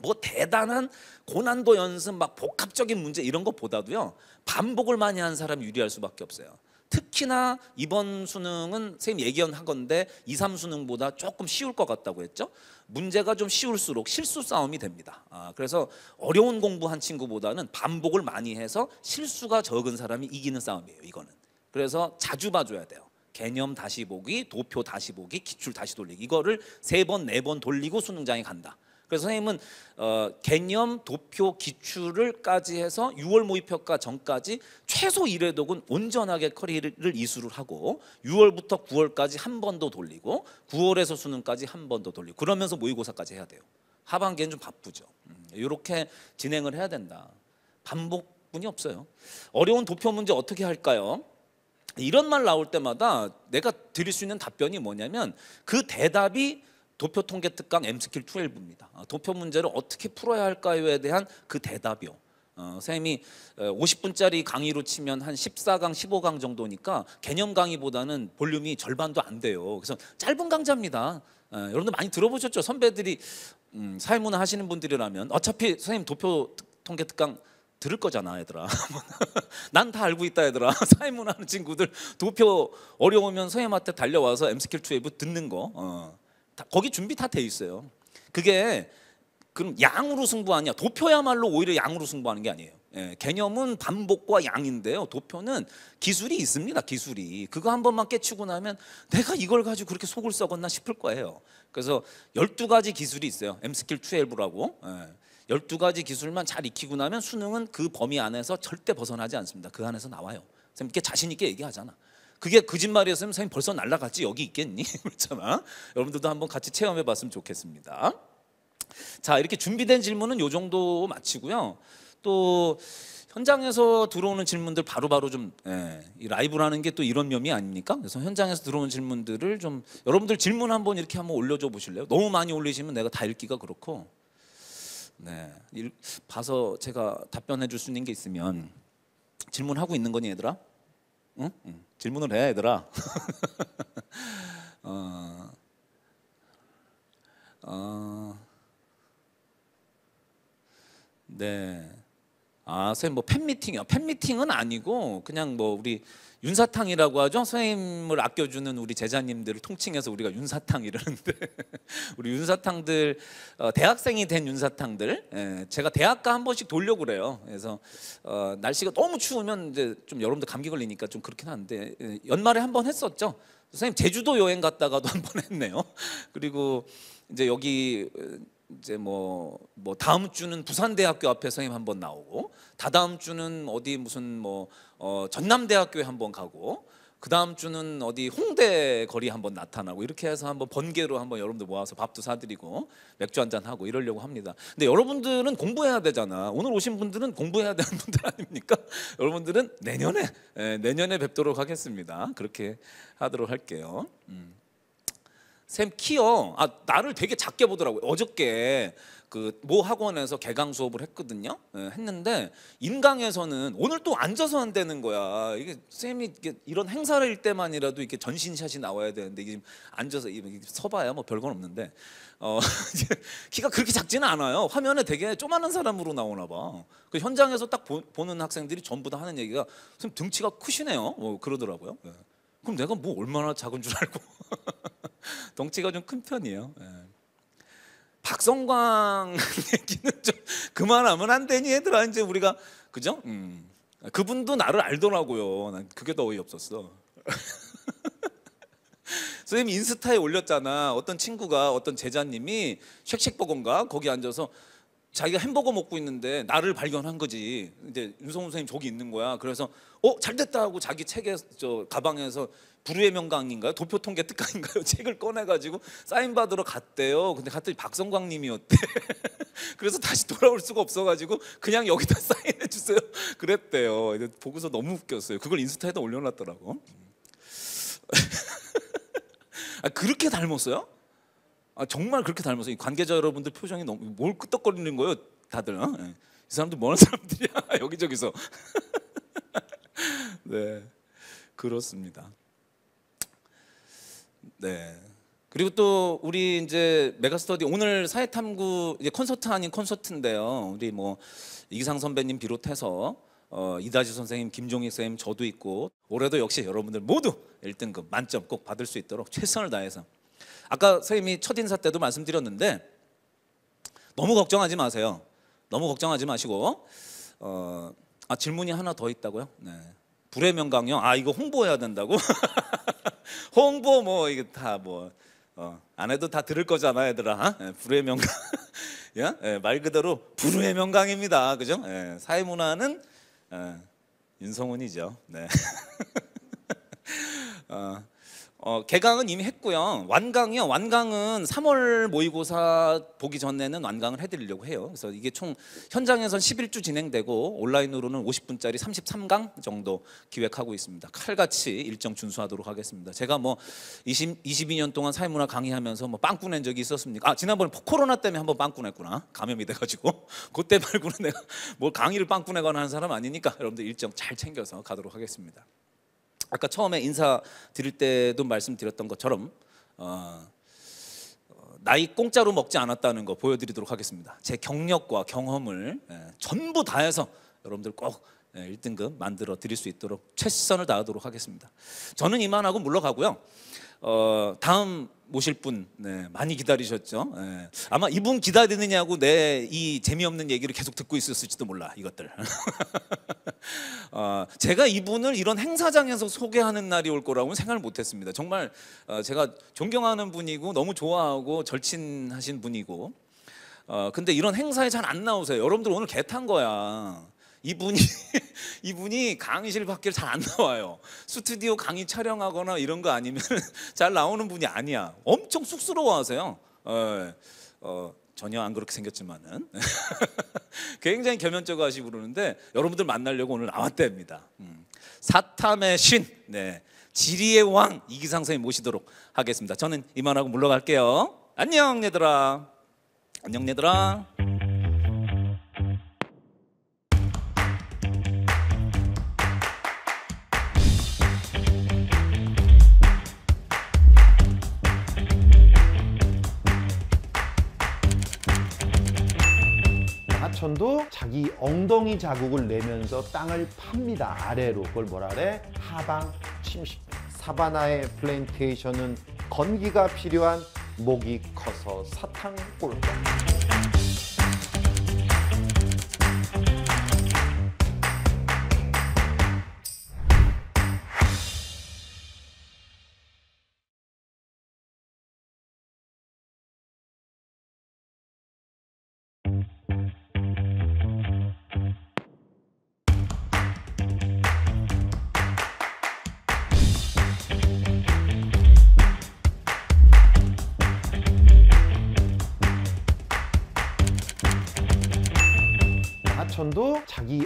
뭐 대단한 고난도 연습 막 복합적인 문제 이런 것보다도요 반복을 많이 한 사람 유리할 수밖에 없어요. 특히나 이번 수능은 선생님 얘기한 건데 2, 3수능보다 조금 쉬울 것 같다고 했죠. 문제가 좀 쉬울수록 실수 싸움이 됩니다. 아, 그래서 어려운 공부한 친구보다는 반복을 많이 해서 실수가 적은 사람이 이기는 싸움이에요. 이거는. 그래서 자주 봐줘야 돼요. 개념 다시 보기, 도표 다시 보기, 기출 다시 돌리기. 이거를 세 번, 네 번 돌리고 수능장에 간다. 그래서 선생님은 어, 개념 도표 기출을까지 해서 6월 모의평가 전까지 최소 1회독은 온전하게 커리를 이수를 하고 6월부터 9월까지 한 번 더 돌리고 9월에서 수능까지 한 번 더 돌리고 그러면서 모의고사까지 해야 돼요. 하반기엔 좀 바쁘죠. 이렇게 음, 진행을 해야 된다. 반복분이 없어요. 어려운 도표 문제 어떻게 할까요? 이런 말 나올 때마다 내가 드릴 수 있는 답변이 뭐냐면 그 대답이 도표 통계 특강 M스킬 12입니다. 어, 도표 문제를 어떻게 풀어야 할까요에 대한 그 대답이요. 어, 쌤이 50분짜리 어, 강의로 치면 한 14강, 15강 정도니까 개념 강의보다는 볼륨이 절반도 안 돼요. 그래서 짧은 강좌입니다. 어, 여러분들 많이 들어보셨죠? 선배들이 음, 사회문화 하시는 분들이라면 어차피 선생님 도표 통계 특강 들을 거잖아 얘들아 난 다 알고 있다 얘들아 사회문화 하는 친구들 도표 어려우면 선생님한테 달려와서 M스킬 2웨 듣는 거 어. 거기 준비 다 돼 있어요. 그게 그럼 양으로 승부하냐? 도표야말로 오히려 양으로 승부하는 게 아니에요. 예, 개념은 반복과 양인데요. 도표는 기술이 있습니다. 기술이 그거 한 번만 깨치고 나면 내가 이걸 가지고 그렇게 속을 썩었나 싶을 거예요. 그래서 12가지 기술이 있어요. M 스킬 투엘브라고 예, 12가지 기술만 잘 익히고 나면 수능은 그 범위 안에서 절대 벗어나지 않습니다. 그 안에서 나와요. 선생님께 자신 있게 얘기하잖아. 그게 거짓말이었으면 선생님 벌써 날라갔지 여기 있겠니? 그렇잖아. 여러분들도 한번 같이 체험해 봤으면 좋겠습니다. 자, 이렇게 준비된 질문은 요 정도 마치고요. 또 현장에서 들어오는 질문들 바로바로 좀 예, 이 라이브라는 게 또 이런 묘미 아닙니까? 그래서 현장에서 들어오는 질문들을 좀 여러분들 질문 한번 이렇게 한번 올려줘 보실래요? 너무 많이 올리시면 내가 다 읽기가 그렇고 네 일, 봐서 제가 답변해 줄 수 있는 게 있으면 질문하고 있는 거니 얘들아? 응? 응. 질문을 해 얘들아. 어, 어, 네. 아, 선생님 뭐 팬미팅이요. 팬미팅은 아니고 그냥 뭐 우리 윤사탕이라고 하죠. 선생님을 아껴주는 우리 제자님들을 통칭해서 우리가 윤사탕 이러는데 우리 윤사탕들 어, 대학생이 된 윤사탕들 예, 제가 대학가 한 번씩 돌려고 그래요. 그래서 어, 날씨가 너무 추우면 이제 좀 여러분들 감기 걸리니까 좀 그렇긴 한데 예, 연말에 한 번 했었죠. 선생님 제주도 여행 갔다가도 한 번 했네요. 그리고 이제 여기 이제 뭐, 뭐 다음 주는 부산대학교 앞에 선생님 한 번 나오고 다다음 주는 어디 무슨 뭐 어, 전남대학교에 한번 가고 그 다음 주는 어디 홍대 거리 한번 나타나고 이렇게 해서 한번 번개로 한번 여러분들 모아서 밥도 사드리고 맥주 한 잔 하고 이러려고 합니다. 근데 여러분들은 공부해야 되잖아. 오늘 오신 분들은 공부해야 되는 분들 아닙니까? 여러분들은 내년에 에, 예, 내년에 뵙도록 하겠습니다. 그렇게 하도록 할게요. 음. 쌤 키요. 아 나를 되게 작게 보더라고요. 어저께 그 모 학원에서 개강 수업을 했거든요. 예, 했는데 인강에서는 오늘 또 앉아서 안되는 거야. 이게 쌤이 이런 행사일 를 때만이라도 이렇게 전신샷이 나와야 되는데 이게 앉아서 서봐야 뭐 별건 없는데 어, 키가 그렇게 작지는 않아요. 화면에 되게 조만한 사람으로 나오나 봐. 그 현장에서 딱 보, 는 학생들이 전부 다 하는 얘기가 쌤 등치가 크시네요. 뭐 그러더라고요. 예. 그럼 내가 뭐 얼마나 작은 줄 알고 덩치가 좀 큰 편이에요. 예. 박성광 얘기는 좀 그만하면 안 되니 얘들아 이제 우리가 그죠? 음. 그분도 나를 알더라고요. 난 그게 더 어이없었어. 선생님 인스타에 올렸잖아. 어떤 친구가 어떤 제자님이 쉑쉑버거인가 거기 앉아서 자기가 햄버거 먹고 있는데 나를 발견한 거지. 이제 윤성훈 선생님 저기 있는 거야. 그래서 어 잘됐다 하고 자기 책에 저 가방에서 불르의 명강인가요? 도표 통계 특강인가요? 책을 꺼내가지고 사인 받으러 갔대요. 근데 갔더니 박성광님이었대. 그래서 다시 돌아올 수가 없어가지고 그냥 여기다 사인해 주세요. 그랬대요. 보고서 너무 웃겼어요. 그걸 인스타에다 올려놨더라고. 아, 그렇게 닮았어요? 아, 정말 그렇게 닮았어요. 관계자 여러분들 표정이 너무 뭘 끄떡거리는 거예요, 다들. 어? 예. 이 사람들 뭐하는 사람들이야 여기저기서. 네, 그렇습니다. 네. 그리고 또 우리 이제 메가스터디 오늘 사회탐구 이제 콘서트 아닌 콘서트인데요. 우리 뭐 이기상 선배님 비롯해서 어, 이다지 선생님, 김종익 선생님, 저도 있고 올해도 역시 여러분들 모두 1등급 만점 꼭 받을 수 있도록 최선을 다해서 아까 선생님이 첫 인사 때도 말씀드렸는데 너무 걱정하지 마세요. 너무 걱정하지 마시고 어, 아 질문이 하나 더 있다고요? 네. 불의 명강요. 아 이거 홍보해야 된다고? 홍보 뭐 이게 다 뭐안 어, 해도 다 들을 거잖아 얘들아. 네, 불의 명강. 야? 네, 예? 예, 말 그대로 불의 명강입니다. 그죠? 네, 사회 문화는 네, 윤성훈이죠. 네. 어, 어, 개강은 이미 했고요. 완강이요. 완강은 3월 모의고사 보기 전에는 완강을 해드리려고 해요. 그래서 이게 총 현장에선 11주 진행되고 온라인으로는 50분짜리 33강 정도 기획하고 있습니다. 칼같이 일정 준수하도록 하겠습니다. 제가 뭐 20, 22년 동안 사회문화 강의하면서 뭐 빵꾸 낸 적이 있었습니까? 아 지난번에 코로나 때문에 한번 빵꾸 냈구나. 감염이 돼가지고 그때 말고는 내가 뭘 강의를 빵꾸 내거나 하는 사람 아니니까 여러분들 일정 잘 챙겨서 가도록 하겠습니다. 아까 처음에 인사 드릴 때도 말씀드렸던 것처럼 어, 어, 나이 공짜로 먹지 않았다는 거 보여드리도록 하겠습니다. 제 경력과 경험을 예, 전부 다해서 여러분들 꼭 1등급 예, 만들어 드릴 수 있도록 최선을 다하도록 하겠습니다. 저는 이만하고 물러가고요. 어, 다음 모실 분 네, 많이 기다리셨죠. 네. 아마 이분 기다리느냐고 내이 재미없는 얘기를 계속 듣고 있었을지도 몰라 이것들. 어, 제가 이분을 이런 행사장에서 소개하는 날이 올 거라고는 생각을 못했습니다. 정말 어, 제가 존경하는 분이고 너무 좋아하고 절친하신 분이고. 어, 근데 이런 행사에 잘 안 나오세요. 여러분들 오늘 개탄 거야. 이분이 이분이 강의실 밖에 잘안 나와요. 스튜디오 강의 촬영하거나 이런 거 아니면 잘 나오는 분이 아니야. 엄청 쑥스러워하세요. 어, 어, 전혀 안 그렇게 생겼지만은 굉장히 겸연쩍어하시고 그러는데 여러분들 만나려고 오늘 나왔답니다. 음. 사탐의 신, 네, 지리의 왕 이기상 선생 님 모시도록 하겠습니다. 저는 이만하고 물러갈게요. 안녕 얘들아. 안녕 얘들아. 농촌도 자기 엉덩이 자국을 내면서 땅을 팝니다. 아래로 그걸 뭐라 그래? 하방 침식. 사바나의 플랜테이션은 건기가 필요한 목이 커서 사탕 꼴까.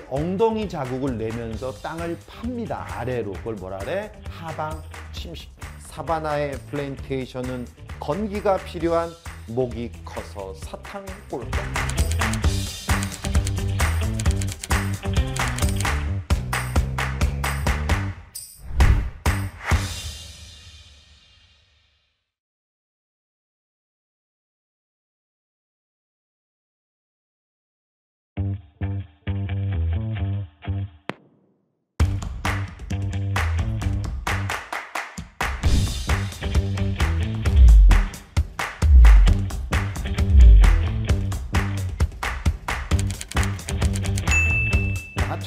엉덩이 자국을 내면서 땅을 팝니다. 아래로. 그걸 뭐라 그래? 하방 침식. 사바나의 플랜테이션은 건기가 필요한 목이 커서 사탕 꼴깍.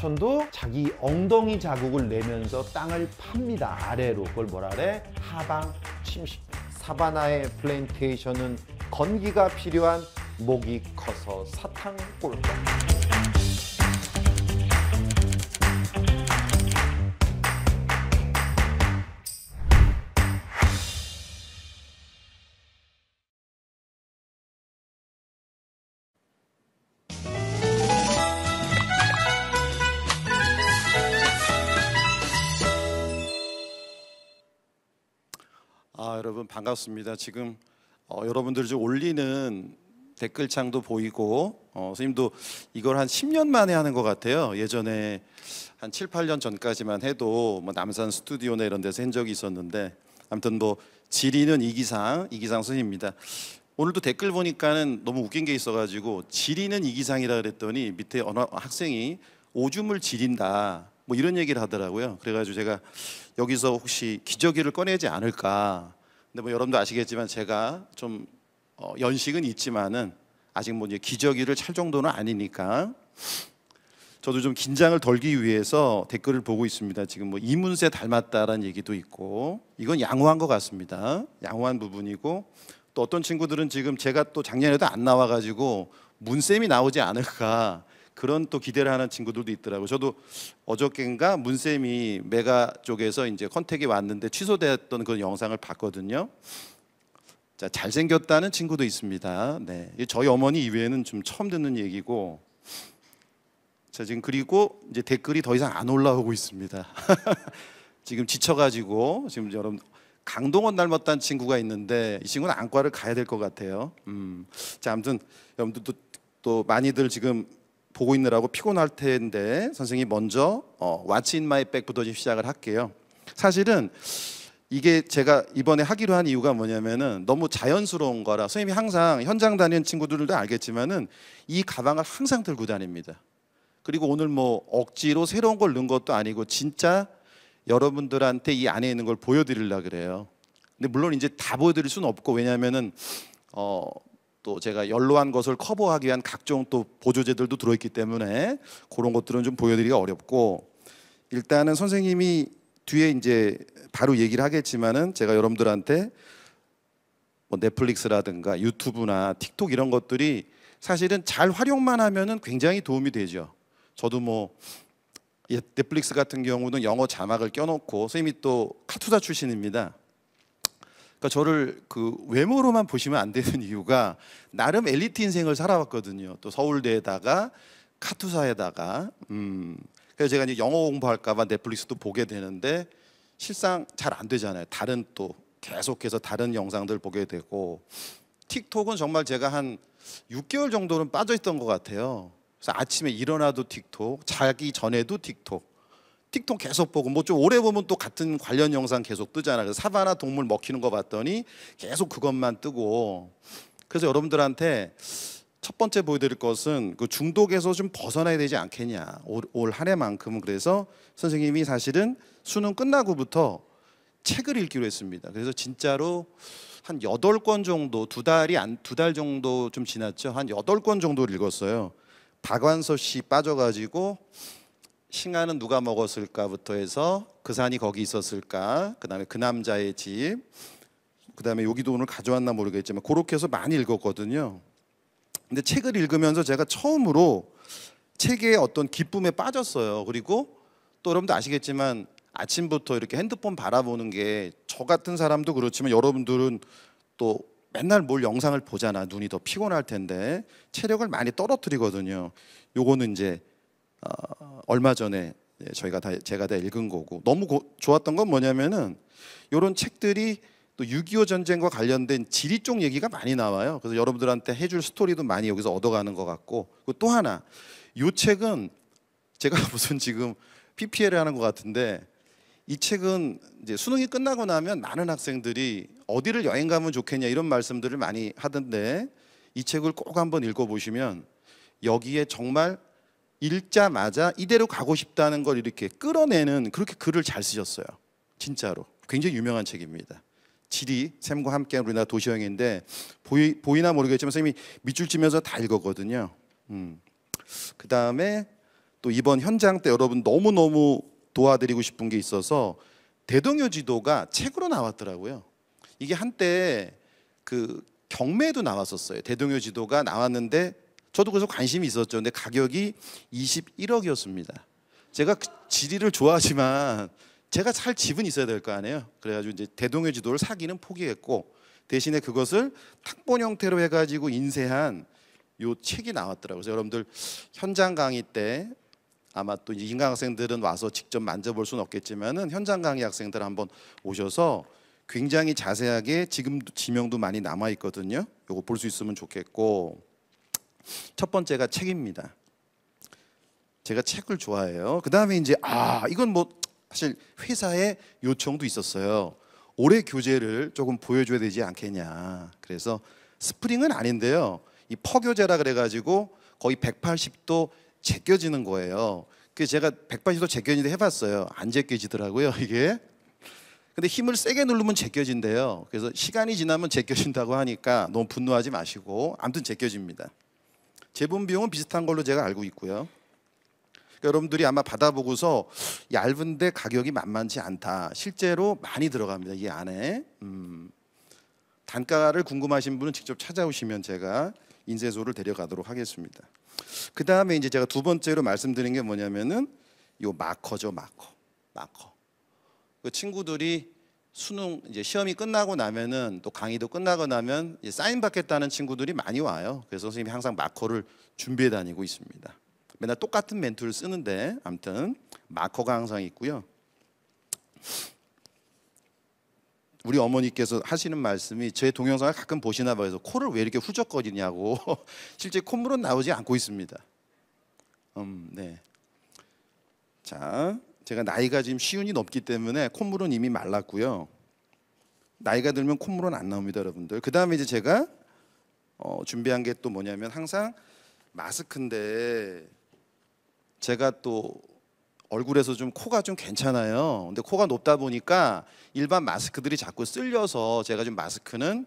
사촌도 자기 엉덩이 자국을 내면서 땅을 팝니다. 아래로 그걸 뭐라 그래? 하방 침식. 사바나의 플랜테이션은 건기가 필요한 목이 커서 사탕 꼴까. 여러분 반갑습니다. 지금 어, 여러분들 이 올리는 댓글창도 보이고 어, 선생님도 이걸 한 10년 만에 하는 것 같아요. 예전에 한 7, 8년 전까지만 해도 뭐 남산 스튜디오나 이런 데서 한 적이 있었는데 아무튼 뭐 지리는 이기상 이기상 선입니다. 생 오늘도 댓글 보니까는 너무 웃긴 게 있어가지고 지리는 이기상이라 그랬더니 밑에 어느 학생이 오줌을 지린다 뭐 이런 얘기를 하더라고요. 그래가지고 제가 여기서 혹시 기저귀를 꺼내지 않을까 근데 뭐 여러분도 아시겠지만 제가 좀 어, 연식은 있지만은 아직 뭐 이제 기저귀를 찰 정도는 아니니까 저도 좀 긴장을 덜기 위해서 댓글을 보고 있습니다. 지금 뭐 이문세 닮았다라는 얘기도 있고 이건 양호한 것 같습니다. 양호한 부분이고 또 어떤 친구들은 지금 제가 또 작년에도 안 나와가지고 문쌤이 나오지 않을까 그런 또 기대를 하는 친구들도 있더라고요. 저도 어저께인가 문쌤이 메가 쪽에서 이제 컨택이 왔는데 취소되었던 그런 영상을 봤거든요. 자, 잘생겼다는 친구도 있습니다. 네. 저희 어머니 이외에는 좀 처음 듣는 얘기고. 자, 지금 그리고 이제 댓글이 더 이상 안 올라오고 있습니다. 지금 지쳐가지고 지금 여러분 강동원 닮았다는 친구가 있는데 이 친구는 안과를 가야 될 것 같아요. 음. 자, 아무튼 여러분들도 또 많이들 지금 보고 있느라고 피곤할 텐데 선생님 먼저 어, What's in my bag부터 좀 시작을 할게요. 사실은 이게 제가 이번에 하기로 한 이유가 뭐냐면은 너무 자연스러운 거라 선생님이 항상 현장 다니는 친구들도 알겠지만은 이 가방을 항상 들고 다닙니다. 그리고 오늘 뭐 억지로 새로운 걸 넣은 것도 아니고 진짜 여러분들한테 이 안에 있는 걸 보여드리려 그래요. 근데 물론 이제 다 보여드릴 수는 없고 왜냐면은 어또 제가 연로한 것을 커버하기 위한 각종 또 보조제들도 들어있기 때문에 그런 것들은 좀 보여드리기가 어렵고 일단은 선생님이 뒤에 이제 바로 얘기를 하겠지만은 제가 여러분들한테 뭐 넷플릭스라든가 유튜브나 틱톡 이런 것들이 사실은 잘 활용만 하면은 굉장히 도움이 되죠. 저도 뭐 넷플릭스 같은 경우는 영어 자막을 껴놓고 선생님이 또 카투사 출신입니다. 그러니까 저를 그 외모로만 보시면 안 되는 이유가 나름 엘리트 인생을 살아왔거든요. 또 서울대에다가 카투사에다가 음. 그래서 제가 이제 영어 공부할까봐 넷플릭스도 보게 되는데 실상 잘 안 되잖아요. 다른 또 계속해서 다른 영상들 보게 되고 틱톡은 정말 제가 한 6개월 정도는 빠져 있던 것 같아요. 그래서 아침에 일어나도 틱톡, 자기 전에도 틱톡. 틱톡 계속 보고 뭐 좀 오래 보면 또 같은 관련 영상 계속 뜨잖아. 그래서 사바나 동물 먹히는 거 봤더니 계속 그것만 뜨고 그래서 여러분들한테 첫 번째 보여드릴 것은 그 중독에서 좀 벗어나야 되지 않겠냐 올, 올한 해만큼은 그래서 선생님이 사실은 수능 끝나고부터 책을 읽기로 했습니다. 그래서 진짜로 한 여덟 권 정도 두 달이 안 두 달 정도 좀 지났죠. 한 여덟 권 정도를 읽었어요. 박완서 씨 빠져가지고 신아는 누가 먹었을까부터 해서 그 산이 거기 있었을까 그다음에 그 남자의 집 그다음에 여기도 오늘 가져왔나 모르겠지만 그렇게 해서 많이 읽었거든요 근데 책을 읽으면서 제가 처음으로 책의 어떤 기쁨에 빠졌어요 그리고 또 여러분도 아시겠지만 아침부터 이렇게 핸드폰 바라보는 게 저 같은 사람도 그렇지만 여러분들은 또 맨날 뭘 영상을 보잖아 눈이 더 피곤할 텐데 체력을 많이 떨어뜨리거든요 요거는 이제 어, 얼마 전에 네, 저희가 다 제가 다 읽은 거고 너무 고, 좋았던 건 뭐냐면은 이런 책들이 또 6.25 전쟁과 관련된 지리 쪽 얘기가 많이 나와요. 그래서 여러분들한테 해줄 스토리도 많이 여기서 얻어가는 것 같고 또 하나 이 책은 제가 무슨 지금 PPL을 하는 것 같은데 이 책은 이제 수능이 끝나고 나면 많은 학생들이 어디를 여행 가면 좋겠냐 이런 말씀들을 많이 하던데 이 책을 꼭 한번 읽어보시면 여기에 정말 읽자마자 이대로 가고 싶다는 걸 이렇게 끌어내는 그렇게 글을 잘 쓰셨어요. 진짜로. 굉장히 유명한 책입니다. 지리 샘과 함께 우리나라 도시형인데 보이, 보이나 모르겠지만 선생님이 밑줄 치면서 다 읽었거든요. 음. 그 다음에 또 이번 현장 때 여러분 너무너무 도와드리고 싶은 게 있어서 대동여 지도가 책으로 나왔더라고요. 이게 한때 그 경매도 나왔었어요. 대동여 지도가 나왔는데 저도 그래서 관심이 있었죠. 근데 가격이 21억이었습니다. 제가 그 지리를 좋아하지만 제가 살 집은 있어야 될 거 아니에요. 그래가지고 이제 대동의 지도를 사기는 포기했고 대신에 그것을 탁본 형태로 해가지고 인쇄한 요 책이 나왔더라고요. 그래서 여러분들 현장 강의 때 아마 또 인강 학생들은 와서 직접 만져볼 수는 없겠지만은 현장 강의 학생들 한번 오셔서 굉장히 자세하게 지금 지명도 많이 남아 있거든요. 요거 볼 수 있으면 좋겠고 첫 번째가 책입니다. 제가 책을 좋아해요. 그 다음에 이제 아 이건 뭐 사실 회사에 요청도 있었어요. 올해 교재를 조금 보여줘야 되지 않겠냐. 그래서 스프링은 아닌데요. 이 퍼교재라 그래가지고 거의 180도 제껴지는 거예요. 그 제가 180도 제껴지는데 해봤어요. 안 제껴지더라고요 이게. 근데 힘을 세게 누르면 제껴진대요. 그래서 시간이 지나면 제껴진다고 하니까 너무 분노하지 마시고 아무튼 제껴집니다. 재본 비용은 비슷한 걸로 제가 알고 있고요. 그러니까 여러분들이 아마 받아보고서 얇은데 가격이 만만치 않다. 실제로 많이 들어갑니다. 이 안에 음. 단가를 궁금하신 분은 직접 찾아오시면 제가 인쇄소를 데려가도록 하겠습니다. 그 다음에 이제 제가 두 번째로 말씀드린 게 뭐냐면은 요 마커죠 마커 마커. 그 친구들이 수능 이제 시험이 끝나고 나면은 또 강의도 끝나고 나면 사인 받겠다는 친구들이 많이 와요. 그래서 선생님이 항상 마커를 준비해 다니고 있습니다. 맨날 똑같은 멘트를 쓰는데 아무튼 마커가 항상 있고요. 우리 어머니께서 하시는 말씀이 제 동영상을 가끔 보시나 봐요 코를 왜 이렇게 후적거리냐고 실제 콧물은 나오지 않고 있습니다. 음, 네. 자, 제가 나이가 지금 쉬운이 높기 때문에 콧물은 이미 말랐고요. 나이가 들면 콧물은 안 나옵니다, 여러분들. 그 다음에 이제 제가 어, 준비한 게 또 뭐냐면 항상 마스크인데 제가 또 얼굴에서 좀 코가 좀 괜찮아요. 근데 코가 높다 보니까 일반 마스크들이 자꾸 쓸려서 제가 좀 마스크는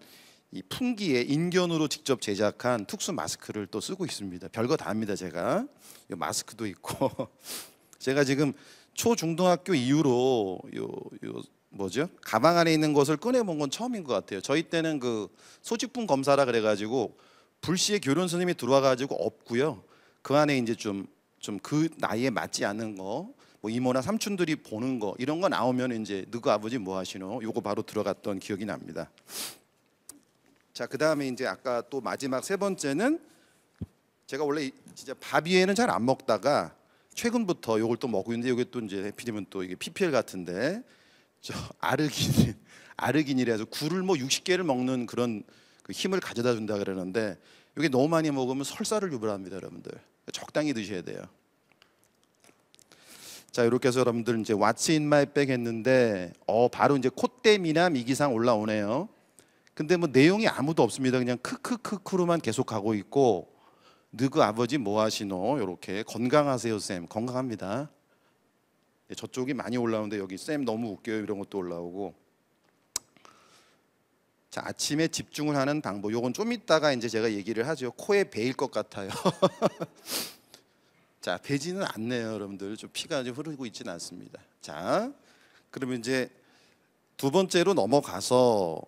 이 풍기에 인견으로 직접 제작한 특수 마스크를 또 쓰고 있습니다. 별거 다 합니다, 제가. 이 마스크도 있고 제가 지금 초중등학교 이후로 요, 요 뭐죠? 가방 안에 있는 것을 꺼내본 건 처음인 것 같아요. 저희 때는 그 소지품 검사라 그래가지고 불시에 교련 선생님이 들어와가지고 없고요. 그 안에 이제 좀 좀 그 나이에 맞지 않는 거, 뭐 이모나 삼촌들이 보는 거 이런 거 나오면 이제 누구 아버지 뭐 하시노? 요거 바로 들어갔던 기억이 납니다. 자, 그 다음에 이제 아까 또 마지막 세 번째는 제가 원래 진짜 밥 위에는 잘 안 먹다가 최근부터 요걸 또 먹고 있는데 이게 또 이제 해피님은 또 이게 PPL 같은데 저 아르기닌 아르기닌이라서 굴을 뭐 60개를 먹는 그런 그 힘을 가져다 준다 그러는데 이게 너무 많이 먹으면 설사를 유발합니다, 여러분들. 적당히 드셔야 돼요. 자, 이렇게 해서 여러분들 이제 왓츠 인 마이 백 했는데 어 바로 이제 콧대미나미기상 올라오네요. 근데 뭐 내용이 아무도 없습니다. 그냥 크크크크로만 계속 가고 있고 누구 아버지 뭐 하시노? 이렇게 건강하세요 쌤 건강합니다 예, 저쪽이 많이 올라오는데 여기 쌤 너무 웃겨요 이런 것도 올라오고 자 아침에 집중을 하는 방법 요건 좀 이따가 이제 제가 얘기를 하죠 코에 베일 것 같아요 자 베지는 않네요 여러분들 좀 피가 좀 흐르고 있지는 않습니다 자 그러면 이제 두 번째로 넘어가서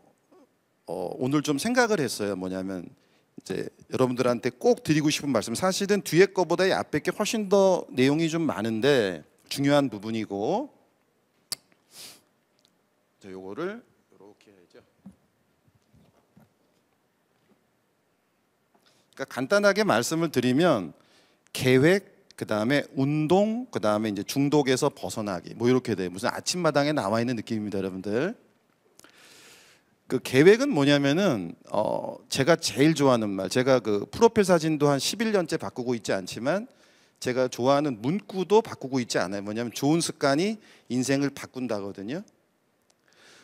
어, 오늘 좀 생각을 했어요 뭐냐면 이제 여러분들한테 꼭 드리고 싶은 말씀 사실은 뒤에 거보다 앞에 게 훨씬 더 내용이 좀 많은데 중요한 부분이고 자, 요거를 이렇게 해야죠. 그러니까 간단하게 말씀을 드리면 계획 그다음에 운동 그다음에 이제 중독에서 벗어나기 뭐 이렇게 돼요 무슨 아침마당에 나와 있는 느낌입니다 여러분들 그 계획은 뭐냐면은 어 제가 제일 좋아하는 말 제가 그 프로필 사진도 한 11년째 바꾸고 있지 않지만 제가 좋아하는 문구도 바꾸고 있지 않아요. 뭐냐면 좋은 습관이 인생을 바꾼다거든요.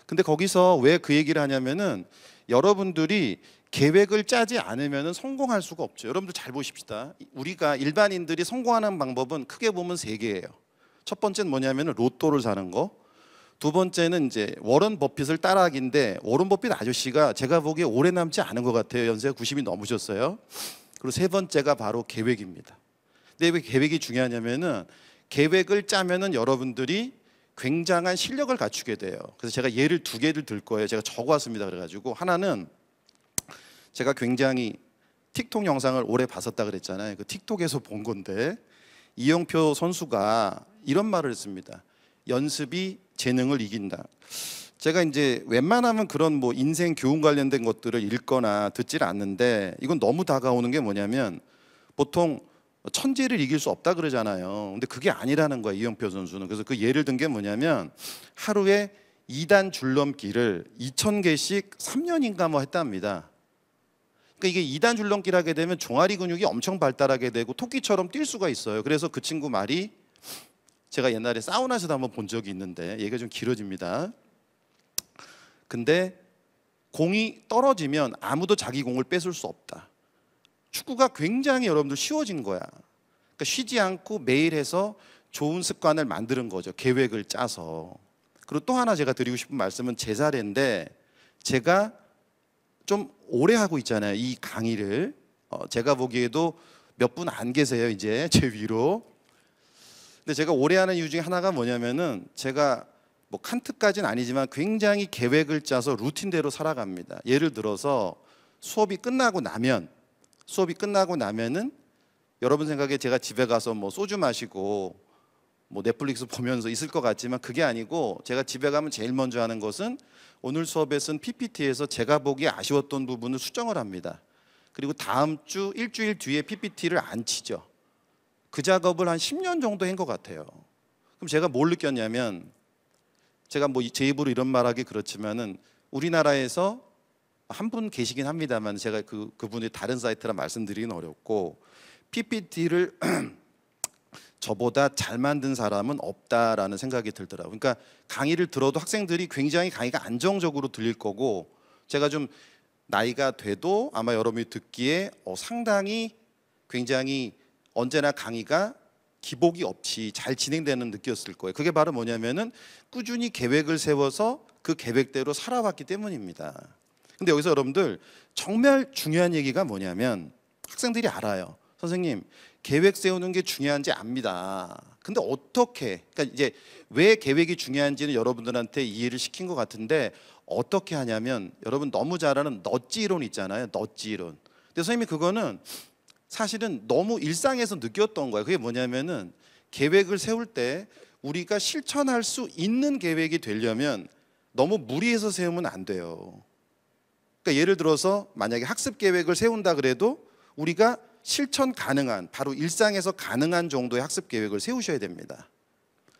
근데 거기서 왜 그 얘기를 하냐면은 여러분들이 계획을 짜지 않으면 은 성공할 수가 없죠. 여러분들 잘 보십시다. 우리가 일반인들이 성공하는 방법은 크게 보면 세 개예요. 첫 번째는 뭐냐면 은 로또를 사는 거. 두 번째는 이제 워런 버핏을 따라하기인데 워런 버핏 아저씨가 제가 보기에 오래 남지 않은 것 같아요. 연세가 90이 넘으셨어요. 그리고 세 번째가 바로 계획입니다. 근데 왜 계획이 중요하냐면은 계획을 짜면은 여러분들이 굉장한 실력을 갖추게 돼요. 그래서 제가 예를 두 개를 들 거예요. 제가 적어왔습니다. 그래가지고 하나는 제가 굉장히 틱톡 영상을 오래 봤었다 그랬잖아요. 그 틱톡에서 본 건데 이영표 선수가 이런 말을 했습니다. 연습이 재능을 이긴다. 제가 이제 웬만하면 그런 뭐 인생 교훈 관련된 것들을 읽거나 듣질 않는데 이건 너무 다가오는 게 뭐냐면 보통 천재를 이길 수 없다 그러잖아요. 근데 그게 아니라는 거야 이영표 선수는. 그래서 그 예를 든 게 뭐냐면 하루에 2단 줄넘기를 2,000개씩 3년인가 뭐 했답니다. 그러니까 이게 2단 줄넘기를 하게 되면 종아리 근육이 엄청 발달하게 되고 토끼처럼 뛸 수가 있어요. 그래서 그 친구 말이 제가 옛날에 사우나에서도 한번 본 적이 있는데 얘기가 좀 길어집니다. 근데 공이 떨어지면 아무도 자기 공을 뺏을 수 없다. 축구가 굉장히 여러분들 쉬워진 거야. 그러니까 쉬지 않고 매일 해서 좋은 습관을 만드는 거죠. 계획을 짜서. 그리고 또 하나 제가 드리고 싶은 말씀은 제 사례인데 제가 좀 오래 하고 있잖아요. 이 강의를. 어, 제가 보기에도 몇 분 안 계세요. 이제 제 위로. 근데 제가 오래 하는 이유 중에 하나가 뭐냐면은 제가 뭐 칸트까지는 아니지만 굉장히 계획을 짜서 루틴대로 살아갑니다. 예를 들어서 수업이 끝나고 나면 수업이 끝나고 나면은 여러분 생각에 제가 집에 가서 뭐 소주 마시고 뭐 넷플릭스 보면서 있을 것 같지만 그게 아니고 제가 집에 가면 제일 먼저 하는 것은 오늘 수업에 쓴 PPT에서 제가 보기 아쉬웠던 부분을 수정을 합니다. 그리고 다음 주 일주일 뒤에 PPT를 안 치죠. 그 작업을 한 10년 정도 한것 같아요. 그럼 제가 뭘 느꼈냐면 제가 뭐 제 입으로 이런 말하기 그렇지만은 우리나라에서 한 분 계시긴 합니다만 제가 그 그분이 다른 사이트라 말씀드리긴 어렵고 PPT를 저보다 잘 만든 사람은 없다라는 생각이 들더라고 그러니까 강의를 들어도 학생들이 굉장히 강의가 안정적으로 들릴 거고 제가 좀 나이가 돼도 아마 여러분이 듣기에 어, 상당히 굉장히 언제나 강의가 기복이 없이 잘 진행되는 느낌이었을 거예요. 그게 바로 뭐냐면은 꾸준히 계획을 세워서 그 계획대로 살아왔기 때문입니다. 근데 여기서 여러분들 정말 중요한 얘기가 뭐냐면 학생들이 알아요. 선생님, 계획 세우는 게 중요한지 압니다. 근데 어떻게? 그러니까 이제 왜 계획이 중요한지는 여러분들한테 이해를 시킨 것 같은데 어떻게 하냐면 여러분 너무 잘 아는 넛지 이론 있잖아요. 넛지 이론. 근데 선생님이 그거는 사실은 너무 일상에서 느꼈던 거예요. 그게 뭐냐면은 계획을 세울 때 우리가 실천할 수 있는 계획이 되려면 너무 무리해서 세우면 안 돼요. 그러니까 예를 들어서 만약에 학습 계획을 세운다 그래도 우리가 실천 가능한 바로 일상에서 가능한 정도의 학습 계획을 세우셔야 됩니다.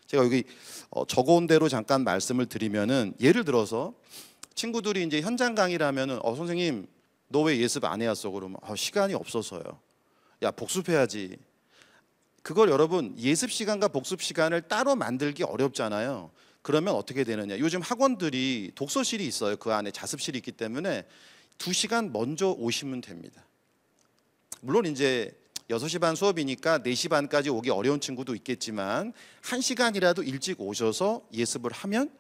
제가 여기 어, 적어온 대로 잠깐 말씀을 드리면은 예를 들어서 친구들이 이제 현장 강의라면은 어 선생님 너 왜 예습 안 해왔어 그러면 어, 시간이 없어서요. 야 복습해야지. 그걸 여러분 예습 시간과 복습 시간을 따로 만들기 어렵잖아요. 그러면 어떻게 되느냐? 요즘 학원들이 독서실이 있어요. 그 안에 자습실이 있기 때문에 2 시간 먼저 오시면 됩니다. 물론 이제 6시 반 수업이니까 4시 반까지 오기 어려운 친구도 있겠지만 1시간이라도 일찍 오셔서 예습을 하면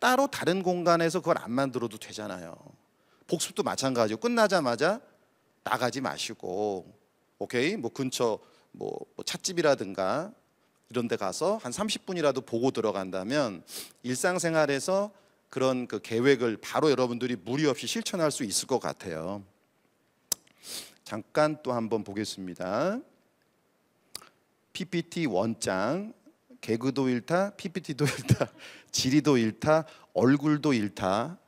따로 다른 공간에서 그걸 안 만들어도 되잖아요. 복습도 마찬가지고 끝나자마자 나가지 마시고 오케이 뭐 근처 뭐, 뭐 찻집이라든가 이런 데 가서 한 30분이라도 보고 들어간다면 일상생활에서 그런 그 계획을 바로 여러분들이 무리 없이 실천할 수 있을 것 같아요. 잠깐 또 한번 보겠습니다. PPT 원장 개그도 일타, PPT도 일타, 지리도 일타, 얼굴도 일타.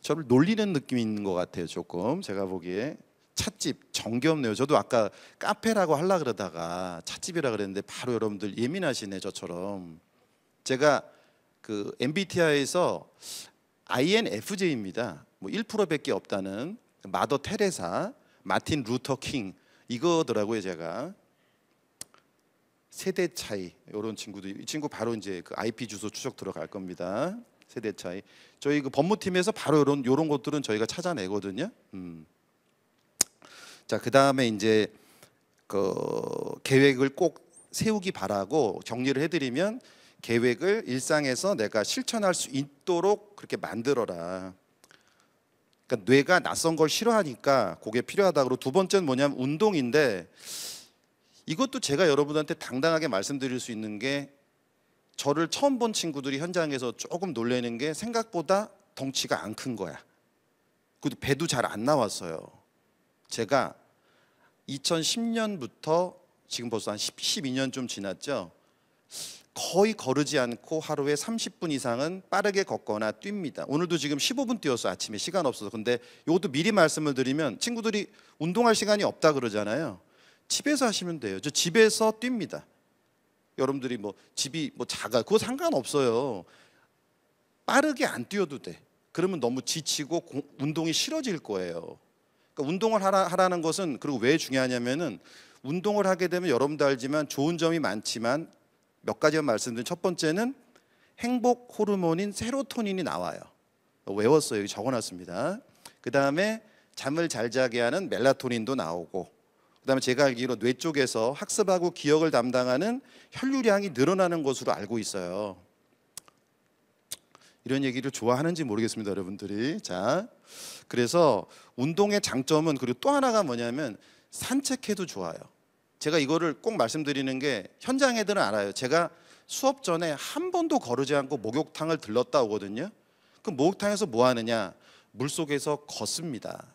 저를 놀리는 느낌이 있는 것 같아요, 조금 제가 보기에. 찻집 정겹네요. 저도 아까 카페라고 하려 그러다가 찻집이라 그랬는데 바로 여러분들 예민하시네 저처럼. 제가 그 MBTI에서 INFJ입니다. 뭐 1%밖에 없다는 마더 테레사, 마틴 루터 킹 이거더라고요 제가. 세대 차이 이런 친구도 이 친구 바로 이제 그 IP 주소 추적 들어갈 겁니다. 세대 차이. 저희 그 법무팀에서 바로 이런 이런 것들은 저희가 찾아내거든요. 음. 자, 그다음에 이제 그 계획을 꼭 세우기 바라고 정리를 해 드리면 계획을 일상에서 내가 실천할 수 있도록 그렇게 만들어라. 그러니까 뇌가 낯선 걸 싫어하니까 그게 필요하다고 그리두 번째는 뭐냐면 운동인데 이것도 제가 여러분한테 당당하게 말씀드릴 수 있는 게 저를 처음 본 친구들이 현장에서 조금 놀래는 게 생각보다 덩치가 안 큰 거야. 그리고 배도 잘 안 나왔어요. 제가 2010년부터 지금 벌써 한 10, 12년쯤 지났죠. 거의 거르지 않고 하루에 30분 이상은 빠르게 걷거나 뜁니다. 오늘도 지금 15분 뛰어서 아침에 시간 없어서. 근데 이것도 미리 말씀을 드리면 친구들이 운동할 시간이 없다 그러잖아요. 집에서 하시면 돼요. 저 집에서 뜁니다. 여러분들이 뭐 집이 뭐 작아 그거 상관없어요. 빠르게 안 뛰어도 돼. 그러면 너무 지치고 고, 운동이 싫어질 거예요. 그러니까 운동을 하라, 하라는 것은 그리고 왜 중요하냐면은 운동을 하게 되면 여러분도 알지만 좋은 점이 많지만 몇 가지만 말씀드린 첫 번째는 행복 호르몬인 세로토닌이 나와요. 외웠어요. 여기 적어놨습니다. 그 다음에 잠을 잘 자게 하는 멜라토닌도 나오고 그 다음에 제가 알기로 뇌 쪽에서 학습하고 기억을 담당하는 혈류량이 늘어나는 것으로 알고 있어요. 이런 얘기를 좋아하는지 모르겠습니다, 여러분들이. 자, 그래서 운동의 장점은 그리고 또 하나가 뭐냐면 산책해도 좋아요. 제가 이거를 꼭 말씀드리는 게 현장 애들은 알아요. 제가 수업 전에 한 번도 거르지 않고 목욕탕을 들렀다 오거든요. 그럼 목욕탕에서 뭐 하느냐? 물 속에서 걷습니다.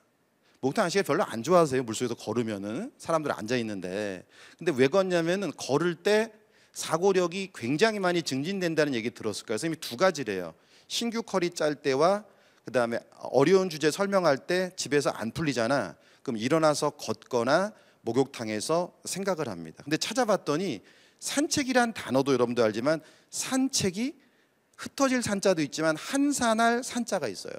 목욕탕 아시게 별로 안 좋아하세요. 물 속에서 걸으면은 사람들 앉아 있는데. 근데 왜 걷냐면은 걸을 때 사고력이 굉장히 많이 증진된다는 얘기 들었을 거예요. 선생님이 두 가지래요. 신규 컬이 짤 때와 그 다음에 어려운 주제 설명할 때 집에서 안 풀리잖아. 그럼 일어나서 걷거나 목욕탕에서 생각을 합니다. 근데 찾아봤더니 산책이란 단어도 여러분도 알지만 산책이 흩어질 산자도 있지만 한산할 산자가 있어요.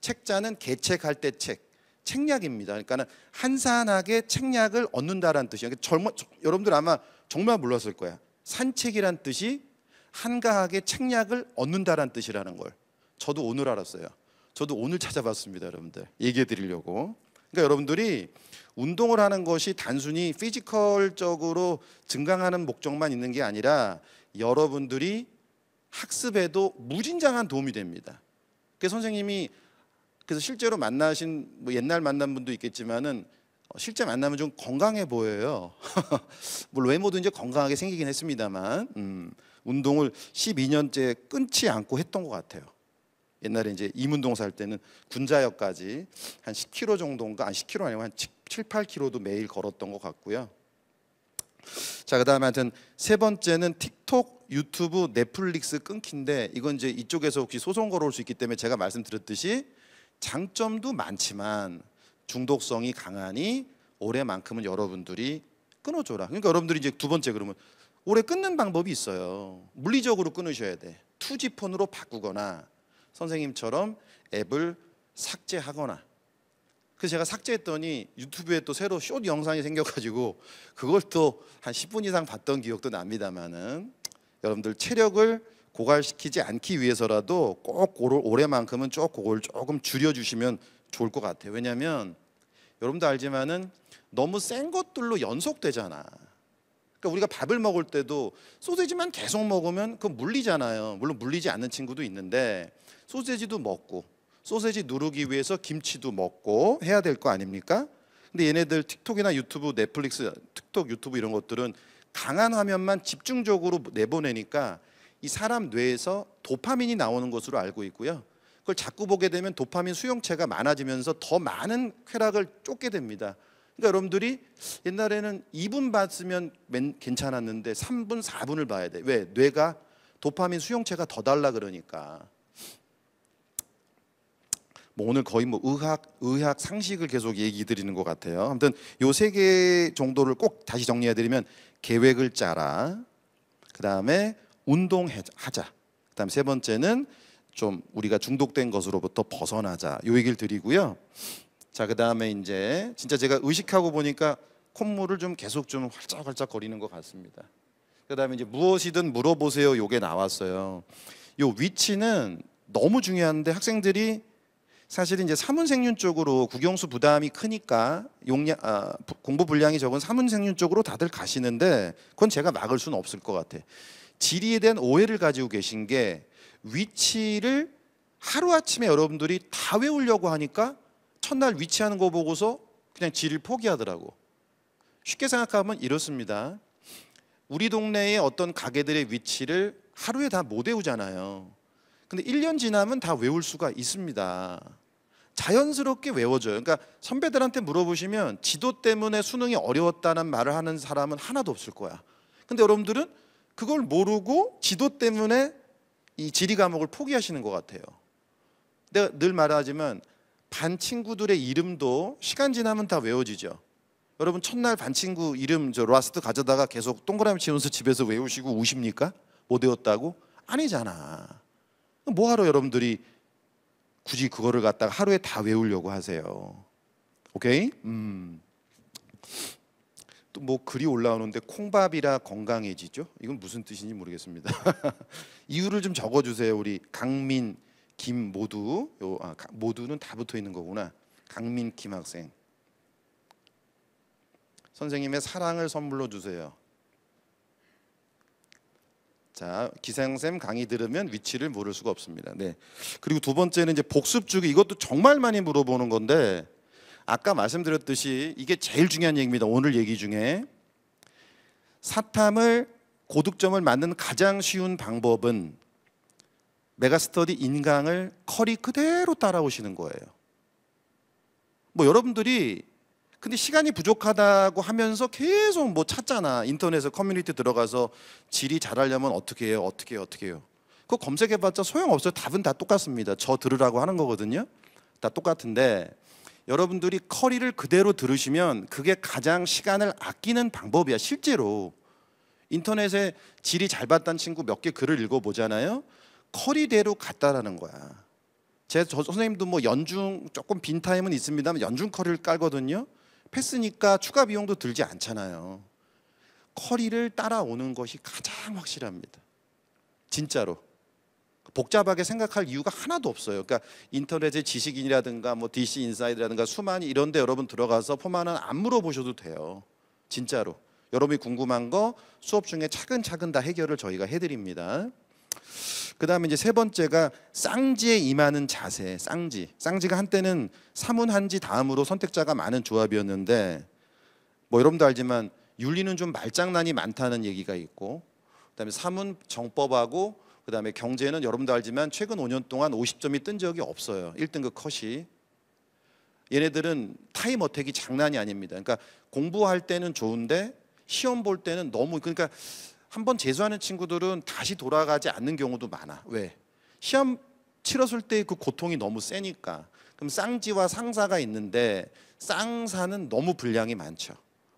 책자는 개책할 때 책, 책략입니다. 그러니까는 한산하게 책략을 얻는다라는 뜻이에요. 그러니까 젊 여러분들 아마 정말 몰랐을 거야. 산책이란 뜻이 한가하게 책략을 얻는다라는 뜻이라는 걸 저도 오늘 알았어요. 저도 오늘 찾아봤습니다, 여러분들. 얘기해 드리려고. 그러니까 여러분들이 운동을 하는 것이 단순히 피지컬적으로 증강하는 목적만 있는 게 아니라 여러분들이 학습에도 무진장한 도움이 됩니다. 그 선생님이 그래서 실제로 만나신 뭐 옛날 만난 분도 있겠지만은 어, 실제 만나면 좀 건강해 보여요. 물론 외모도 이제 건강하게 생기긴 했습니다만 음, 운동을 12년째 끊지 않고 했던 것 같아요. 옛날에 이제 이문동살 때는 군자역까지 한 10km 정도인가 한 10km 아니고 한 7, 8km도 매일 걸었던 것 같고요. 자, 그다음에 하여튼 세 번째는 틱톡, 유튜브, 넷플릭스 끊긴데 이건 이제 이쪽에서 혹시 소송 걸어올 수 있기 때문에 제가 말씀드렸듯이 장점도 많지만 중독성이 강하니 올해만큼은 여러분들이 끊어줘라. 그러니까 여러분들이 이제 두 번째 그러면 올해 끊는 방법이 있어요. 물리적으로 끊으셔야 돼. 투지폰으로 바꾸거나 선생님처럼 앱을 삭제하거나 그 제가 삭제했더니 유튜브에 또 새로 쇼 영상이 생겨가지고 그걸 또 한 10분 이상 봤던 기억도 납니다만은 여러분들 체력을 고갈시키지 않기 위해서라도 꼭 고를 올해만큼은 쭉그 조금 줄여주시면 좋을 것 같아요. 왜냐하면 여러분도 알지만은 너무 센 것들로 연속되잖아. 그러니까 우리가 밥을 먹을 때도 소세지만 계속 먹으면 그 물리잖아요. 물론 물리지 않는 친구도 있는데 소세지도 먹고 소세지 누르기 위해서 김치도 먹고 해야 될 거 아닙니까? 근데 얘네들 틱톡이나 유튜브, 넷플릭스, 틱톡, 유튜브 이런 것들은 강한 화면만 집중적으로 내보내니까 이 사람 뇌에서 도파민이 나오는 것으로 알고 있고요. 그걸 자꾸 보게 되면 도파민 수용체가 많아지면서 더 많은 쾌락을 쫓게 됩니다. 그러니까 여러분들이 옛날에는 2분 봤으면 괜찮았는데 3분, 4분을 봐야 돼. 왜? 뇌가 도파민 수용체가 더 달라 그러니까. 뭐 오늘 거의 뭐 의학, 의학 상식을 계속 얘기 드리는 것 같아요. 아무튼 요 세 개 정도를 꼭 다시 정리해 드리면 계획을 짜라. 그 다음에 운동하자. 그 다음 에세 번째는 좀 우리가 중독된 것으로부터 벗어나자. 요 얘기를 드리고요. 자, 그 다음에 이제 진짜 제가 의식하고 보니까 콧물을 좀 계속 좀 활짝활짝 거리는 것 같습니다. 그 다음에 이제 무엇이든 물어보세요. 요게 나왔어요. 요 위치는 너무 중요한데 학생들이 사실 이제 사문생윤 쪽으로 국영수 부담이 크니까 용량, 아, 공부 분량이 적은 사문생윤 쪽으로 다들 가시는데 그건 제가 막을 수는 없을 것 같아. 지리에 대한 오해를 가지고 계신 게 위치를 하루아침에 여러분들이 다 외우려고 하니까 첫날 위치하는 거 보고서 그냥 지를 포기하더라고. 쉽게 생각하면 이렇습니다. 우리 동네의 어떤 가게들의 위치를 하루에 다 못 외우잖아요. 근데 1년 지나면 다 외울 수가 있습니다. 자연스럽게 외워져요. 그러니까 선배들한테 물어보시면 지도 때문에 수능이 어려웠다는 말을 하는 사람은 하나도 없을 거야. 근데 여러분들은 그걸 모르고 지도 때문에 이 지리 과목을 포기하시는 것 같아요. 내가 늘 말하지만 반 친구들의 이름도 시간 지나면 다 외워지죠. 여러분 첫날 반 친구 이름 저 라스트 가져다가 계속 동그라미 치면서 집에서 외우시고 우십니까? 못 외웠다고? 아니잖아. 뭐하러 여러분들이 굳이 그거를 갖다가 하루에 다 외우려고 하세요. 오케이? 음. 또 뭐 글이 올라오는데 콩밥이라 건강해지죠? 이건 무슨 뜻인지 모르겠습니다. 이유를 좀 적어주세요. 우리 강민 김 모두 요 아, 모두는 다 붙어 있는 거구나. 강민 김 학생. 선생님의 사랑을 선물로 주세요. 자, 기생쌤 강의 들으면 위치를 모를 수가 없습니다. 네. 그리고 두 번째는 이제 복습 주기 이것도 정말 많이 물어보는 건데 아까 말씀드렸듯이 이게 제일 중요한 얘기입니다. 오늘 얘기 중에 사탐을 고득점을 맞는 가장 쉬운 방법은 메가스터디 인강을 커리 그대로 따라오시는 거예요. 뭐 여러분들이 근데 시간이 부족하다고 하면서 계속 뭐 찾잖아. 인터넷에 커뮤니티 들어가서 질이 잘하려면 어떻게 해요? 어떻게 해요? 어떻게 해요? 그거 검색해봤자 소용없어요. 답은 다 똑같습니다. 저 들으라고 하는 거거든요. 다 똑같은데 여러분들이 커리를 그대로 들으시면 그게 가장 시간을 아끼는 방법이야. 실제로 인터넷에 질이 잘 봤다는 친구 몇 개 글을 읽어보잖아요. 커리대로 갔다라는 거야. 제저 선생님도 뭐 연중 조금 빈 타임은 있습니다만 연중 커리를 깔거든요. 패스니까 추가 비용도 들지 않잖아요. 커리를 따라오는 것이 가장 확실합니다. 진짜로. 복잡하게 생각할 이유가 하나도 없어요. 그러니까 인터넷의 지식인이라든가 뭐 DC 인사이드라든가 수많이 이런 데 여러분 들어가서 폼 하나 안 물어보셔도 돼요. 진짜로. 여러분이 궁금한 거 수업 중에 차근차근 다 해결을 저희가 해드립니다. 그다음에 이제 세 번째가 쌍지에 임하는 자세. 쌍지. 쌍지가 한때는 사문 한지 다음으로 선택자가 많은 조합이었는데 뭐 여러분도 알지만 윤리는 좀 말장난이 많다는 얘기가 있고 그다음에 사문 정법하고 그다음에 경제는 여러분도 알지만 최근 5년 동안 50점이 뜬 적이 없어요. 1등급 그 컷이 얘네들은 타임 어택이 장난이 아닙니다. 그러니까 공부할 때는 좋은데 시험 볼 때는 너무 그러니까 한번 재수하는 친구들은 다시 돌아가지 않는 경우도 많아. 왜? 시험 치렀을 때 그 고통이 너무 세니까. 그럼 쌍지와 상사가 있는데 쌍사는 너무 분량이 많죠.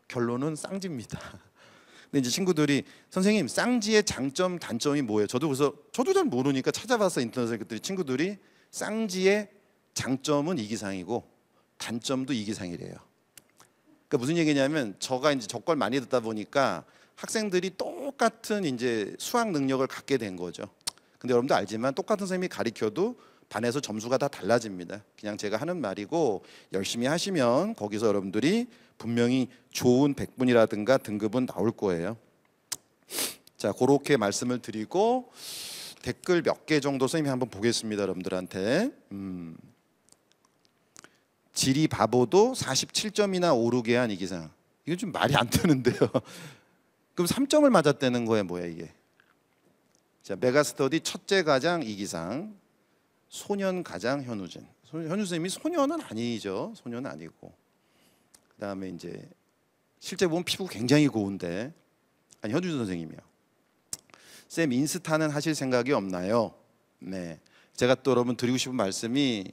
결론은 쌍지입니다. 근데 이제 친구들이 선생님 쌍지의 장점 단점이 뭐예요? 저도 그래서 저도 잘 모르니까 찾아봤어 인터넷에 그들이 친구들이 쌍지의 장점은 이기상이고 단점도 이기상이래요. 그러니까 무슨 얘기냐면 저가 이제 저걸 많이 듣다 보니까 학생들이 똑같은 이제 수학 능력을 갖게 된 거죠. 근데 여러분도 알지만 똑같은 선생님이 가르쳐도 반에서 점수가 다 달라집니다. 그냥 제가 하는 말이고 열심히 하시면 거기서 여러분들이 분명히 좋은 백분이라든가 등급은 나올 거예요. 자, 그렇게 말씀을 드리고 댓글 몇 개 정도 선생님이 한번 보겠습니다. 여러분들한테. 음. 지리 바보도 47점이나 오르게 한이 기사. 이건 좀 말이 안 되는데요. 그럼 3점을 맞았다는 거예요, 뭐야 이게? 자, 메가스터디 첫째 가장 이기상, 소년 가장 현우진. 현우진이 소년은 아니죠, 소년은 아니고. 그다음에 이제 실제 보면 피부 굉장히 고운데 아니 현준 선생님이요. 쌤 인스타는 하실 생각이 없나요? 네. 제가 또 여러분 드리고 싶은 말씀이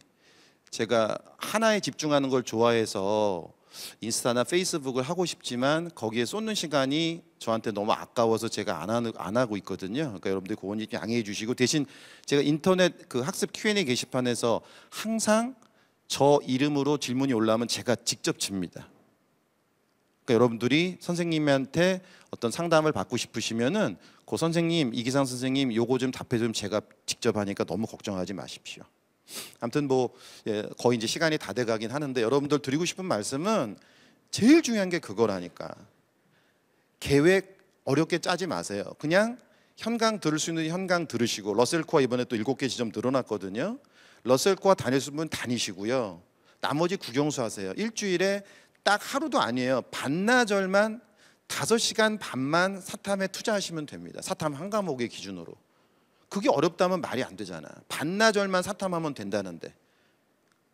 제가 하나에 집중하는 걸 좋아해서 인스타나 페이스북을 하고 싶지만 거기에 쏟는 시간이 저한테 너무 아까워서 제가 안, 하는, 안 하고 있거든요. 그러니까 여러분들 그건 양해해 주시고 대신 제가 인터넷 그 학습 Q&A 게시판에서 항상 저 이름으로 질문이 올라오면 제가 직접 칩니다. 그러니까 여러분들이 선생님한테 어떤 상담을 받고 싶으시면은 고 그 선생님 이기상 선생님 요거 좀 답해 좀 제가 직접 하니까 너무 걱정하지 마십시오. 아무튼 뭐 예, 거의 이제 시간이 다 돼가긴 하는데 여러분들 드리고 싶은 말씀은 제일 중요한 게 그거라니까 계획 어렵게 짜지 마세요. 그냥 현강 들을 수 있는 현강 들으시고 러셀 코어 이번에 또 일곱 개 지점 늘어났거든요. 러셀 코어 다니수있분 다니시고요. 나머지 구경수 하세요. 일주일에 딱 하루도 아니에요. 반나절만 다섯 시간 반만 사탐에 투자하시면 됩니다. 사탐 한 과목의 기준으로. 그게 어렵다면 말이 안 되잖아. 반나절만 사탐하면 된다는데.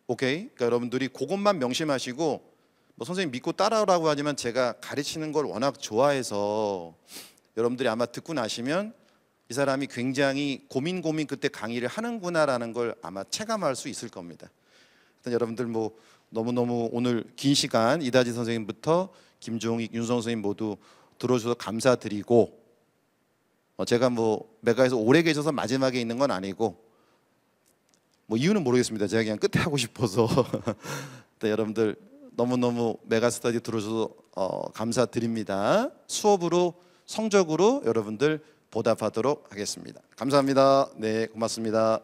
오케이? 그러니까 여러분들이 그것만 명심하시고 뭐 선생님 믿고 따라오라고 하지만 제가 가르치는 걸 워낙 좋아해서 여러분들이 아마 듣고 나시면 이 사람이 굉장히 고민 고민 그때 강의를 하는구나라는 걸 아마 체감할 수 있을 겁니다. 일단 여러분들 뭐 너무너무 오늘 긴 시간 이다지 선생님부터 김종익, 윤성 선생님 모두 들어주셔서 감사드리고 어, 제가 뭐 메가에서 오래 계셔서 마지막에 있는 건 아니고 뭐 이유는 모르겠습니다. 제가 그냥 끝에 하고 싶어서 네, 여러분들 너무너무 메가스터디 들어줘서 어, 감사드립니다. 수업으로 성적으로 여러분들 보답하도록 하겠습니다. 감사합니다. 네, 고맙습니다.